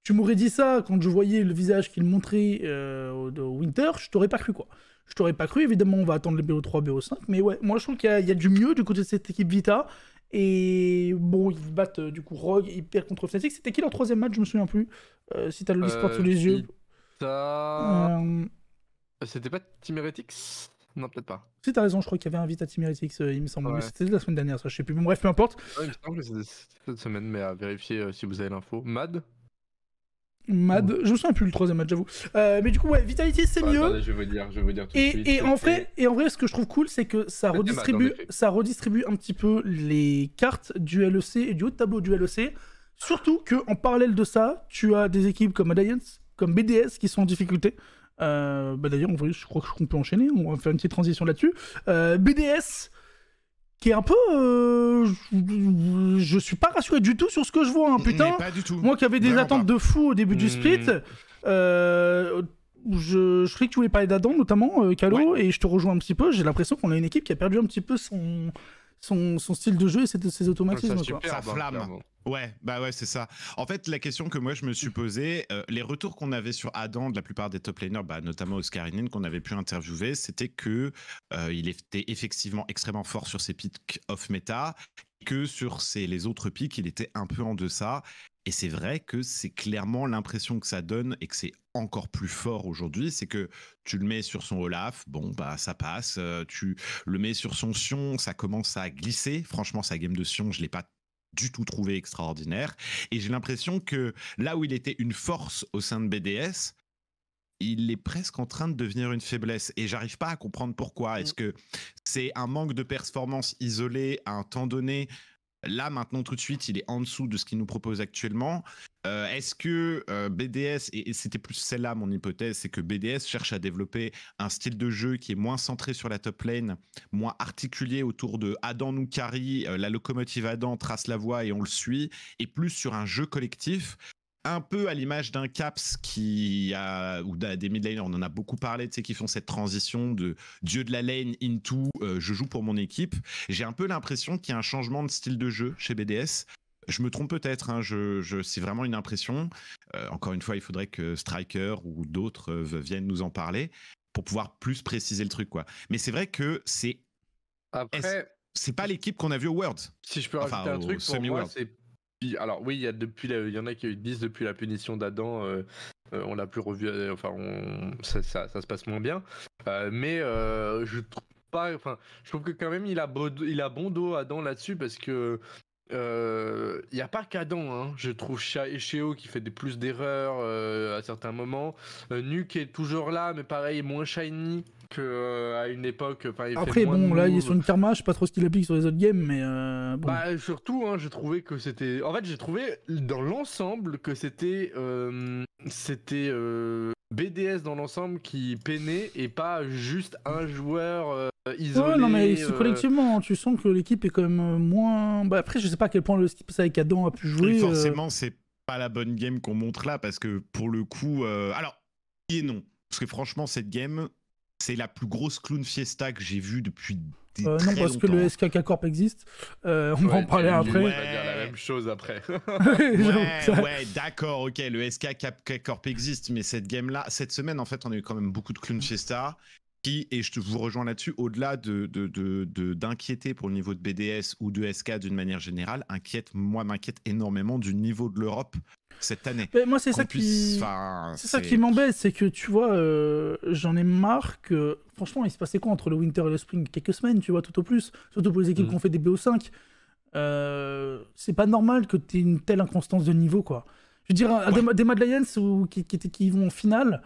tu m'aurais dit ça quand je voyais le visage qu'il montrait euh, au, Winter, je t'aurais pas cru quoi. Je t'aurais pas cru, évidemment on va attendre les BO3, BO5, mais ouais, moi je trouve qu'il y, a du mieux du côté de cette équipe Vita. Et bon, ils battent euh, du coup Rogue, ils perdent contre Fnatic. C'était qui leur troisième match, je me souviens plus. Euh, si t'as le sport sous les yeux. C'était pas Team Heretics non, peut-être pas. Si, t'as raison, je crois qu'il y avait un Vita Team Heretics, il me semble. c'était la semaine dernière, ça, je sais plus. bref, peu importe. il me semble que c'était cette semaine, mais à vérifier si vous avez l'info. Mad Mad, je me souviens plus le troisième match, j'avoue. Euh, mais du coup, ouais, Vitality c'est mieux. je vais vous dire, je dire tout et, suite, et en vrai, et en vrai, ce que je trouve cool, c'est que ça redistribue, ça redistribue un petit peu les cartes du LEC et du haut de tableau du LEC. Surtout que en parallèle de ça, tu as des équipes comme Alliance, comme BDS qui sont en difficulté. Euh, bah d'ailleurs, je crois qu'on peut enchaîner, on va faire une petite transition là-dessus. Euh, BDS, qui est un peu. Euh, je, suis pas rassuré du tout sur ce que je vois, hein, putain. Moi qui avais des attentes de fou au début du hmm. split, euh, je, je croyais que tu voulais parler d'Adam notamment, Calo, euh, et je te rejoins un petit peu. J'ai l'impression qu'on a une équipe qui a perdu un petit peu son, son, style de jeu et ses, ses automatismes. Ça, quoi. ça hein, flamme. Ouais, bah ouais, c'est ça. En fait, la question que moi je me suis mm. posée, euh, les retours qu'on avait sur Adam de la plupart des top laners, bah, notamment Oscarinen qu'on avait pu interviewer, c'était que euh, il était effectivement extrêmement fort sur ses pics off meta que sur ses, les autres pics, il était un peu en deçà. Et c'est vrai que c'est clairement l'impression que ça donne et que c'est encore plus fort aujourd'hui, c'est que tu le mets sur son Olaf, bon bah ça passe, euh, tu le mets sur son Sion, ça commence à glisser. Franchement, sa game de Sion, je l'ai pas du tout trouvé extraordinaire et j'ai l'impression que là où il était une force au sein de BDS, il est presque en train de devenir une faiblesse et j'arrive pas à comprendre pourquoi. Est-ce mm. que c'est un manque de performance isolé à un temps donné Là, maintenant, tout de suite, il est en dessous de ce qu'il nous propose actuellement. Euh, est-ce que euh, BDS, et, c'était plus celle-là mon hypothèse, c'est que BDS cherche à développer un style de jeu qui est moins centré sur la top lane, moins articulé autour de Adam nous euh, la locomotive Adam trace la voie et on le suit, et plus sur un jeu collectif un peu à l'image d'un Caps qui a, ou des mid on en a beaucoup parlé, tu sais, qui font cette transition de dieu de la lane into euh, je joue pour mon équipe. J'ai un peu l'impression qu'il y a un changement de style de jeu chez BDS. Je me trompe peut-être, hein, je, je, c'est vraiment une impression. Euh, encore une fois, il faudrait que Striker ou d'autres euh, viennent nous en parler pour pouvoir plus préciser le truc, quoi. Mais c'est vrai que c'est. Après. C'est pas l'équipe qu'on a vue au World. Si je peux rajouter un truc, pour moi, c'est alors, oui, il y, a depuis il y en a qui disent depuis la punition d'Adam. Euh, euh, on l'a plus revu. Euh, enfin, ça, se passe moins bien. mais je trouve. Pas, enfin, je trouve que quand même il a, il a bon dos Adam là-dessus parce que il euh, n'y a pas qu'Adam, hein. je trouve cheo qui fait des plus d'erreurs euh, à certains moments. Euh, Nuke est toujours là, mais pareil, moins shiny qu'à une époque. Après, bon, là, il est sur une karma, je sais pas trop ce qu'il applique sur les autres games, mais. Bah, surtout, hein, j'ai trouvé que c'était. En fait, j'ai trouvé dans l'ensemble que c'était. c'était. BDS dans l'ensemble qui peinait et pas juste un joueur euh, non, mais euh, collectivement, hein, tu sens que l'équipe est quand même euh, moins. Bah, après, je sais pas à quel point le skip avec Adam a pu jouer. Mais forcément, c'est pas la bonne game qu'on montre là parce que pour le coup. Alors, oui et non. Parce que franchement, cette game, c'est la plus grosse clown fiesta que j'ai vue depuis Non, parce que le SKK Corp existe. on va en parler après. On va dire la même chose après. *laughs* ouais d'accord, ok, le SKK Corp existe, mais cette game-là, cette semaine, en fait, on a eu quand même beaucoup de clown fiesta et je vous rejoins là-dessus, au-delà de, d'inquiéter pour le niveau de BDS ou de SK d'une manière générale, inquiète, moi m'inquiète énormément du niveau de l'Europe cette année. moi, c'est ça, qui... ça qui m'embête, c'est que tu vois, euh, j'en ai marre que. Franchement, il se passait quoi entre le Winter et le Spring Quelques semaines, tu vois, tout au plus. Surtout pour les équipes mm. qui ont fait des BO5. Euh, c'est pas normal que tu aies une telle inconstance de niveau, quoi. Je veux dire, des, Mad Lions ou, qui, qui vont en finale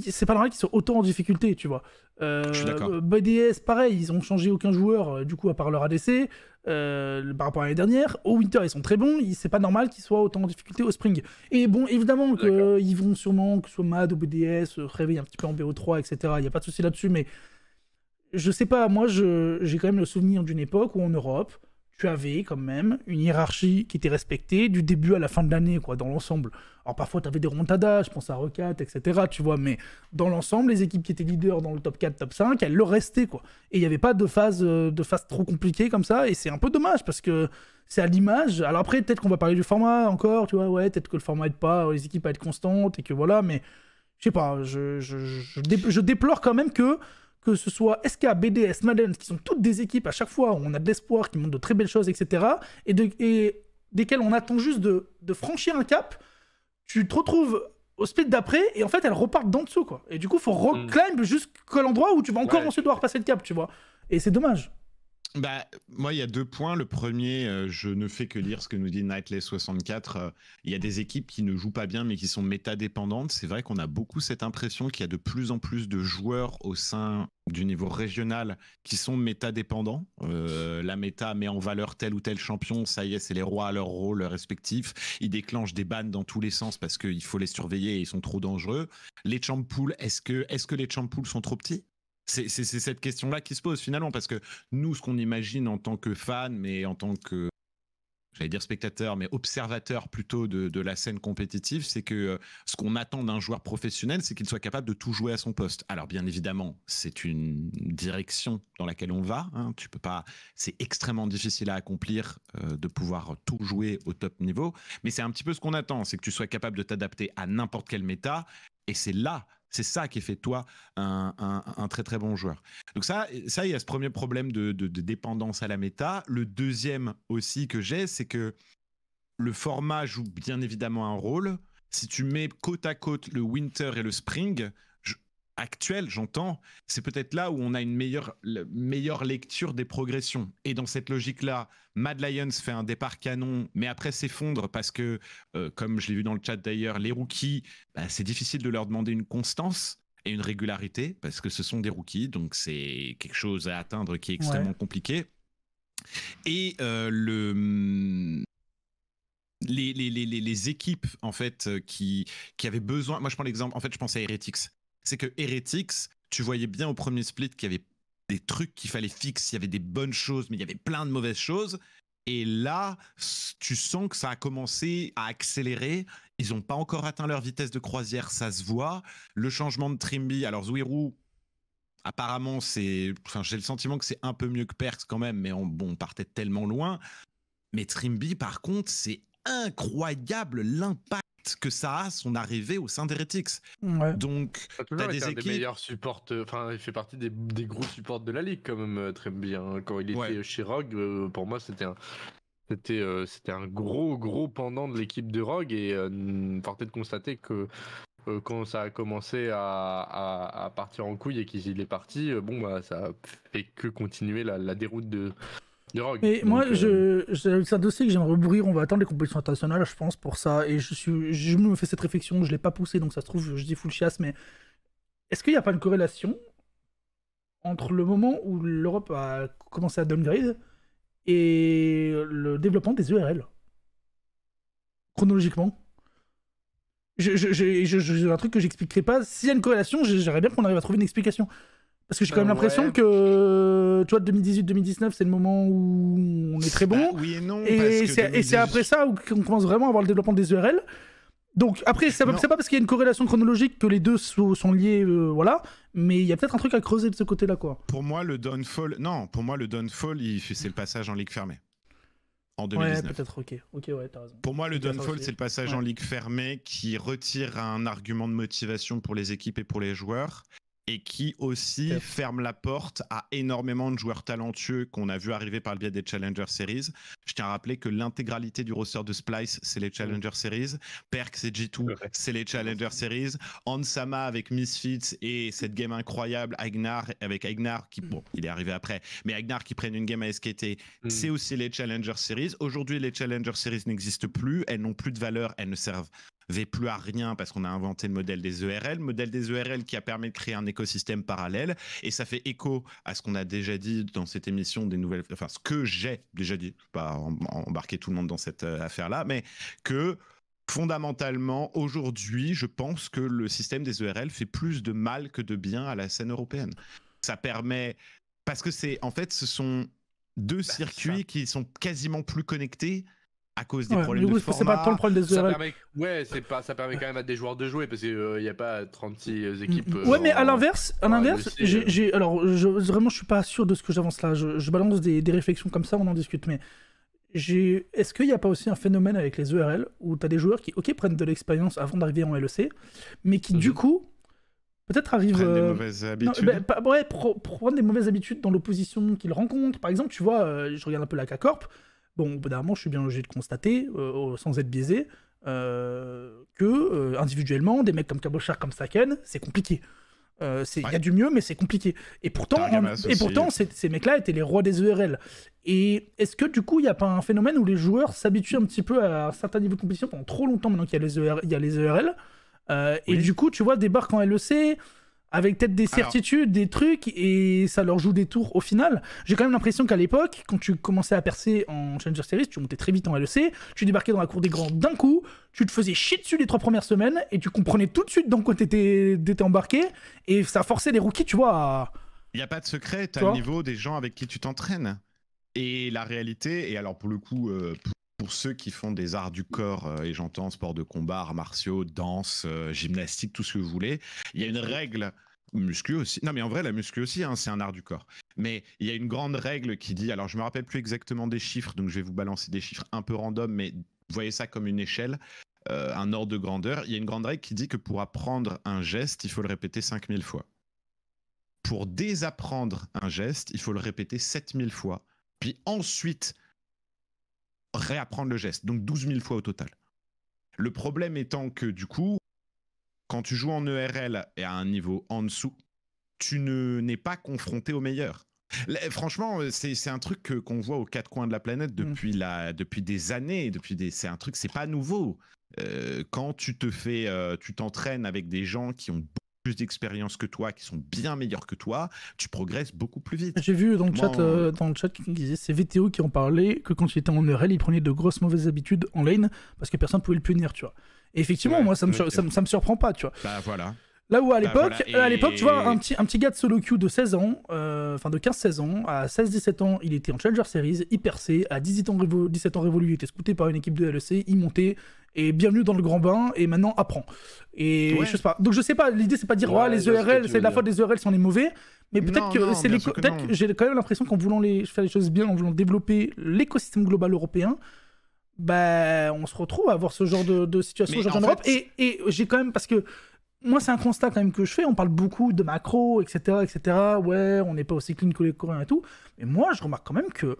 c'est pas normal qu'ils soient autant en difficulté, tu vois. BDS, euh, euh, pareil, ils ont changé aucun joueur, euh, du coup, à part leur ADC, par rapport à l'année dernière. Au Winter, ils sont très bons, c'est pas normal qu'ils soient autant en difficulté au Spring. Et bon, évidemment, qu'ils vont sûrement, que ce soit MAD ou BDS, réveiller un petit peu en BO3, etc. Il n'y a pas de souci là-dessus, mais je sais pas, moi, j'ai quand même le souvenir d'une époque où en Europe, tu avais quand même une hiérarchie qui était respectée du début à la fin de l'année, quoi, dans l'ensemble. Alors parfois, tu avais des rondadas, je pense à Recat, etc., tu vois, mais dans l'ensemble, les équipes qui étaient leaders dans le top 4, top 5, elles le restaient, quoi. Et il n'y avait pas de phase, euh, de phase trop compliquée comme ça, et c'est un peu dommage, parce que c'est à l'image. Alors après, peut-être qu'on va parler du format encore, tu vois, ouais, peut-être que le format n'aide pas les équipes à être constantes, et que voilà, mais je sais pas, je, je, je déplore quand même que que ce soit SK, BDS, Madden, qui sont toutes des équipes à chaque fois où on a de l'espoir, qui montrent de très belles choses, etc., et, de, desquelles on attend juste de, franchir un cap, tu te retrouves au split d'après, et en fait, elles repartent d'en dessous, quoi. Et du coup, faut mm. reclimb jusqu'à l'endroit où tu vas encore ensuite devoir passer le cap, tu vois. Et c'est dommage. Bah, moi, il y a deux points. Le premier, euh, je ne fais que lire ce que nous dit Knightley64. Euh, il y a des équipes qui ne jouent pas bien, mais qui sont méta-dépendantes. C'est vrai qu'on a beaucoup cette impression qu'il y a de plus en plus de joueurs au sein du niveau régional qui sont méta-dépendants. Euh, la méta met en valeur tel ou tel champion, ça y est, c'est les rois à leur rôle respectif. Ils déclenchent des bannes dans tous les sens parce qu'il faut les surveiller et ils sont trop dangereux. Les champ est-ce que, est -ce que les champ sont trop petits c'est cette question-là qui se pose finalement, parce que nous, ce qu'on imagine en tant que fan, mais en tant que j'allais dire spectateur, mais observateur plutôt de, la scène compétitive, c'est que euh, ce qu'on attend d'un joueur professionnel, c'est qu'il soit capable de tout jouer à son poste. Alors bien évidemment, c'est une direction dans laquelle on va. Hein. Tu peux pas, c'est extrêmement difficile à accomplir euh, de pouvoir tout jouer au top niveau. Mais c'est un petit peu ce qu'on attend, c'est que tu sois capable de t'adapter à n'importe quel méta. Et c'est là c'est ça qui fait toi un, très très bon joueur. Donc ça, ça il y a ce premier problème de, de dépendance à la méta. Le deuxième aussi que j'ai, c'est que le format joue bien évidemment un rôle. Si tu mets côte à côte le winter et le spring, actuelle, j'entends, c'est peut-être là où on a une meilleure, meilleure lecture des progressions. Et dans cette logique-là, Mad Lions fait un départ canon, mais après s'effondre parce que, euh, comme je l'ai vu dans le chat d'ailleurs, les rookies, bah, c'est difficile de leur demander une constance et une régularité parce que ce sont des rookies, donc c'est quelque chose à atteindre qui est extrêmement compliqué. Et euh, le, les les, équipes en fait euh, qui, qui avaient besoin. Moi, je prends l'exemple. En fait, je pense à Heretics c'est que Heretics, tu voyais bien au premier split qu'il y avait des trucs qu'il fallait fixer, il y avait des bonnes choses, mais il y avait plein de mauvaises choses. Et là, tu sens que ça a commencé à accélérer. Ils n'ont pas encore atteint leur vitesse de croisière, ça se voit. Le changement de Trimby, alors Zouirou, apparemment, c'est, enfin, j'ai le sentiment que c'est un peu mieux que Perks quand même, mais bon, on partait tellement loin. Mais Trimby, par contre, c'est incroyable l'impact que ça a son arrivée au sein d'Heretics. Donc, bah, tu des équipes. meilleurs euh, enfin, il fait partie des, gros supports de la ligue, quand même, euh, très bien. Quand il était chez Rogue, euh, pour moi, c'était un. C'était un gros, gros pendant de l'équipe de Rogue et euh, peut de constater que quand ça a commencé à, partir en couille et qu'il est parti, bon, bah, ça a fait que continuer la déroute de, mais moi, je, euh, c'est un dossier que j'aimerais ouvrir. On va attendre les compétitions internationales, je pense, pour ça. Et je, suis, je me fais cette réflexion. Je l'ai pas poussé, donc ça se trouve, je dis full chiasse, Mais est-ce qu'il n'y a pas une corrélation entre le moment où l'Europe a commencé à downgrade et le développement des URL e Chronologiquement je, je, je, un truc que j'expliquerai pas. S'il y a une corrélation, j'aimerais bien qu'on arrive à trouver une explication. Parce que j'ai quand bah même l'impression que, tu vois, 2018-2019, c'est le moment où on est très bah bon. oui et non. Et c'est après ça qu'on commence vraiment à avoir le développement des URL. E Donc après, c'est pas, parce qu'il y a une corrélation chronologique que les deux sont, liés, euh, voilà. Mais il y a peut-être un truc à creuser de ce côté-là, quoi. Pour moi, le downfall, non, pour moi, le downfall, c'est le passage en ligue fermée. En 2019. Ouais, peut-être, ok. Pour moi, le downfall, c'est le passage en ligue fermée qui retire un argument de motivation pour les équipes et pour les joueurs et qui aussi ferme la porte à énormément de joueurs talentueux qu'on a vu arriver par le biais des Challenger Series. Je tiens à rappeler que l'intégralité du roster de Splice, c'est les Challenger mm. Series. Perk, c'est G2, c'est les Challenger Series. Ansama avec Misfits et cette game incroyable, Agnar, avec Agnar qui, mm. bon, il est arrivé après, mais Agnar qui prenne une game à SKT, mm. c'est aussi les Challenger Series. Aujourd'hui, les Challenger Series n'existent plus, elles n'ont plus de valeur, elles ne servent Vais plus à rien parce qu'on a inventé le modèle des ERL, modèle des ERL qui a permis de créer un écosystème parallèle et ça fait écho à ce qu'on a déjà dit dans cette émission des nouvelles, enfin ce que j'ai déjà dit, je vais pas embarquer tout le monde dans cette euh, affaire là, mais que fondamentalement, aujourd'hui, je pense que le système des ERL fait plus de mal que de bien à la scène européenne. Ça permet. Parce que c'est. En fait, ce sont deux bah, circuits qui sont quasiment plus connectés à cause des problèmes de format. C'est pas tant le problème des ça permet, Ouais, c'est pas, ça permet quand même à des joueurs de jouer parce qu'il n'y euh, a pas 36 euh, mm, équipes. Euh, ouais, mais à l'inverse, à l'inverse, j'ai, alors je, vraiment, je suis pas sûr de ce que j'avance là. Je, balance des, réflexions comme ça, on en discute. Mais j'ai, est-ce qu'il n'y a pas aussi un phénomène avec les ERL où tu as des joueurs qui, ok, prennent de l'expérience avant d'arriver en LEC, mais qui du mhm. coup peut-être arrive. Prendre des mauvaises habitudes. Bah, bah, ouais, prendre des mauvaises habitudes dans l'opposition qu'ils rencontrent. Par exemple, tu vois, je regarde un peu la K-Corp bon, au bout je suis bien obligé de constater, euh, sans être biaisé, euh, que euh, individuellement, des mecs comme Kabochar, comme Saken, c'est compliqué. Il y a du mieux, mais c'est compliqué. Et pourtant, et pourtant ces, mecs-là étaient les rois des ERL. Et est-ce que du coup, il n'y a pas un phénomène où les joueurs s'habituent un petit peu à un certain niveau de compétition pendant trop longtemps maintenant qu'il y, a les ERL, y a les ERL Et du coup, tu vois, des débarquent en LEC, avec peut-être des certitudes, des trucs, et ça leur joue des tours au final. J'ai quand même l'impression qu'à l'époque, quand tu commençais à percer en Challenger Series, tu montais très vite en LEC, tu débarquais dans la cour des grands d'un coup, tu te faisais chier dessus les trois premières semaines, et tu comprenais tout de suite dans quoi étais embarqué, et ça forçait les rookies, tu vois, Il n'y a pas de secret, tu as le niveau des gens avec qui tu t'entraînes. Et la réalité, et alors pour le coup, euh, pour ceux qui font des arts du corps, euh, et j'entends sport de combat, arts martiaux, danse, euh, gymnastique, tout ce que vous voulez, il y a une règle muscu aussi. Non, mais en vrai, la muscu aussi, hein, c'est un art du corps. Mais il y a une grande règle qui dit, alors je me rappelle plus exactement des chiffres, donc je vais vous balancer des chiffres un peu random, mais voyez ça comme une échelle, euh, un ordre de grandeur. Il y a une grande règle qui dit que pour apprendre un geste, il faut le répéter 5000 fois. Pour désapprendre un geste, il faut le répéter 7000 fois. Puis ensuite, réapprendre le geste. Donc 12 000 fois au total. Le problème étant que du coup, quand tu joues en ERL et à un niveau en dessous, tu ne n'es pas confronté au meilleur. franchement, euh, c'est un truc qu'on voit aux quatre coins de la planète mm. depuis, depuis des années. Depuis des, c'est un truc, c'est pas nouveau. Euh, quand tu te fais, euh, tu t'entraînes avec des gens qui ont d'expériences d'expérience que toi, qui sont bien meilleurs que toi, tu progresses beaucoup plus vite. J'ai vu dans le, chat, euh, dans le chat qui disait, c'est VTO qui en parlé que quand il était en URL, il prenait de grosses mauvaises habitudes en lane parce que personne pouvait le punir, tu vois. Et effectivement, moi, ça me, ça, me surprend pas, tu vois. Bah voilà. Là où à bah, l'époque, euh, à l'époque, tu vois, un petit, un petit gars de solo queue de 16 ans, euh, enfin de 15-16 ans, à 16-17 ans, il était en Challenger Series, il perçait, à 17 ans révolu, il était scouté par une équipe de LEC, il montait, et bienvenue dans le grand bain, et maintenant apprend. Et je sais pas. Donc je sais pas, l'idée c'est pas de dire, ouais, ah, les ERL, e c'est la faute des ERL si on est mauvais, mais peut-être que c'est j'ai quand même l'impression qu'en voulant les... faire les choses bien, en voulant développer l'écosystème global européen, bah, on se retrouve à avoir ce genre de, situation aujourd'hui en, Europe. Et, et j'ai quand même, parce que moi, c'est un constat quand même que je fais. On parle beaucoup de macro, etc., etc. Ouais, on n'est pas aussi clean que les Coréens et tout. Mais moi, je remarque quand même que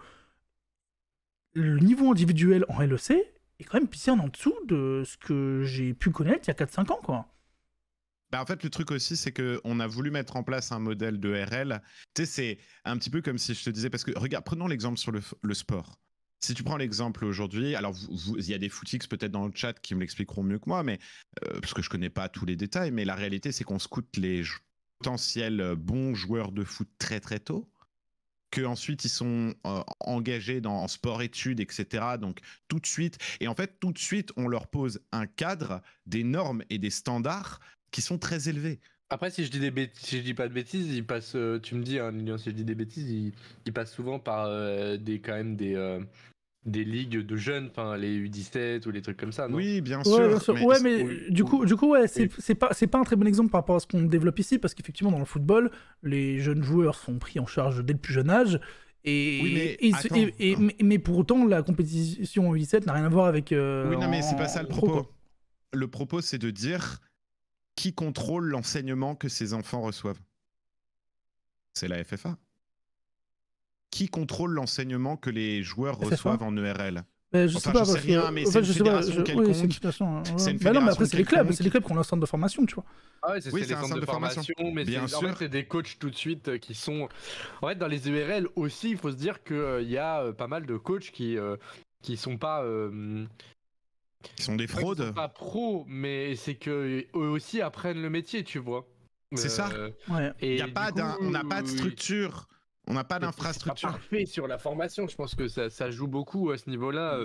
le niveau individuel en LEC est quand même pissé en dessous de ce que j'ai pu connaître il y a 4-5 ans, quoi. Bah en fait, le truc aussi, c'est qu'on a voulu mettre en place un modèle de RL. Tu sais, c'est un petit peu comme si je te disais, parce que regarde, prenons l'exemple sur le sport si tu prends l'exemple aujourd'hui, alors il y a des footix peut-être dans le chat qui me l'expliqueront mieux que moi, mais euh, parce que je connais pas tous les détails, mais la réalité c'est qu'on scoute les potentiels euh, bons joueurs de foot très très tôt, que ensuite ils sont euh, engagés dans en sport études etc. Donc tout de suite et en fait tout de suite on leur pose un cadre, des normes et des standards qui sont très élevés. Après, si je dis des je dis pas de bêtises, il passe. tu me dis, hein, si je dis des bêtises, ils passent souvent par des quand même des, des ligues de jeunes, enfin les U17 ou les trucs comme ça. Non oui, bien sûr. Ouais, Mais, du coup, du coup, ouais, c'est pas c'est pas un très bon exemple par rapport à ce qu'on développe ici, parce qu'effectivement dans le football, les jeunes joueurs sont pris en charge dès le plus jeune âge. Et, mais, pour autant, la compétition U17 n'a rien à voir avec. Euh, oui, non, mais c'est pas ça le propos. Le propos, c'est de dire qui contrôle l'enseignement que ces enfants reçoivent. C'est la FFA qui contrôle l'enseignement que les joueurs reçoivent en ERL je enfin, sais pas, je sais rien, mais c'est une je une hein, non, mais après, c'est les clubs, c'est les clubs qui ont un centre de formation, tu vois. Ah oui, c'est oui, de formation, mais bien sûr. c'est des coachs tout de suite euh, qui sont. En fait, dans les URL e aussi, il faut se dire qu'il euh, y a euh, pas mal de coachs qui ne qui sont pas. Qui sont des fraudes. sont pas pro, mais c'est qu'eux aussi apprennent le métier, tu vois. C'est ça. Ouais. Et y a pas on n'a pas de structure on n'a pas d'infrastructure. Parfait sur la formation, je pense que ça, joue beaucoup à ce niveau-là.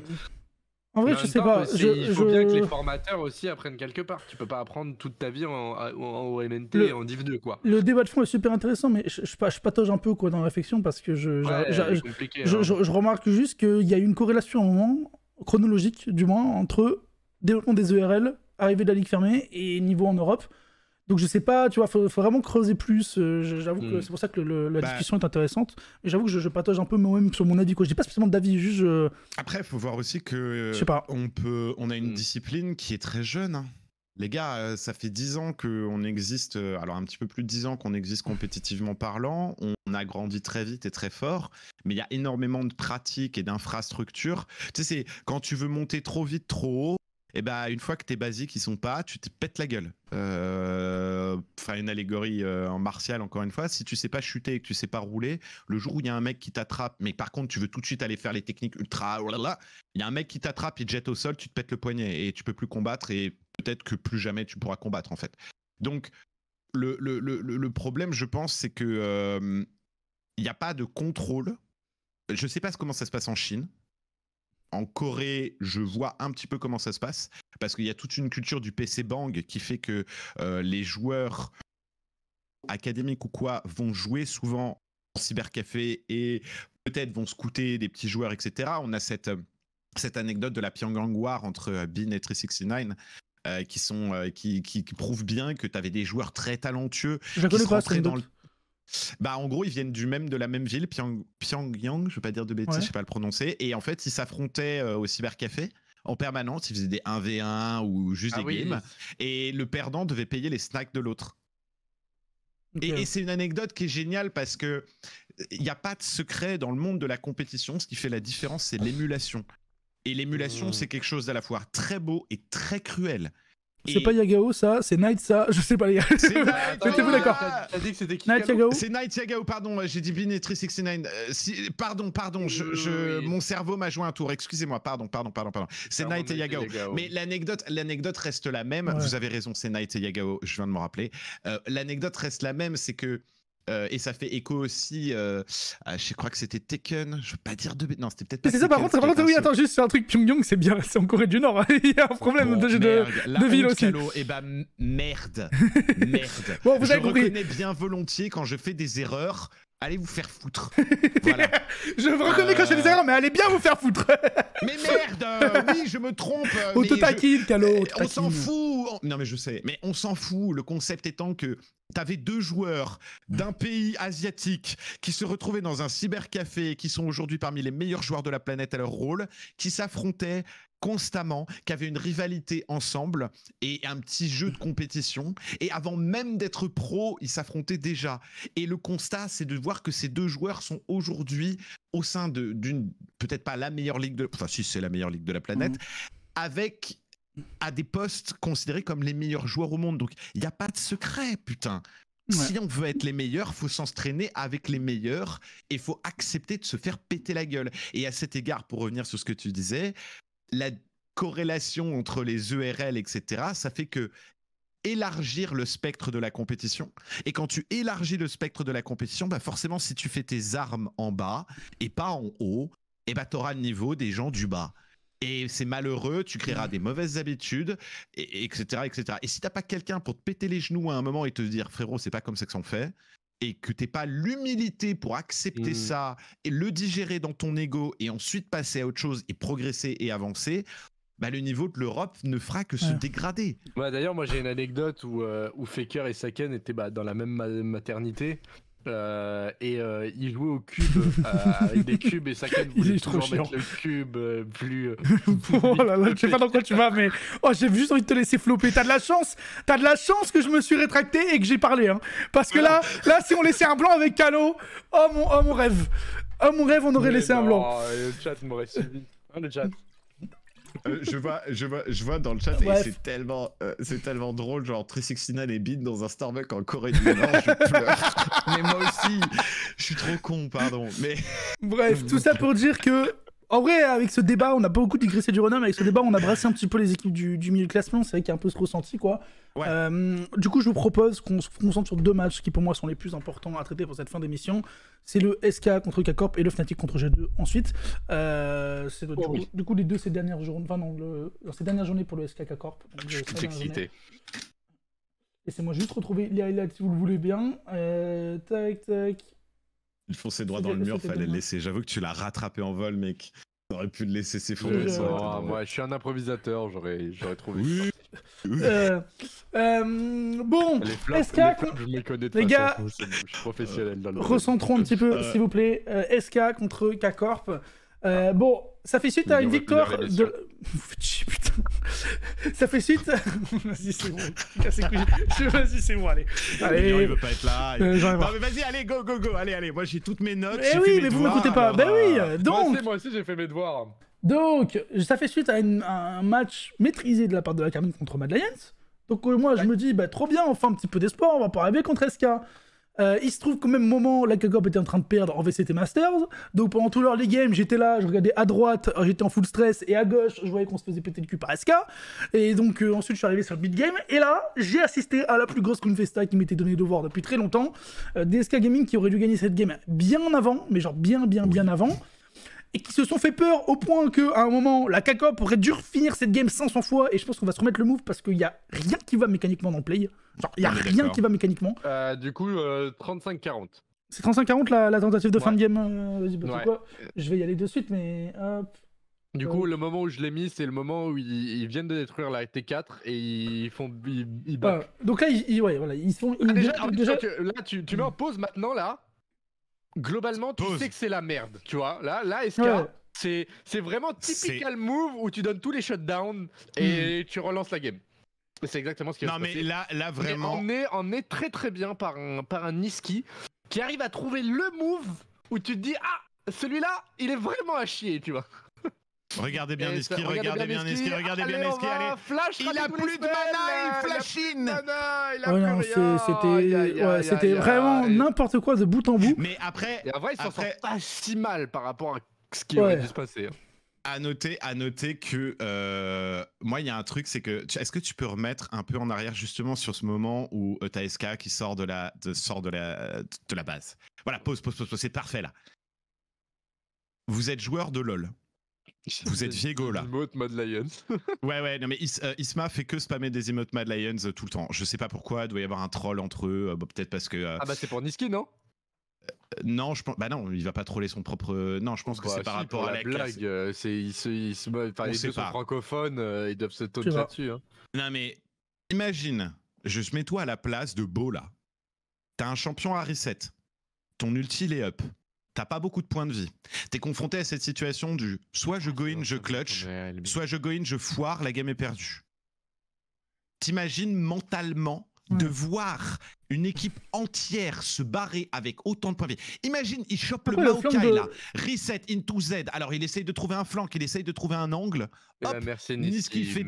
En vrai, je sais pas. il faut bien que les formateurs aussi apprennent quelque part. Tu peux pas apprendre toute ta vie en, en, en OMNT et en Div 2, quoi. Le débat de fond est super intéressant, mais je, je, patauge un peu quoi dans la réflexion parce que hein. je, je, remarque juste qu'il y a une corrélation au moment, chronologique du moins, entre développement des ERL, arrivée de la Ligue fermée et niveau en Europe. Donc je sais pas, tu vois, il faut vraiment creuser plus. Euh, j'avoue que hmm. c'est pour ça que la bah discussion est intéressante. Et j'avoue que je, partage un peu moi-même sur mon avis. que Je dis pas spécialement d'avis, juste. Après, faut voir aussi que euh, on peut, on a une hmm. discipline qui est très jeune. Hein. Les gars, euh, ça fait dix ans qu'on existe, alors un petit peu plus de 10 ans qu'on existe compétitivement parlant, on a grandi très vite et très fort, mais il y a énormément de pratiques et d'infrastructures. Tu sais, c'est quand tu veux monter trop vite, trop haut, et eh bien, une fois que tes basiques ils sont pas, tu te pètes la gueule. Euh, enfin, une allégorie euh, en martial, encore une fois, si tu sais pas chuter et que tu sais pas rouler, le jour où il y a un mec qui t'attrape, mais par contre, tu veux tout de suite aller faire les techniques ultra, oh il y a un mec qui t'attrape, il te jette au sol, tu te pètes le poignet et tu peux plus combattre et peut-être que plus jamais tu pourras combattre en fait. Donc, le, le, problème, je pense, c'est que euh, il n'y a pas de contrôle. Je ne sais pas comment ça se passe en Chine en Corée, je vois un petit peu comment ça se passe, parce qu'il y a toute une culture du PC Bang qui fait que euh, les joueurs académiques ou quoi vont jouer souvent en cybercafé et peut-être vont scouter des petits joueurs, etc. On a cette, euh, cette anecdote de la Pyongyang War entre euh, Bin et 369. qui, sont, qui, qui, prouvent bien que tu avais des joueurs très talentueux dans le bah, en gros, ils viennent du même, de la même ville, Pyongyang, je vais pas dire de bêtises, je sais pas le prononcer. Et en fait, ils s'affrontaient euh, au cybercafé en permanence. Ils faisaient des 1v1 ou juste ah des games. Et le perdant devait payer les snacks de l'autre. Et, c'est une anecdote qui est géniale parce que euh, il n'y a pas de secret dans le monde de la compétition. Ce qui fait la différence, c'est l'émulation. Et l'émulation, mmh. c'est quelque chose d'à la fois très beau et très cruel. C'est pas Yagao ça, c'est Night ça, *laughs* je sais pas les gars. *laughs* Mettez-vous ah, d'accord. Night Yagao C'est Night Yagao, pardon, j'ai dit Binet 369. Euh, pardon, pardon, je, mon cerveau m'a joué un tour, excusez-moi, pardon, pardon, pardon. pardon. C'est Night et Yagao. Mais l'anecdote l'anecdote reste la même, vous avez raison, c'est Night et Yagao, je viens de me rappeler. Euh, l'anecdote reste la même, c'est que euh, et ça fait écho aussi, euh, je crois que c'était Tekken, je veux pas dire de non, c'était peut-être pas. C'est ça, par contre, par contre, oui, attends, juste un truc Pyongyang, c'est bien, *laughs* c'est en Corée du Nord, hein, *laughs* il y a un problème bon, oh, de, de, de ville aussi. et eh ben merde, merde. *laughs* bon, vous je avez compris. reconnais bien volontiers quand je fais des erreurs, allez vous faire foutre. *laughs* Je vous reconnais que quand je euh. mais allez bien vous faire foutre. *laughs* mais merde, euh, oui, je me trompe. Euh, *laughs* on te eh, On s'en fout. Non, mais je sais, mais on s'en fout. Le concept étant que t'avais deux joueurs d'un pays asiatique qui se retrouvaient dans un cybercafé, qui sont aujourd'hui parmi les meilleurs joueurs de la planète à leur rôle, qui s'affrontaient constamment, y avait une rivalité ensemble et un petit jeu de compétition. Et avant même d'être pro, ils s'affrontaient déjà. Et le constat, c'est de voir que ces deux joueurs sont aujourd'hui au sein d'une, peut-être pas la meilleure ligue de, enfin si c'est la meilleure ligue de la planète, mmh. avec à des postes considérés comme les meilleurs joueurs au monde. Donc il n'y a pas de secret, putain. Si on veut être les meilleurs, faut s'entraîner avec les meilleurs et faut accepter de se faire péter la gueule. Et à cet égard, pour revenir sur ce que tu disais, la corrélation entre les ERL, etc., ça fait que élargir le spectre de la compétition. Et quand tu élargis le spectre de la compétition, bah, forcément, si tu fais tes armes en bas et pas en haut, et eh bah t'auras le niveau des gens du bas. Et c'est malheureux, tu créeras des mauvaises habitudes, etc., etc. Et si t'as pas quelqu'un pour te péter les genoux à un moment et te dire frérot, c'est pas comme ça que ça on fait, et que t'es pas l'humilité pour accepter mm. ça et le digérer dans ton ego et ensuite passer à autre chose et progresser et avancer, bah, le niveau de l'Europe ne fera que se dégrader. D'ailleurs, moi j'ai une anecdote où, euh, Faker et Saken étaient bah, dans la même maternité euh, et euh, il jouait au cube euh, avec des cubes et trop le cube plus, *laughs* oh là là, je sais pas dans quoi tu vas, mais oh, j'ai juste envie de te laisser flopper. T'as de la chance, t'as de la chance que je me suis rétracté et que j'ai parlé, hein. Parce que là, là, si on laissait un blanc avec Calo, oh mon, oh mon rêve, oh mon rêve, on aurait laissé un blanc. Le chat m'aurait suivi, hein, le chat. Euh, je vois, je je vois dans le chat c'est tellement, euh, c'est tellement drôle, genre 369 et Bean dans un Starbucks en Corée du Nord, je pleure. *laughs* mais moi aussi, je suis trop con, pardon. Mais bref, tout ça pour dire que en vrai, avec ce débat, on a beaucoup digressé du Renom. Avec ce débat, on a brassé un petit peu les équipes du, milieu de classement. C'est vrai qu'il y a un peu ce ressenti, quoi. Euh, du coup, je vous propose qu'on se concentre sur deux matchs qui, pour moi, sont les plus importants à traiter pour cette fin d'émission. C'est le SK contre K-Corp et le Fnatic contre G2 ensuite. Euh, c'est oh du, coup, les deux ces dernières journées. Enfin, non, le... ces dernières journées pour le SK K-Corp. Je euh, suis excité. Laissez-moi juste retrouver les highlights si vous le voulez bien. tac, tac. Il fonçait droit dans le mur, fallait le laisser. J'avoue que tu l'as rattrapé en vol, mec. aurais pu le laisser s'effondrer. moi, je suis un improvisateur, j'aurais, j'aurais trouvé. Oui. Euh, euh, bon, SK, les, les gars, je suis professionnel dans le recentrons un petit peu, euh, s'il vous plaît. SK contre K-Corp. Ah. Bon, ça fait suite à une victoire de. Putain. Ça fait suite *laughs* Vas-y, c'est bon. *laughs* Vas-y, c'est bon, allez. allez. il veut pas être là. Euh, non, mais vas-y, allez, go, go, go. Allez, allez. Moi, j'ai toutes mes notes. Eh oui, mais vous m'écoutez pas. ben oui, euh, donc. Moi aussi, moi aussi j'ai fait mes devoirs. Donc, ça fait suite à, un match maîtrisé de la part de la Carmine contre Mad Donc, euh, moi, je me dis, bah, trop bien, enfin, un petit peu d'espoir, on va pas arriver contre SK. Euh, il se trouve qu'au même moment, la Cagop était en train de perdre en VCT Masters. Donc pendant tout l'heure les games, j'étais là, je regardais à droite, euh, j'étais en full stress, et à gauche, je voyais qu'on se faisait péter le cul par SK. Et donc euh, ensuite, je suis arrivé sur le beat game. Et là, j'ai assisté à la plus grosse confesta qui m'était donné de voir depuis très longtemps. DSK Gaming qui aurait dû gagner cette game bien avant, mais genre bien, bien, bien avant et qui se sont fait peur au point que à un moment la caca pourrait dur finir cette game 500 fois et je pense qu'on va se remettre le move parce qu'il y a rien qui va mécaniquement dans le play. Genre il y a ah rien qui va mécaniquement. Euh, du coup 35-40. Euh, c'est 35-40 la, la, tentative de fin de game. je, euh, bah, je vais y aller de suite mais hop. Du coup, le moment où je l'ai mis, c'est le moment où ils, viennent de détruire la T4 et ils font. Ils, ah, donc là, ils, ouais, voilà, ils sont. Ah, déjà, là, tu, tu mets maintenant, là globalement, tu sais que c'est la merde, tu vois. Là, là, SK, c'est, c'est vraiment typical move où tu donnes tous les shutdowns et hmm. tu relances la game. C'est exactement ce qui Non, mais là, là, vraiment. On est, on est très très bien par un, par un Niski qui arrive à trouver le move où tu te dis Ah, celui-là, il est vraiment à chier, tu vois. Regardez bien Neski, regardez bien Neski, regardez bien Neski, il a plus de mana, il flash in. C'était vraiment n'importe quoi de bout en bout. Mais après, il s'en sort pas si mal par rapport à ce qui aurait dû se passer. Hein. À noter, à noter que euh, moi, il y a un truc, c'est que est-ce que tu peux remettre un peu en arrière justement sur ce moment où euh, t'as SK qui sort de la, de, sort de la, de la base. Voilà, pause, pause, pause c'est parfait là. Vous êtes joueur de LoL. Vous êtes Viego là. Emote Mad Lions. *laughs* ouais, ouais, non mais euh, Isma fait que spammer des emotes Mad Lions euh, tout le temps. Je sais pas pourquoi, il doit y avoir un troll entre eux. Euh, peut-être parce que. Ah bah c'est pour Niski, non non, je pense. Bah non, il va pas troller son propre. Non, je pense que bah, c'est par rapport à la, blague. C'est ils se, ils les deux sont francophones, ils doivent se tourner là-dessus. Hein. Non mais imagine, je mets toi à la place de Beau là. T'as un champion à reset. Ton ulti est up t'as pas beaucoup de points de vie. T'es confronté à cette situation du soit je go in, je clutch, soit je go in, je foire, la game est perdue. T'imagines mentalement de voir une équipe entière se barrer avec autant de points Imagine, il chope le Maokai là, reset into Z. Alors il essaye de trouver un flanc, il essaye de trouver un angle. Hop, fait de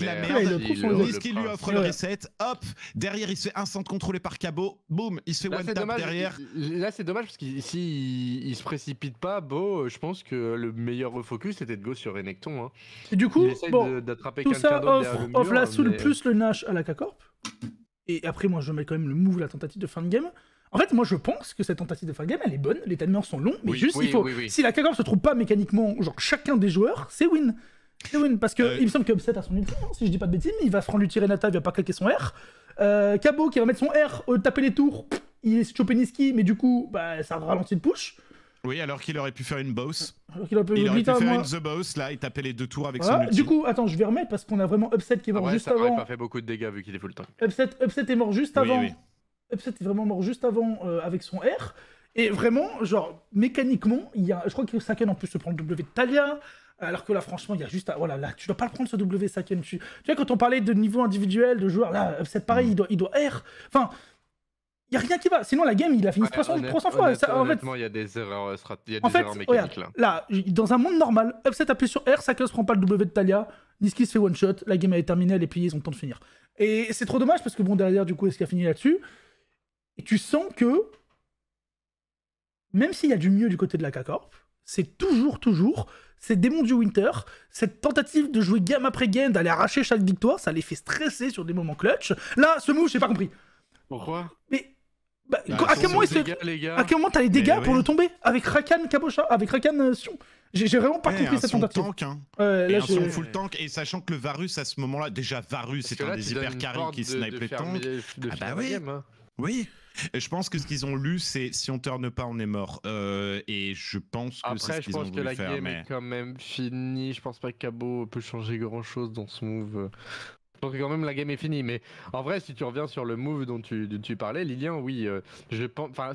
la merde. Niski lui offre le reset. Hop, derrière il se fait un centre contrôlé par Cabo. Boum, il se fait one tap derrière. Là c'est dommage parce qu'ici il, se précipite pas, je pense que le meilleur refocus était de go sur Renekton. Hein. Et du coup, bon, tout ça offre, la soul plus le Nash à la K-Corp. Et après, moi, je mets quand même le move, la tentative de fin de game. En fait, moi, je pense que cette tentative de fin de game, elle est bonne. Les timers sont longs, mais juste, il faut. si la Kagor se trouve pas mécaniquement, genre chacun des joueurs, c'est win. C'est win. Parce que euh, il me semble que Upset a son ulti, hein, si je dis pas de bêtises, mais il va se lui tirer Nata, il va pas claquer son R. Euh, Cabo qui va mettre son R, euh, taper les tours, il est chopé mais du coup, bah, ça ralentit le push. Oui, alors qu'il aurait pu faire une boss. il aurait pu faire une The Boss, là, il tapait les deux tours avec son ulti. Du coup, attends, je vais remettre parce qu'on a vraiment Upset qui est mort avant. ouais, juste ça pas fait beaucoup de dégâts vu qu'il est full tank. Upset, Upset est mort juste avant. Oui, Upset est vraiment mort juste avant euh, avec son R. Et vraiment, genre, mécaniquement, il y a... je crois que Saken en plus se prend le W de Talia. Alors que là, franchement, il y a juste. Voilà, là, tu dois pas le prendre ce W Saken. Tu... tu vois, quand on parlait de niveau individuel, de joueur, là, Upset, pareil, mm. il, doit, il doit R. Enfin, a rien qui va. Sinon, la game, il a fini 300, fois. en fait, il y a des erreurs, euh, il a des erreurs mécaniques là. là. dans un monde normal, Upset appuie sur R, se prend pas le W de Talia, Niski se fait one shot, la game est terminée, elle est pliée, ils ont le temps de finir. Et c'est trop dommage parce que bon, derrière, du coup, est-ce qu'il a fini là-dessus Et tu sens que, même s'il y a du mieux du côté de la K-Corp, c'est toujours, toujours ces démons du Winter, cette tentative de jouer game après game, d'aller arracher chaque victoire, ça les fait stresser sur des moments clutch. Là, ce move, j'ai pas compris. Pourquoi Mais bah, bah, à, quel moment à, quel moment t'as les dégâts pour le tomber Avec Rakan Kabocha, avec Rakan euh, Sion J'ai vraiment pas compris cette tentative. Tank, hein. et un full tank, et sachant que le Varus à ce moment-là, déjà Varus c'est un des hyper carrés qui snipe les tanks. ah bah oui Oui et je pense que ce qu'ils ont lu, c'est si on tourne pas, on est mort. Euh, et je pense que c'est ce qu'ils ont voulu Après, je pense que la game est quand même finie. Je pense pas que Cabo peut changer grand chose dans ce move. Donc quand même la game est finie, mais en vrai si tu reviens sur le move dont tu, parlais, Lilian, oui, euh, je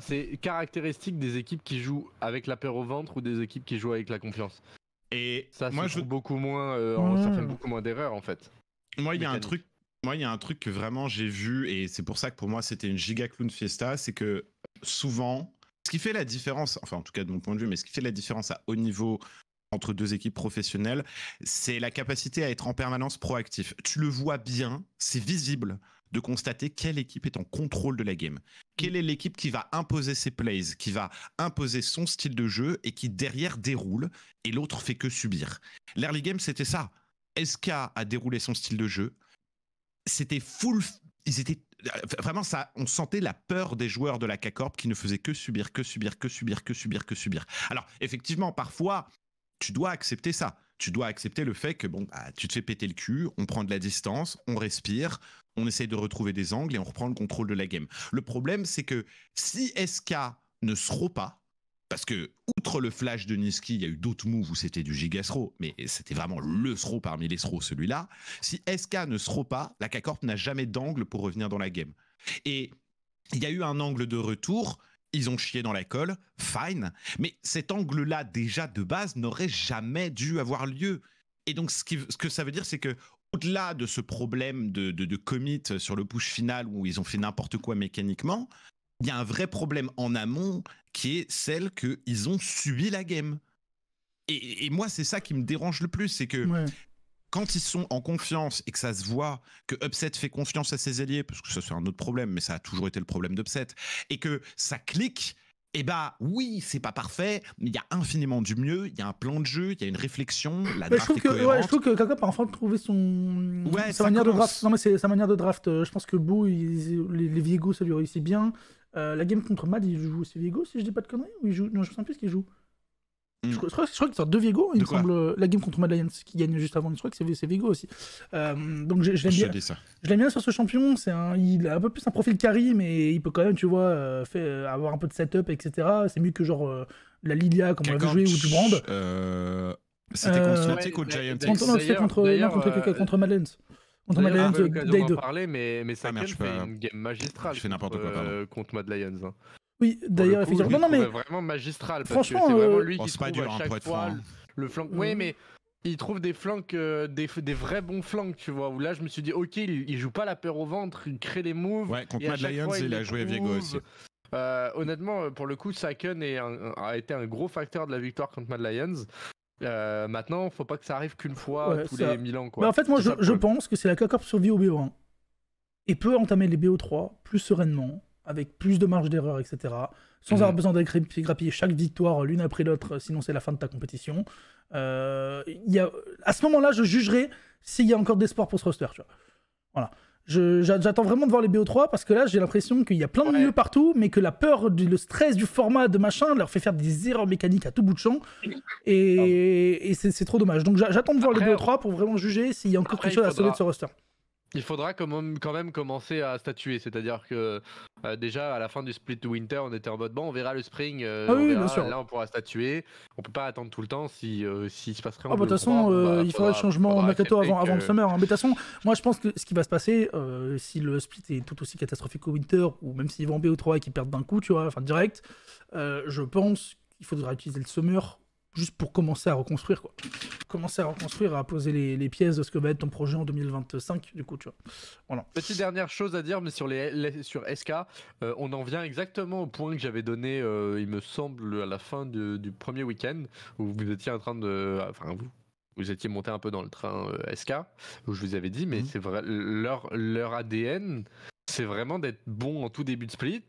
c'est caractéristique des équipes qui jouent avec la peur au ventre ou des équipes qui jouent avec la confiance. Et ça, moi je beaucoup moins, euh, ça fait beaucoup moins d'erreurs en fait. Moi il y a un truc, moi il y a un truc que vraiment j'ai vu et c'est pour ça que pour moi c'était une giga clown fiesta, c'est que souvent ce qui fait la différence, enfin en tout cas de mon point de vue, mais ce qui fait la différence à haut niveau entre deux équipes professionnelles, c'est la capacité à être en permanence proactif. Tu le vois bien, c'est visible de constater quelle équipe est en contrôle de la game. Quelle est l'équipe qui va imposer ses plays, qui va imposer son style de jeu et qui derrière déroule et l'autre fait que subir. L'early game, c'était ça. SK a déroulé son style de jeu. C'était full. Ils étaient vraiment ça, on sentait la peur des joueurs de la k qui ne faisaient que subir, que subir, que subir, que subir, que subir. Alors effectivement, parfois, tu dois accepter ça. Tu dois accepter le fait que bon, bah, tu te fais péter le cul, on prend de la distance, on respire, on essaye de retrouver des angles et on reprend le contrôle de la game. Le problème, c'est que si SK ne se pas, parce que, outre le flash de Niski, il y a eu d'autres moves où c'était du gigasro, mais c'était vraiment le sro parmi les sro celui-là. Si SK ne throw pas, la K-Corp n'a jamais d'angle pour revenir dans la game. Et il y a eu un angle de retour ils ont chié dans la colle, fine, mais cet angle-là déjà de base n'aurait jamais dû avoir lieu. Et donc ce, ce que ça veut dire, c'est que au-delà de ce problème de, commit sur le push final où ils ont fait n'importe quoi mécaniquement, il y a un vrai problème en amont qui est celle qu'ils ont subi la game. Et, moi, c'est ça qui me dérange le plus, c'est que quand ils sont en confiance et que ça se voit que Upset fait confiance à ses alliés, parce que ça c'est un autre problème, mais ça a toujours été le problème d'Upset, et que ça clique, eh bah ben, oui, c'est pas parfait, mais il y a infiniment du mieux, il y a un plan de jeu, il y a une réflexion, la draft je trouve est que, je trouve que Kaka a enfin trouver son ouais, sa manière de draft. Non mais c'est sa manière de draft. Euh, je pense que Boo, les, les Viego, ça lui réussit bien. Euh, la game contre Mad, il joue aussi Viego, si je dis pas de conneries, ou il joue Non, je sens plus ce qu'il joue. Hmm. Je, crois, je, crois, que c'est de Viego, il de me semble. Euh, la game contre Mad Lions qui gagne juste avant, je crois que c'est Viego aussi. Euh, donc je, l'aime bien. Je l'aime bien sur ce champion. C'est un, il a un peu plus un profil carry, mais il peut quand même, tu vois, euh, euh, avoir un peu de setup, etc. C'est mieux que genre la Lilia comme on l'avait joué ou du Brand. C'était contre Fnatic ou Giant contre, contre, contre Mad Lions. Contre Mad Lions, Day 2. parler, mais, mais ça ah, merde, fait une game magistrale. Je fais n'importe quoi, Contre Mad Lions. Hein. Oui, d'ailleurs, effectivement. Non, mais vraiment magistral. Franchement, que c'est vraiment euh, oh, à chaque fois hein. le mhm. Oui, mais il trouve des flancs, euh, des, des, vrais bons flancs, tu vois. Où là, je me suis dit, ok, il, joue pas la peur au ventre, il crée les moves. Ouais, contre Mad Lions, il, a joué à Viego aussi. Euh, honnêtement, pour le coup, Saken a été un gros facteur de la victoire contre Mad Lions. Euh, maintenant, faut pas que ça arrive qu'une fois tous les 1000 ans. Mais en fait, moi, je, pense que c'est la k sur au BO1 et peut entamer les BO3 plus sereinement avec plus de marge d'erreur, etc. Sans mm. avoir besoin d'agrippiller chaque victoire l'une après l'autre, euh, sinon c'est la fin de ta compétition. Euh, y a, à ce moment-là, je jugerai s'il y a encore d'espoir pour ce roster. Voilà. J'attends vraiment de voir les BO3 parce que là, j'ai l'impression qu'il y a plein de milieux partout, mais que la peur, le stress du format, de machin, leur fait faire des erreurs mécaniques à tout bout de champ. Et, c'est trop dommage. Donc j'attends de voir les BO3 pour vraiment juger s'il y a encore quelque chose à sauver de ce roster il faudra quand même, commencer à statuer. C'est-à-dire que euh, déjà à la fin du split de winter, on était en mode bon, on verra le spring. Euh, ah là, on pourra statuer. On peut pas attendre tout le temps si euh, se passe rien. Ah, bah, de toute façon, bah, euh, il faudra le changement mercato avant, avant le summer. Hein. Mais de toute façon, moi je pense que ce qui va se passer, si le split est tout aussi catastrophique au winter, ou même s'ils vont en BO3 et qu'ils perdent d'un coup, tu vois, enfin direct, je pense qu'il faudra utiliser le summer juste pour commencer à reconstruire, quoi. Commencer à reconstruire, à poser les, pièces de ce que va être ton projet en 2025, du coup, tu vois. Voilà. Petite dernière chose à dire, mais sur, les, sur SK, euh, on en vient exactement au point que j'avais donné, euh, il me semble, à la fin du premier week-end, où vous étiez en train de. Enfin, vous, étiez monté un peu dans le train euh, SK, où je vous avais dit, mais mmh. c'est leur, leur ADN, c'est vraiment d'être bon en tout début de split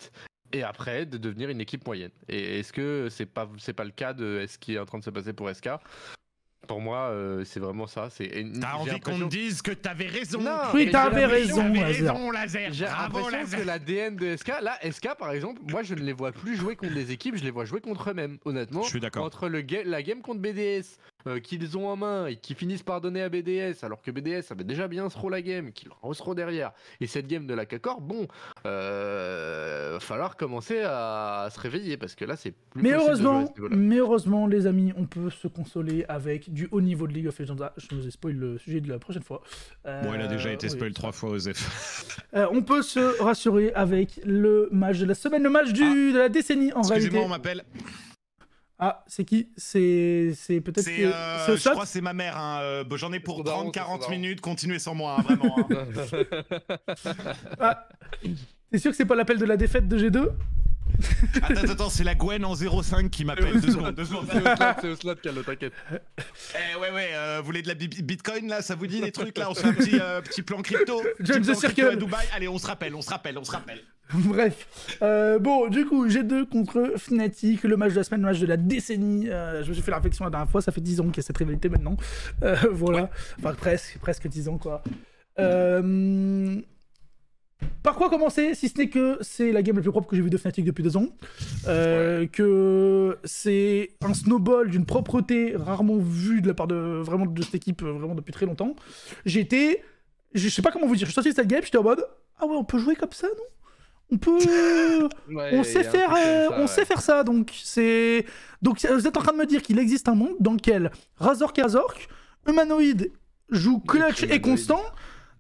et après de devenir une équipe moyenne. Et est-ce que c'est pas c'est pas le cas de ce qui est en train de se passer pour SK pour moi, euh, c'est vraiment ça. C'est. T'as envie qu'on me dise que t'avais raison. Non, oui, t'avais raison, raison, laser. J'ai l'impression que l'ADN de SK, là, SK par exemple, moi je ne les vois plus jouer contre des équipes, je les vois jouer contre eux-mêmes. Honnêtement, je suis d'accord. Entre le la game contre BDS, euh, qu'ils ont en main et qui finissent par donner à BDS, alors que BDS avait déjà bien throw la game, qu'il derrière, et cette game de la Cacor, bon, euh, falloir commencer à, se réveiller parce que là c'est plus. Mais heureusement, mais heureusement, les amis, on peut se consoler avec du haut niveau de League of Legends. Ah, je je vous ai spoil le sujet de la prochaine fois. bon, euh, il a déjà été spoil trois fois, *laughs* euh, on peut se rassurer avec le match de la semaine, le match ah. de la décennie en réalité. Excusez-moi, on m'appelle. Ah, c'est qui C'est peut-être. C'est euh, Je crois que c'est ma mère. Hein, euh, j'en ai pour 30-40 minutes. Continuez sans moi, hein, vraiment. Hein. *laughs* Ah, t'es sûr que c'est pas l'appel de la défaite de G2 attends, attends, c'est la Gwen en 05 qui m'appelle. deux secondes, deux secondes. C'est au slot qu'elle t'inquiète. Eh ouais, ouais, euh, vous voulez de la bitcoin là Ça vous dit des trucs là On se fait un petit, plan crypto Je petit plan the Circle. à Dubaï. Allez, on se rappelle, on se rappelle, on se rappelle. *laughs* Bref. Euh, bon, du coup, G2 contre Fnatic, le match de la semaine, le match de la décennie. Euh, je me suis fait la réflexion la dernière fois, ça fait 10 ans qu'il y a cette rivalité maintenant. Euh, *laughs* voilà. Enfin, presque, presque 10 ans, quoi. Par quoi commencer Si ce n'est que c'est la game la plus propre que j'ai vue de Fnatic depuis 2 ans, que c'est un snowball d'une propreté rarement vue de la part de vraiment de cette équipe vraiment depuis très longtemps. J'étais, je sais pas comment vous dire, je suis sorti de cette game, j'étais en mode ah ouais on peut jouer comme ça non on peut, on sait faire, euh, ça, on sait faire ça. Donc c'est, donc vous êtes en train de me dire qu'il existe un monde dans lequel Razor et humanoid humanoïde, joue clutch et constant.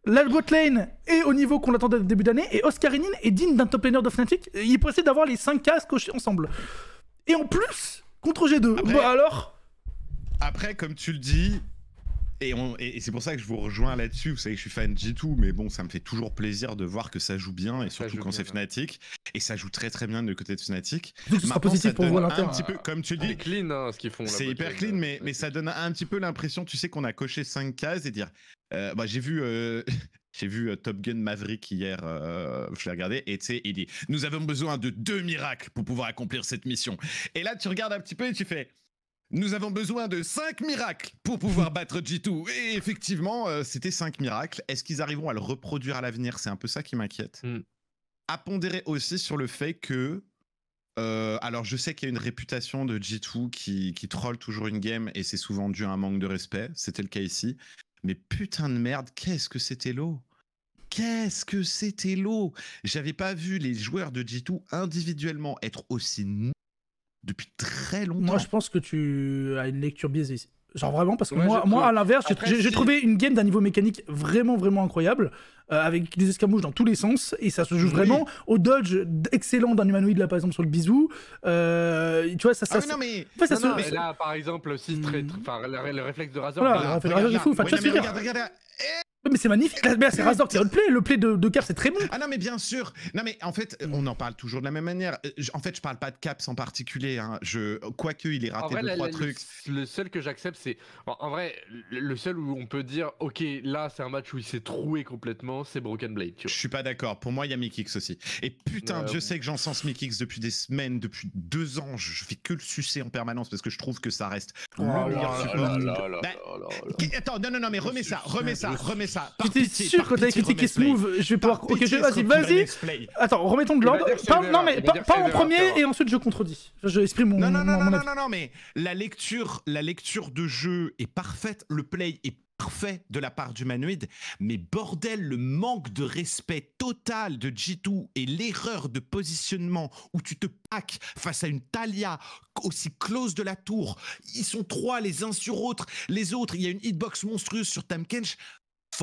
Lalgotlane Lane est au niveau qu'on l'attendait au début d'année et Oscarinine est digne d'un top laner de Fnatic. Il possède d'avoir les 5 casques ensemble. Et en plus, contre G2. alors Après, comme tu le dis, et, c'est pour ça que je vous rejoins là-dessus. Vous savez, que je suis fan de G2, mais bon, ça me fait toujours plaisir de voir que ça joue bien, et surtout quand c'est Fnatic. Et ça joue très très bien de côté de Fnatic. C'est positif pour vous un petit peu, comme tu dis. clean hein, ce qu'ils font. C'est hyper euh, clean, mais, mais ça donne un petit peu l'impression, tu sais, qu'on a coché 5 cases et dire. Euh, bah, j'ai vu, euh, *laughs* j'ai vu Top Gun Maverick hier, je l'ai regardé, et tu sais, il dit Nous avons besoin de deux miracles pour pouvoir accomplir cette mission. Et là, tu regardes un petit peu et tu fais nous avons besoin de 5 miracles pour pouvoir *laughs* battre G2. Et effectivement, euh, c'était 5 miracles. Est-ce qu'ils arriveront à le reproduire à l'avenir C'est un peu ça qui m'inquiète. Hmm. À pondérer aussi sur le fait que. Euh, alors, je sais qu'il y a une réputation de G2 qui, qui troll toujours une game et c'est souvent dû à un manque de respect. C'était le cas ici. Mais putain de merde, qu'est-ce que c'était l'eau Qu'est-ce que c'était l'eau J'avais pas vu les joueurs de G2 individuellement être aussi depuis très longtemps. Moi, je pense que tu as une lecture biaisée Genre vraiment, parce que moi, moi, à l'inverse, j'ai trouvé une game d'un niveau mécanique vraiment, vraiment incroyable, euh, avec des escamouches dans tous les sens, et ça se joue vraiment au dodge excellent d'un humanoïde, là, par exemple, sur le bisou. Euh, tu vois, ça, ça, ah non, mais... se... là, par exemple, hmm. le, réflexe de Razor... Voilà, bah, le réflexe de Razor, fou. Mais c'est magnifique, c'est Razor qui le play, le play de, Caps c'est très bon. Ah non mais bien sûr, non mais en fait on en parle toujours de la même manière. Euh, en fait je parle pas de Caps en particulier, hein. je... quoique il ait raté deux trois trucs. Le seul que j'accepte c'est, en vrai le seul où on peut dire ok là c'est un match où il s'est troué complètement c'est Broken Blade. Tu vois. Je suis pas d'accord, pour moi il y a Mikix aussi. Et putain euh, Je Dieu sait que sens Mikix depuis des semaines, depuis deux ans, je fais que le sucer en permanence parce que je trouve que ça reste oh le meilleur ben, Attends non non non mais remets ça, remets ça, remets ça tu t'es sûr que écrit critiqué ce move. Je vais pouvoir. Ok, vas-y, vas-y. Attends, remettons de l'ordre. Non, mais pas en premier et ensuite je contredis. exprime mon. Non, non, non, non, non, non, mais la lecture, la lecture de jeu est parfaite. Le play est parfait de la part du d'Humanoid, mais bordel, le manque de respect total de G2 et l'erreur de positionnement où tu te packs face à une Talia aussi close de la tour. Ils sont trois les uns sur autres, les autres. Il y a une hitbox monstrueuse sur Tamkench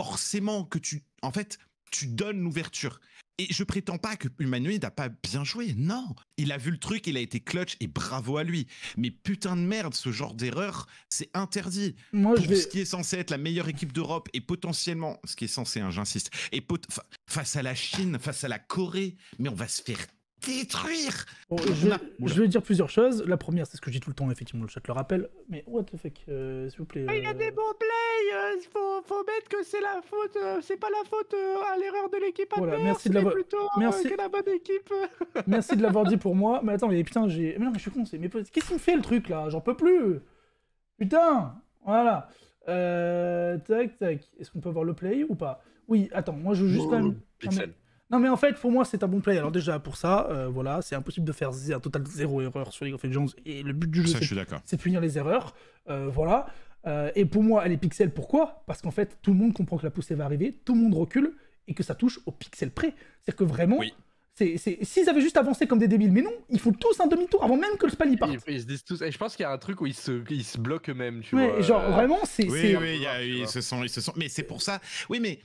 forcément que tu, en fait, tu donnes l'ouverture. Et je prétends pas que Humanoid n'a pas bien joué. Non, il a vu le truc, il a été clutch et bravo à lui. Mais putain de merde, ce genre d'erreur, c'est interdit. Moi, ce qui est censé être la meilleure équipe d'Europe et potentiellement, ce qui est censé, hein, j'insiste, et face à la Chine, face à la Corée, mais on va se faire détruire oh, je, vais dire plusieurs choses. La première, c'est ce que je dis tout le temps, effectivement, le chat le rappelle. Mais what the fuck, euh, s'il vous plaît. Ah, il y a euh, des bons plays euh, faut, mettre que c'est la faute, c'est pas la faute à l'erreur de l'équipe adverse. merci de l'avoir plutôt merci... que la bonne équipe. *laughs* merci de l'avoir dit pour moi. Mais attends, mais putain, j'ai. non, je suis con, Mais qu'est-ce qu'il me fait le truc là J'en peux plus Putain Voilà. tac, tac. Est-ce qu'on peut avoir le play ou pas Oui, attends, moi je veux juste oh, non, mais en fait, pour moi, c'est un bon play. Alors, déjà, pour ça, euh, voilà, c'est impossible de faire un total zéro erreur sur League of Legends. Et le but du jeu, c'est punir les erreurs. Euh, voilà. Euh, et pour moi, elle est pixel. Pourquoi Parce qu'en fait, tout le monde comprend que la poussée va arriver, tout le monde recule et que ça touche au pixel près. C'est-à-dire que vraiment. S'ils avaient juste avancé comme des débiles, mais non, ils font tous un demi-tour avant même que le y parte. Ils, se disent tous, et je pense qu'il y a un truc où ils se, bloquent eux-mêmes, tu ouais, vois. Genre, vraiment, c'est. Oui, oui, ils, se sont, ils se sont. Mais c'est pour ça. Oui, mais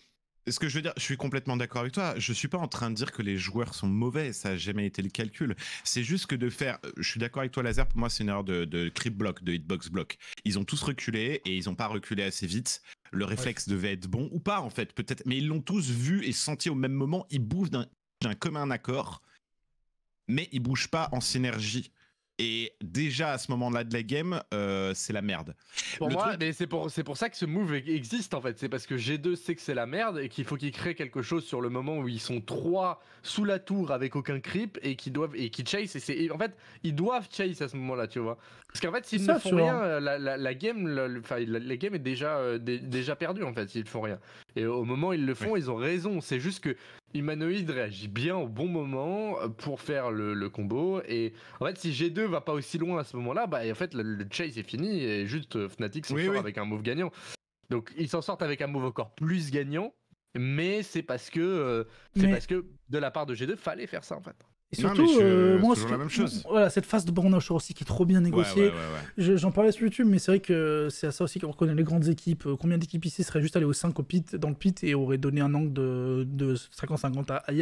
ce que je veux dire, je suis complètement d'accord avec toi. Je suis pas en train de dire que les joueurs sont mauvais. Ça n'a jamais été le calcul. C'est juste que de faire. Je suis d'accord avec toi, Laser. Pour moi, c'est une erreur de, de creep block, de hitbox block. Ils ont tous reculé et ils ont pas reculé assez vite. Le réflexe devait être bon ou pas, en fait, peut-être. Mais ils l'ont tous vu et senti au même moment. Ils bougent d'un commun accord, mais ils bougent pas en synergie. Et déjà à ce moment-là de la game, euh, c'est la merde. Pour moi, mais c'est pour, c'est pour ça que ce move e-, existe en fait. C'est parce que G2 sait que c'est la merde et qu'il faut qu'ils créent quelque chose sur le moment où ils sont trois sous la tour avec aucun creep et qu'ils doivent et qui chase. Et c'est en fait ils doivent chase à ce moment-là, tu vois. Parce qu'en fait s'ils ne font rien, euh, la, game, la game est déjà euh, déjà perdue en fait. Ils font rien. Et au moment où ils le font, ils ont raison. C'est juste que Humanoïde réagit bien au bon moment euh, pour faire le, combo. Et en fait, si G2 va pas aussi loin à ce moment-là, bah, en fait, le, chase est fini et juste euh, Fnatic s'en sort avec un move gagnant. Donc, ils s'en sortent avec un move encore plus gagnant, mais c'est parce que, euh, c'est parce que de la part de G2, fallait faire ça en fait. Et surtout, euh, moi, la même chose. Voilà, cette phase de burn aussi qui est trop bien négociée. J'en parlais sur YouTube, mais c'est vrai que c'est à ça aussi qu'on reconnaît les grandes équipes. Euh, combien d'équipes ici seraient juste allées au 5 au pit, dans le pit et auraient donné un angle de, 50-50 à, à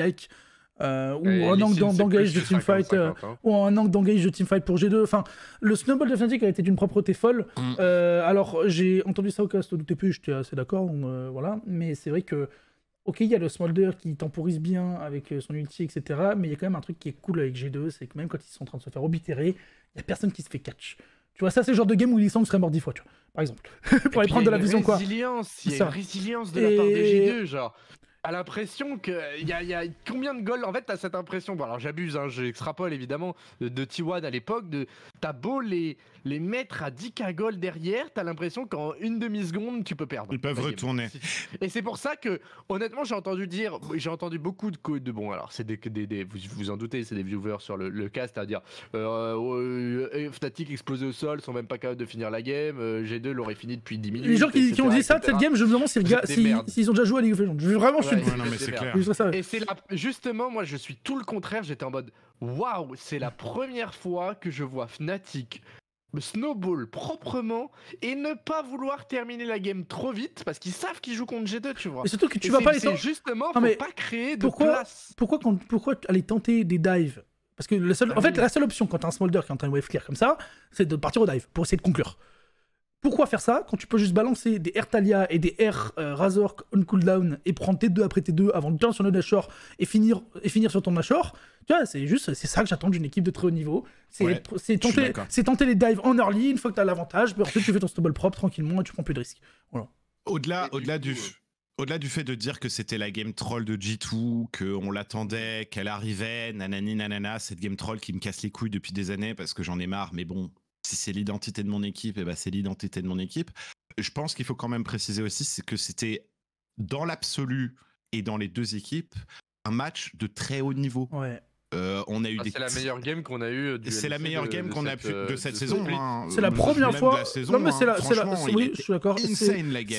ou, un angle d'engage de teamfight, ou un angle d'engage de teamfight pour G2. Enfin, le snowball de Fnatic a été d'une propreté folle. Mm. Euh, alors, j'ai entendu ça au cast de TP, j'étais assez d'accord, voilà. Mais c'est vrai que Ok, il y a le Smolder qui temporise bien avec euh, son ulti, etc. Mais il y a quand même un truc qui est cool avec G2, c'est que même quand ils sont en train de se faire obitérer, il n'y a personne qui se fait catch. Tu vois, ça, c'est le genre de game où ils serait mort dix fois, tu vois, par exemple. *laughs* Pour aller prendre de la vision, quoi. Résilience, il y a résilience de la part des G2, genre à l'impression que. Y a, y a combien de goals En fait, t'as cette impression. Bon, alors j'abuse, hein, j'extrapole évidemment de, de Tiwan à l'époque. De... T'as beau les, les mettre à 10 goals derrière, t'as l'impression qu'en une demi-seconde, tu peux perdre. Ils peuvent retourner. Et c'est pour ça que, honnêtement, j'ai entendu dire. J'ai entendu beaucoup de. de bon, alors, c'est des, vous vous en doutez, c'est des viewers sur le, le c'est à dire. Euh, euh explosé au sol, sont même pas capables de finir la game. Euh, G2 l'aurait fini depuis 10 minutes. Les gens qui, ont dit ça de cette game, je me demande s'ils ont déjà joué à League of vraiment, non, mais c'est clair. Et c'est justement, moi, je suis tout le contraire. J'étais en mode, waouh, c'est la première fois que je vois Fnatic snowball proprement et ne pas vouloir terminer la game trop vite parce qu'ils savent qu'ils jouent contre G2, tu vois. Et surtout que tu vas pas les tenter. justement, faut pas créer de pourquoi, place. Pourquoi, pourquoi aller tenter des dives Parce que la seule, bah en fait, la seule option quand t'as un smolder, en train un wave clear comme ça, c'est de partir au dive pour essayer de conclure. Pourquoi faire ça quand tu peux juste balancer des Air Talia et des Air euh, Razor on cooldown et prendre T2 après T2 avant de turn sur le Nashor et finir, et finir sur ton Nashor Tu vois, c'est juste, c'est ça que j'attends d'une équipe de très haut niveau. C'est tenter, les dives en early, une fois que tu as l'avantage, puis ensuite tu fais ton snowball propre tranquillement et tu prends plus de risques. Au-delà au -delà du, au-delà du fait de dire que c'était la game troll de G2, qu'on l'attendait, qu'elle arrivait, nanani nanana, cette game troll qui me casse les couilles depuis des années parce que j'en ai marre, mais bon, c'est l'identité de mon équipe, et eh ben c'est l'identité de mon équipe. Je pense qu'il faut quand même préciser aussi c'est que c'était dans l'absolu et dans les deux équipes un match de très haut niveau. Euh, on a eu ah, C'est la meilleure game qu'on a eu. C'est la meilleure game qu'on a pu euh, de cette, saison. Hein, c'est la euh, première fois. non mais c'est la, hein. la... Oui, je suis d'accord.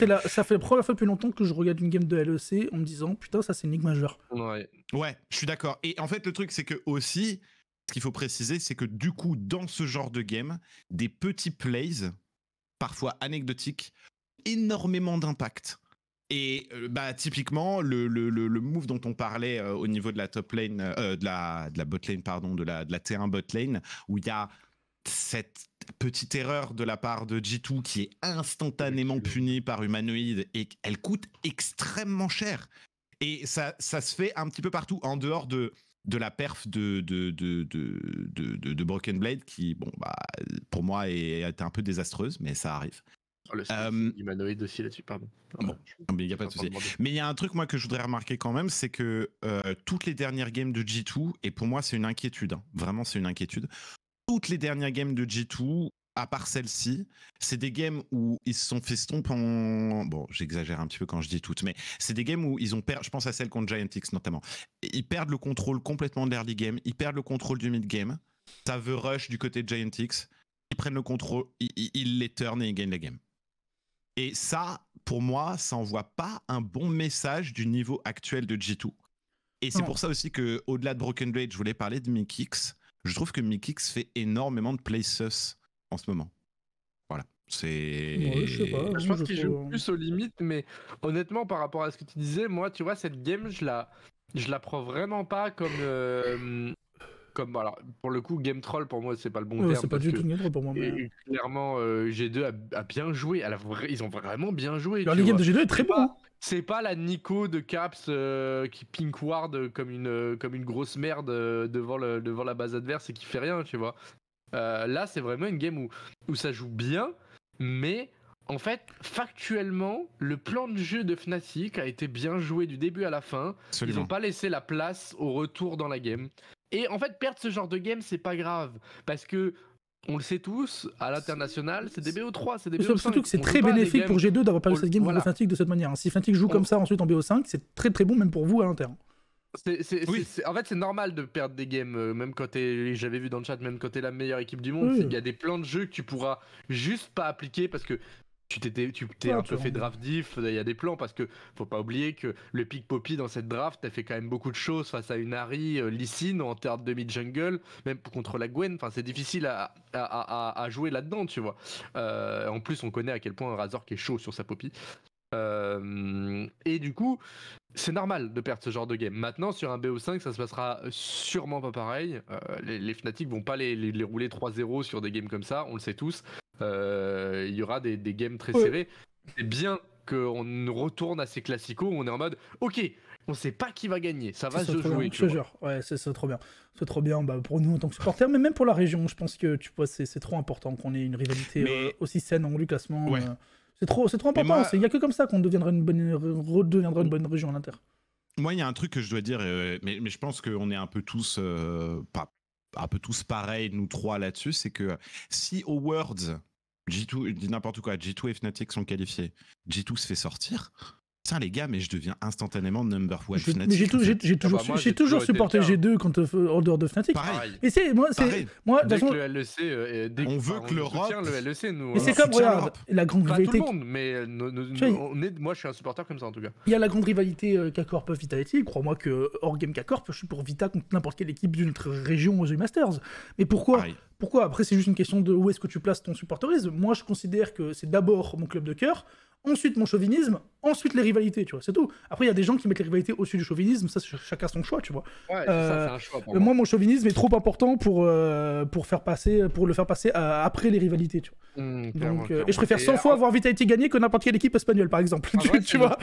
la Ça fait la première fois depuis longtemps que je regarde une game de LEC en me disant putain ça c'est une ligue majeure. Ouais. ouais je suis d'accord. Et en fait le truc c'est que aussi ce qu'il faut préciser, c'est que du coup, dans ce genre de game, des petits plays, parfois anecdotiques, énormément d'impact. Et euh, bah typiquement le, le, le, move dont on parlait euh, au niveau de la top lane, euh, de la de la bot lane pardon, de la de la T1 bot lane où il y a cette petite erreur de la part de G2 qui est instantanément punie par humanoïde et elle coûte extrêmement cher. Et ça ça se fait un petit peu partout en dehors de de la perf de, de, Broken Blade qui, bon, bah, pour moi, été un peu désastreuse, mais ça arrive. Oh, euh, là-dessus, pardon. Ah, mais il y a un truc, moi, que je voudrais remarquer quand même, c'est que euh, toutes les dernières games de G2, et pour moi, c'est une inquiétude, hein, vraiment, c'est une inquiétude. Toutes les dernières games de G2 à part celle-ci, c'est des games où ils se sont stomp en... Bon, j'exagère un petit peu quand je dis toutes, mais c'est des games où ils ont perdu, je pense à celle contre Giant notamment, ils perdent le contrôle complètement de l'early game, ils perdent le contrôle du mid game, ça veut rush du côté de Giant ils prennent le contrôle, ils, les turn et ils gagnent la game. Et ça, pour moi, ça envoie pas un bon message du niveau actuel de G2. Et c'est pour ça aussi que, au-delà de Broken Blade, je voulais parler de Mikix. Je trouve que Mikix fait énormément de places en ce moment. Voilà. C'est. je pense plus aux limites, mais honnêtement, par rapport à ce que tu disais, moi, tu vois, cette game, je la, je la prends vraiment pas comme. Euh, comme, voilà. pour le coup, game troll pour moi, c'est pas le bon terme. C'est pas du tout game pour moi. Mais... Clairement, euh, G2 a, bien joué. Ils ont vraiment bien joué. le game de G2 est très bon. C'est pas la Nico de Caps euh, qui pinkward comme une, comme une grosse merde devant, le, devant la base adverse et qui fait rien, tu vois. Euh, là, c'est vraiment une game où, ça joue bien, mais en fait, factuellement, le plan de jeu de Fnatic a été bien joué du début à la fin. Ils n'ont pas laissé la place au retour dans la game. Et en fait, perdre ce genre de game, c'est pas grave. Parce que on le sait tous, à l'international, c'est des BO3, c'est des BO5. Surtout que c'est très bénéfique pour G2 d'avoir perdu cette game voilà. de Fnatic de cette manière. Hein. Si Fnatic joue comme ça ensuite en BO5, c'est très très bon même pour vous à l'interne. C'est, en fait, c'est normal de perdre des games, euh, même quand t'es, j'avais vu dans le chat, même quand la meilleure équipe du monde. Il y a des plans de jeu que tu pourras juste pas appliquer parce que tu t'es, un peu fait draft diff. Il y a des plans parce que faut pas oublier que le pick poppy dans cette draft, a fait quand même beaucoup de choses face à une Harry, euh, Lissine en terre de mid jungle, même contre la Gwen. Enfin, c'est difficile à, jouer là-dedans, tu vois. Euh, en plus, on connaît à quel point Razor qui est chaud sur sa poppy. Euh, et du coup, c'est normal de perdre ce genre de game. Maintenant, sur un BO5, ça se passera sûrement pas pareil. Euh, les, Fnatic vont pas les, rouler 3-0 sur des games comme ça, on le sait tous. Euh, il y aura des, games très serrés. C'est bien qu'on retourne à ces classicaux où on est en mode OK, on sait pas qui va gagner, ça va se jouer. je jure, ouais, c'est trop bien. C'est trop bien bah, pour nous en tant que supporters, mais même pour la région. Je pense que tu vois, c'est trop important qu'on ait une rivalité aussi saine en haut classement. Ouais. C'est trop, c'est trop important. Il n'y a que comme ça qu'on deviendra une bonne, redeviendra une bonne région à l'Inter. Moi, il y a un truc que je dois dire, euh, mais, je pense qu'on est un peu tous, euh, pas, un peu tous pareils, nous trois là-dessus, c'est que si Worlds, G2, n'importe quoi, G2 et Fnatic sont qualifiés, G2 se fait sortir, Tiens les gars, mais je deviens instantanément number one Fnatic. J'ai, toujours, ah bah, j'ai toujours, supporté G2 quand, en dehors de Fnatic. Pareil. Et c'est moi, moi. Dès que le LEC, euh, on veut que l'Europe. le LEC, e nous. Mais c'est comme la grande Tout le monde, mais euh, moi, je suis un supporter comme ça en tout cas. Il y a la grande rivalité euh, K-Corp Vitality. Crois-moi que euh, hors game K-Corp, je suis pour Vita contre n'importe quelle équipe d'une autre région aux Masters. Mais pourquoi Pourquoi Après, c'est juste une question de où est-ce que tu places ton supporterisme. Moi, je considère que c'est d'abord mon club de cœur, ensuite mon chauvinisme, ensuite les rivalités, tu vois, c'est tout. Après, il y a des gens qui mettent les rivalités au-dessus du chauvinisme, ça, chacun son choix, tu vois. Ouais, ça, euh, un choix euh, moi. mon chauvinisme est trop important pour, euh, pour, faire passer, pour le faire passer après les rivalités, tu vois. Hmm, et je préfère 100 fois ah, avoir Vitality gagné que n'importe quelle équipe espagnole, par exemple. Ah *laughs* tu, vois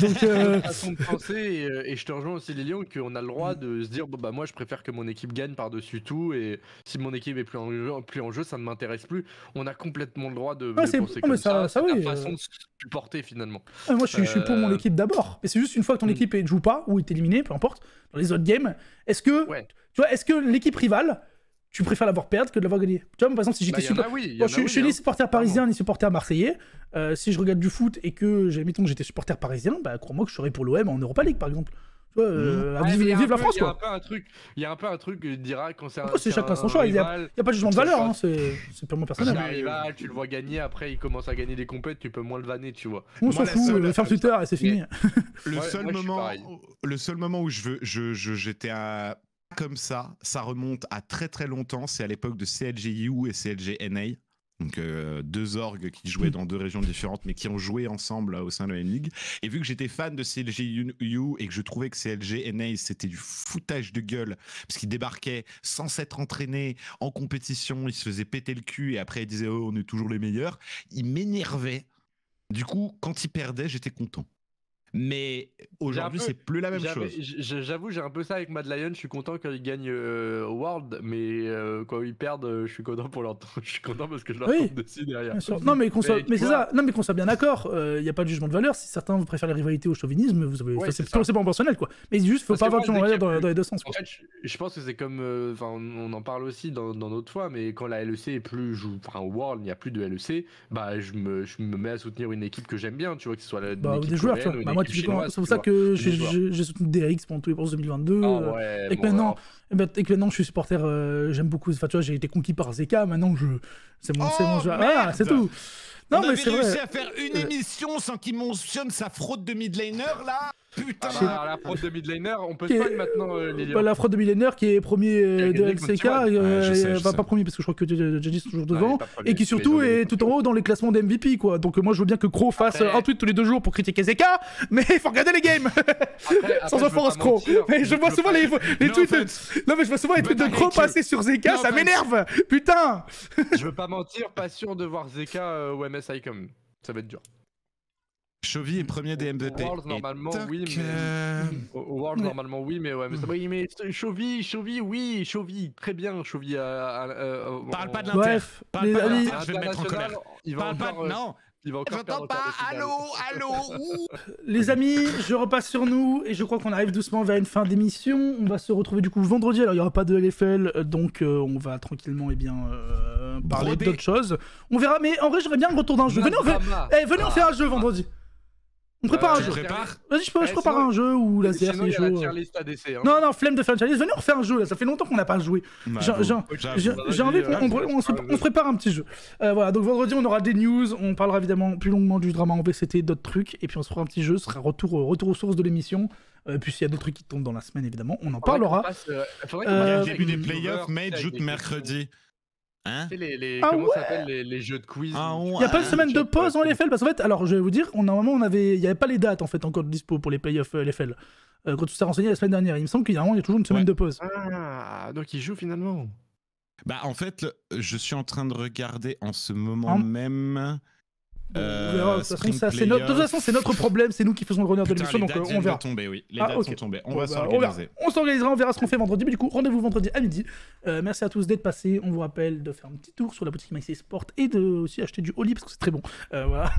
Donc, *laughs* *laughs* et, je te rejoins aussi, Lilian, qu'on a le droit de se dire, bah, moi, je préfère que mon équipe gagne par-dessus tout, et si mon équipe est plus en jeu, plus en jeu ça ne m'intéresse plus. On a complètement le droit de, ah, c'est penser ça, ça, oui, façon de supporter, finalement moi je suis, pour mon euh. équipe d'abord. Mais c'est juste une fois que ton mm. équipe ne joue pas ou est éliminée, peu importe, dans les autres games, est-ce que, tu vois, est-ce que l'équipe rivale, tu préfères l'avoir perdre que de l'avoir gagné. Tu vois, par exemple, si j'étais bah, supporter je, suis, hein. ni supporter parisien ni supporter marseillais. Euh, si je regarde du foot et que, admettons que j'étais supporter parisien, bah crois-moi que je serais pour l'OM en Europa League, par exemple. Mmh. Euh, vive, la France, quoi. Il y a un peu un truc, il dira c'est chacun son choix, il n'y a, pas de jugement de valeur, hein, c'est purement personnel. tu le vois gagner, après il commence à gagner des compètes, tu peux moins le vanner, tu vois. On s'en fout, euh, faire Twitter et c'est fini. *laughs* Le, seul moment, le seul moment où je veux, j'étais je, à comme ça, ça remonte à très très longtemps, c'est à l'époque de CLGU et CLGNA. Donc euh, deux orgues qui jouaient dans deux régions différentes, mais qui ont joué ensemble euh, au sein de la Ligue. Et vu que j'étais fan de CLG yu et que je trouvais que CLG NA, c'était du foutage de gueule, parce qu'ils débarquaient sans s'être entraînés en compétition, ils se faisaient péter le cul et après ils disaient oh on est toujours les meilleurs, ils m'énervaient. Du coup, quand ils perdaient, j'étais content. Mais aujourd'hui, c'est plus la même chose. J'avoue, j'ai un peu ça avec Mad Lion. Je suis content quand ils gagnent euh, World, mais euh, quand ils perdent, euh, je suis content pour leur *laughs* Je suis content parce que je leur oui, tombe dessus derrière. Non, mais qu'on soit, mais c'est ça. Non, mais bien d'accord. Il y n'y a pas de jugement de valeur. Si certains vous préfèrent la rivalité au chauvinisme, vous avez. c'est pas personnel, quoi. Mais juste, faut pas avoir de valeur dans, les deux sens. je, pense que c'est comme, enfin, on en parle aussi dans, dans notre fois, mais quand la LEC est plus, enfin, World, il n'y a plus de LEC, bah, je me, je me mets à soutenir une équipe que j'aime bien, tu vois, que ce soit la. Bah, des joueurs, tu vois c'est pour ça que j'ai soutenu DX pendant tous les courses 2022. Ah euh, eh ben, et, que maintenant, et je suis supporter, euh, j'aime beaucoup. Enfin, tu vois, j'ai été conquis par ZK, maintenant, je... c'est mon, oh, mon jeu. Ah c'est tout. Non, On mais avait réussi à faire une euh, émission sans qu'il mentionne sa fraude de midlaner, là Putain, ah, bah, la fraude de midlaner, on peut spoil maintenant. Euh, bah, la de midlaner qui est premier euh, de LCK, euh, bah, pas premier parce que je crois que Jadis est toujours devant, et qui surtout est, tout en haut dans les classements des MVP quoi. Donc moi je veux bien que Crow fasse un tweet tous les deux jours pour critiquer Zeka, mais il faut regarder les games *laughs* Sans offense Crow. Mais je vois souvent les, les tweets. Non mais je vois souvent les tweets de Crow passer sur ZK, ça m'énerve Putain Je veux pas mentir, pas sûr de voir Zeka au MSI comme Ça va être dur. Chovy est premier des MVP. World, normalement, oui, mais... Euh, World, normalement, oui, mais ouais. Mais, oui, mais Chovy, oui, Chovy, très bien, Chovy. Euh, euh, oh. Parle pas de l'Inter. Bref, Parle pas de je vais mettre en colère. Il va pas pas, *laughs* Les amis, je repasse sur nous et je crois qu'on arrive doucement vers une fin d'émission. On va se retrouver du coup vendredi. Alors il n'y aura pas de LFL, donc on va tranquillement et eh bien parler d'autres choses. On verra, mais en vrai, j'aimerais bien le retour d'un jeu. Venez, on eh, venez on fait un jeu vendredi. On prépare un jeu. Vas-y, je, prépare un jeu ou laser, euh. hein. Non, non, flemme de faire une challenge. Venez, on refait un jeu là, ça fait longtemps qu'on n'a pas joué. Bah, j'ai envie euh, qu'on se, on prépare un petit jeu. Euh, voilà, donc vendredi, on aura des news, on parlera évidemment plus longuement du drama en VCT, d'autres trucs, et puis on se fera un petit jeu, ce sera retour, retour aux sources de l'émission. puis s'il y a d'autres trucs qui tombent dans la semaine, évidemment, on en parlera. Il y a début des playoffs, mais juin, mercredi les, comment jeux de quiz ah Il n'y a pas de ah, semaine de pause en LFL parce qu'en fait, alors je vais vous dire, on, normalement on avait, il n'y avait pas les dates en fait encore de dispo pour les playoffs euh, LFL. Euh, quand tu t'es renseigné la semaine dernière, il me semble qu'il y a toujours une semaine de pause. Ah, donc il joue finalement. Bah en fait, je suis en train de regarder en ce moment même euh, de toute façon, c'est notre problème, c'est nous qui faisons le runner de l'émission, donc bah, on verra. Les dates sont tombées, on, va s'organiser. On s'organisera, on verra ce qu'on fait vendredi. Mais du coup, rendez-vous vendredi à midi. Euh, merci à tous d'être passés. On vous rappelle de faire un petit tour sur la boutique MyC Sport et de aussi acheter du Oli parce que c'est très bon. Euh, voilà.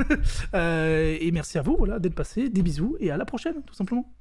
*laughs* et merci à vous, voilà, d'être passés. Des bisous et à la prochaine, tout simplement.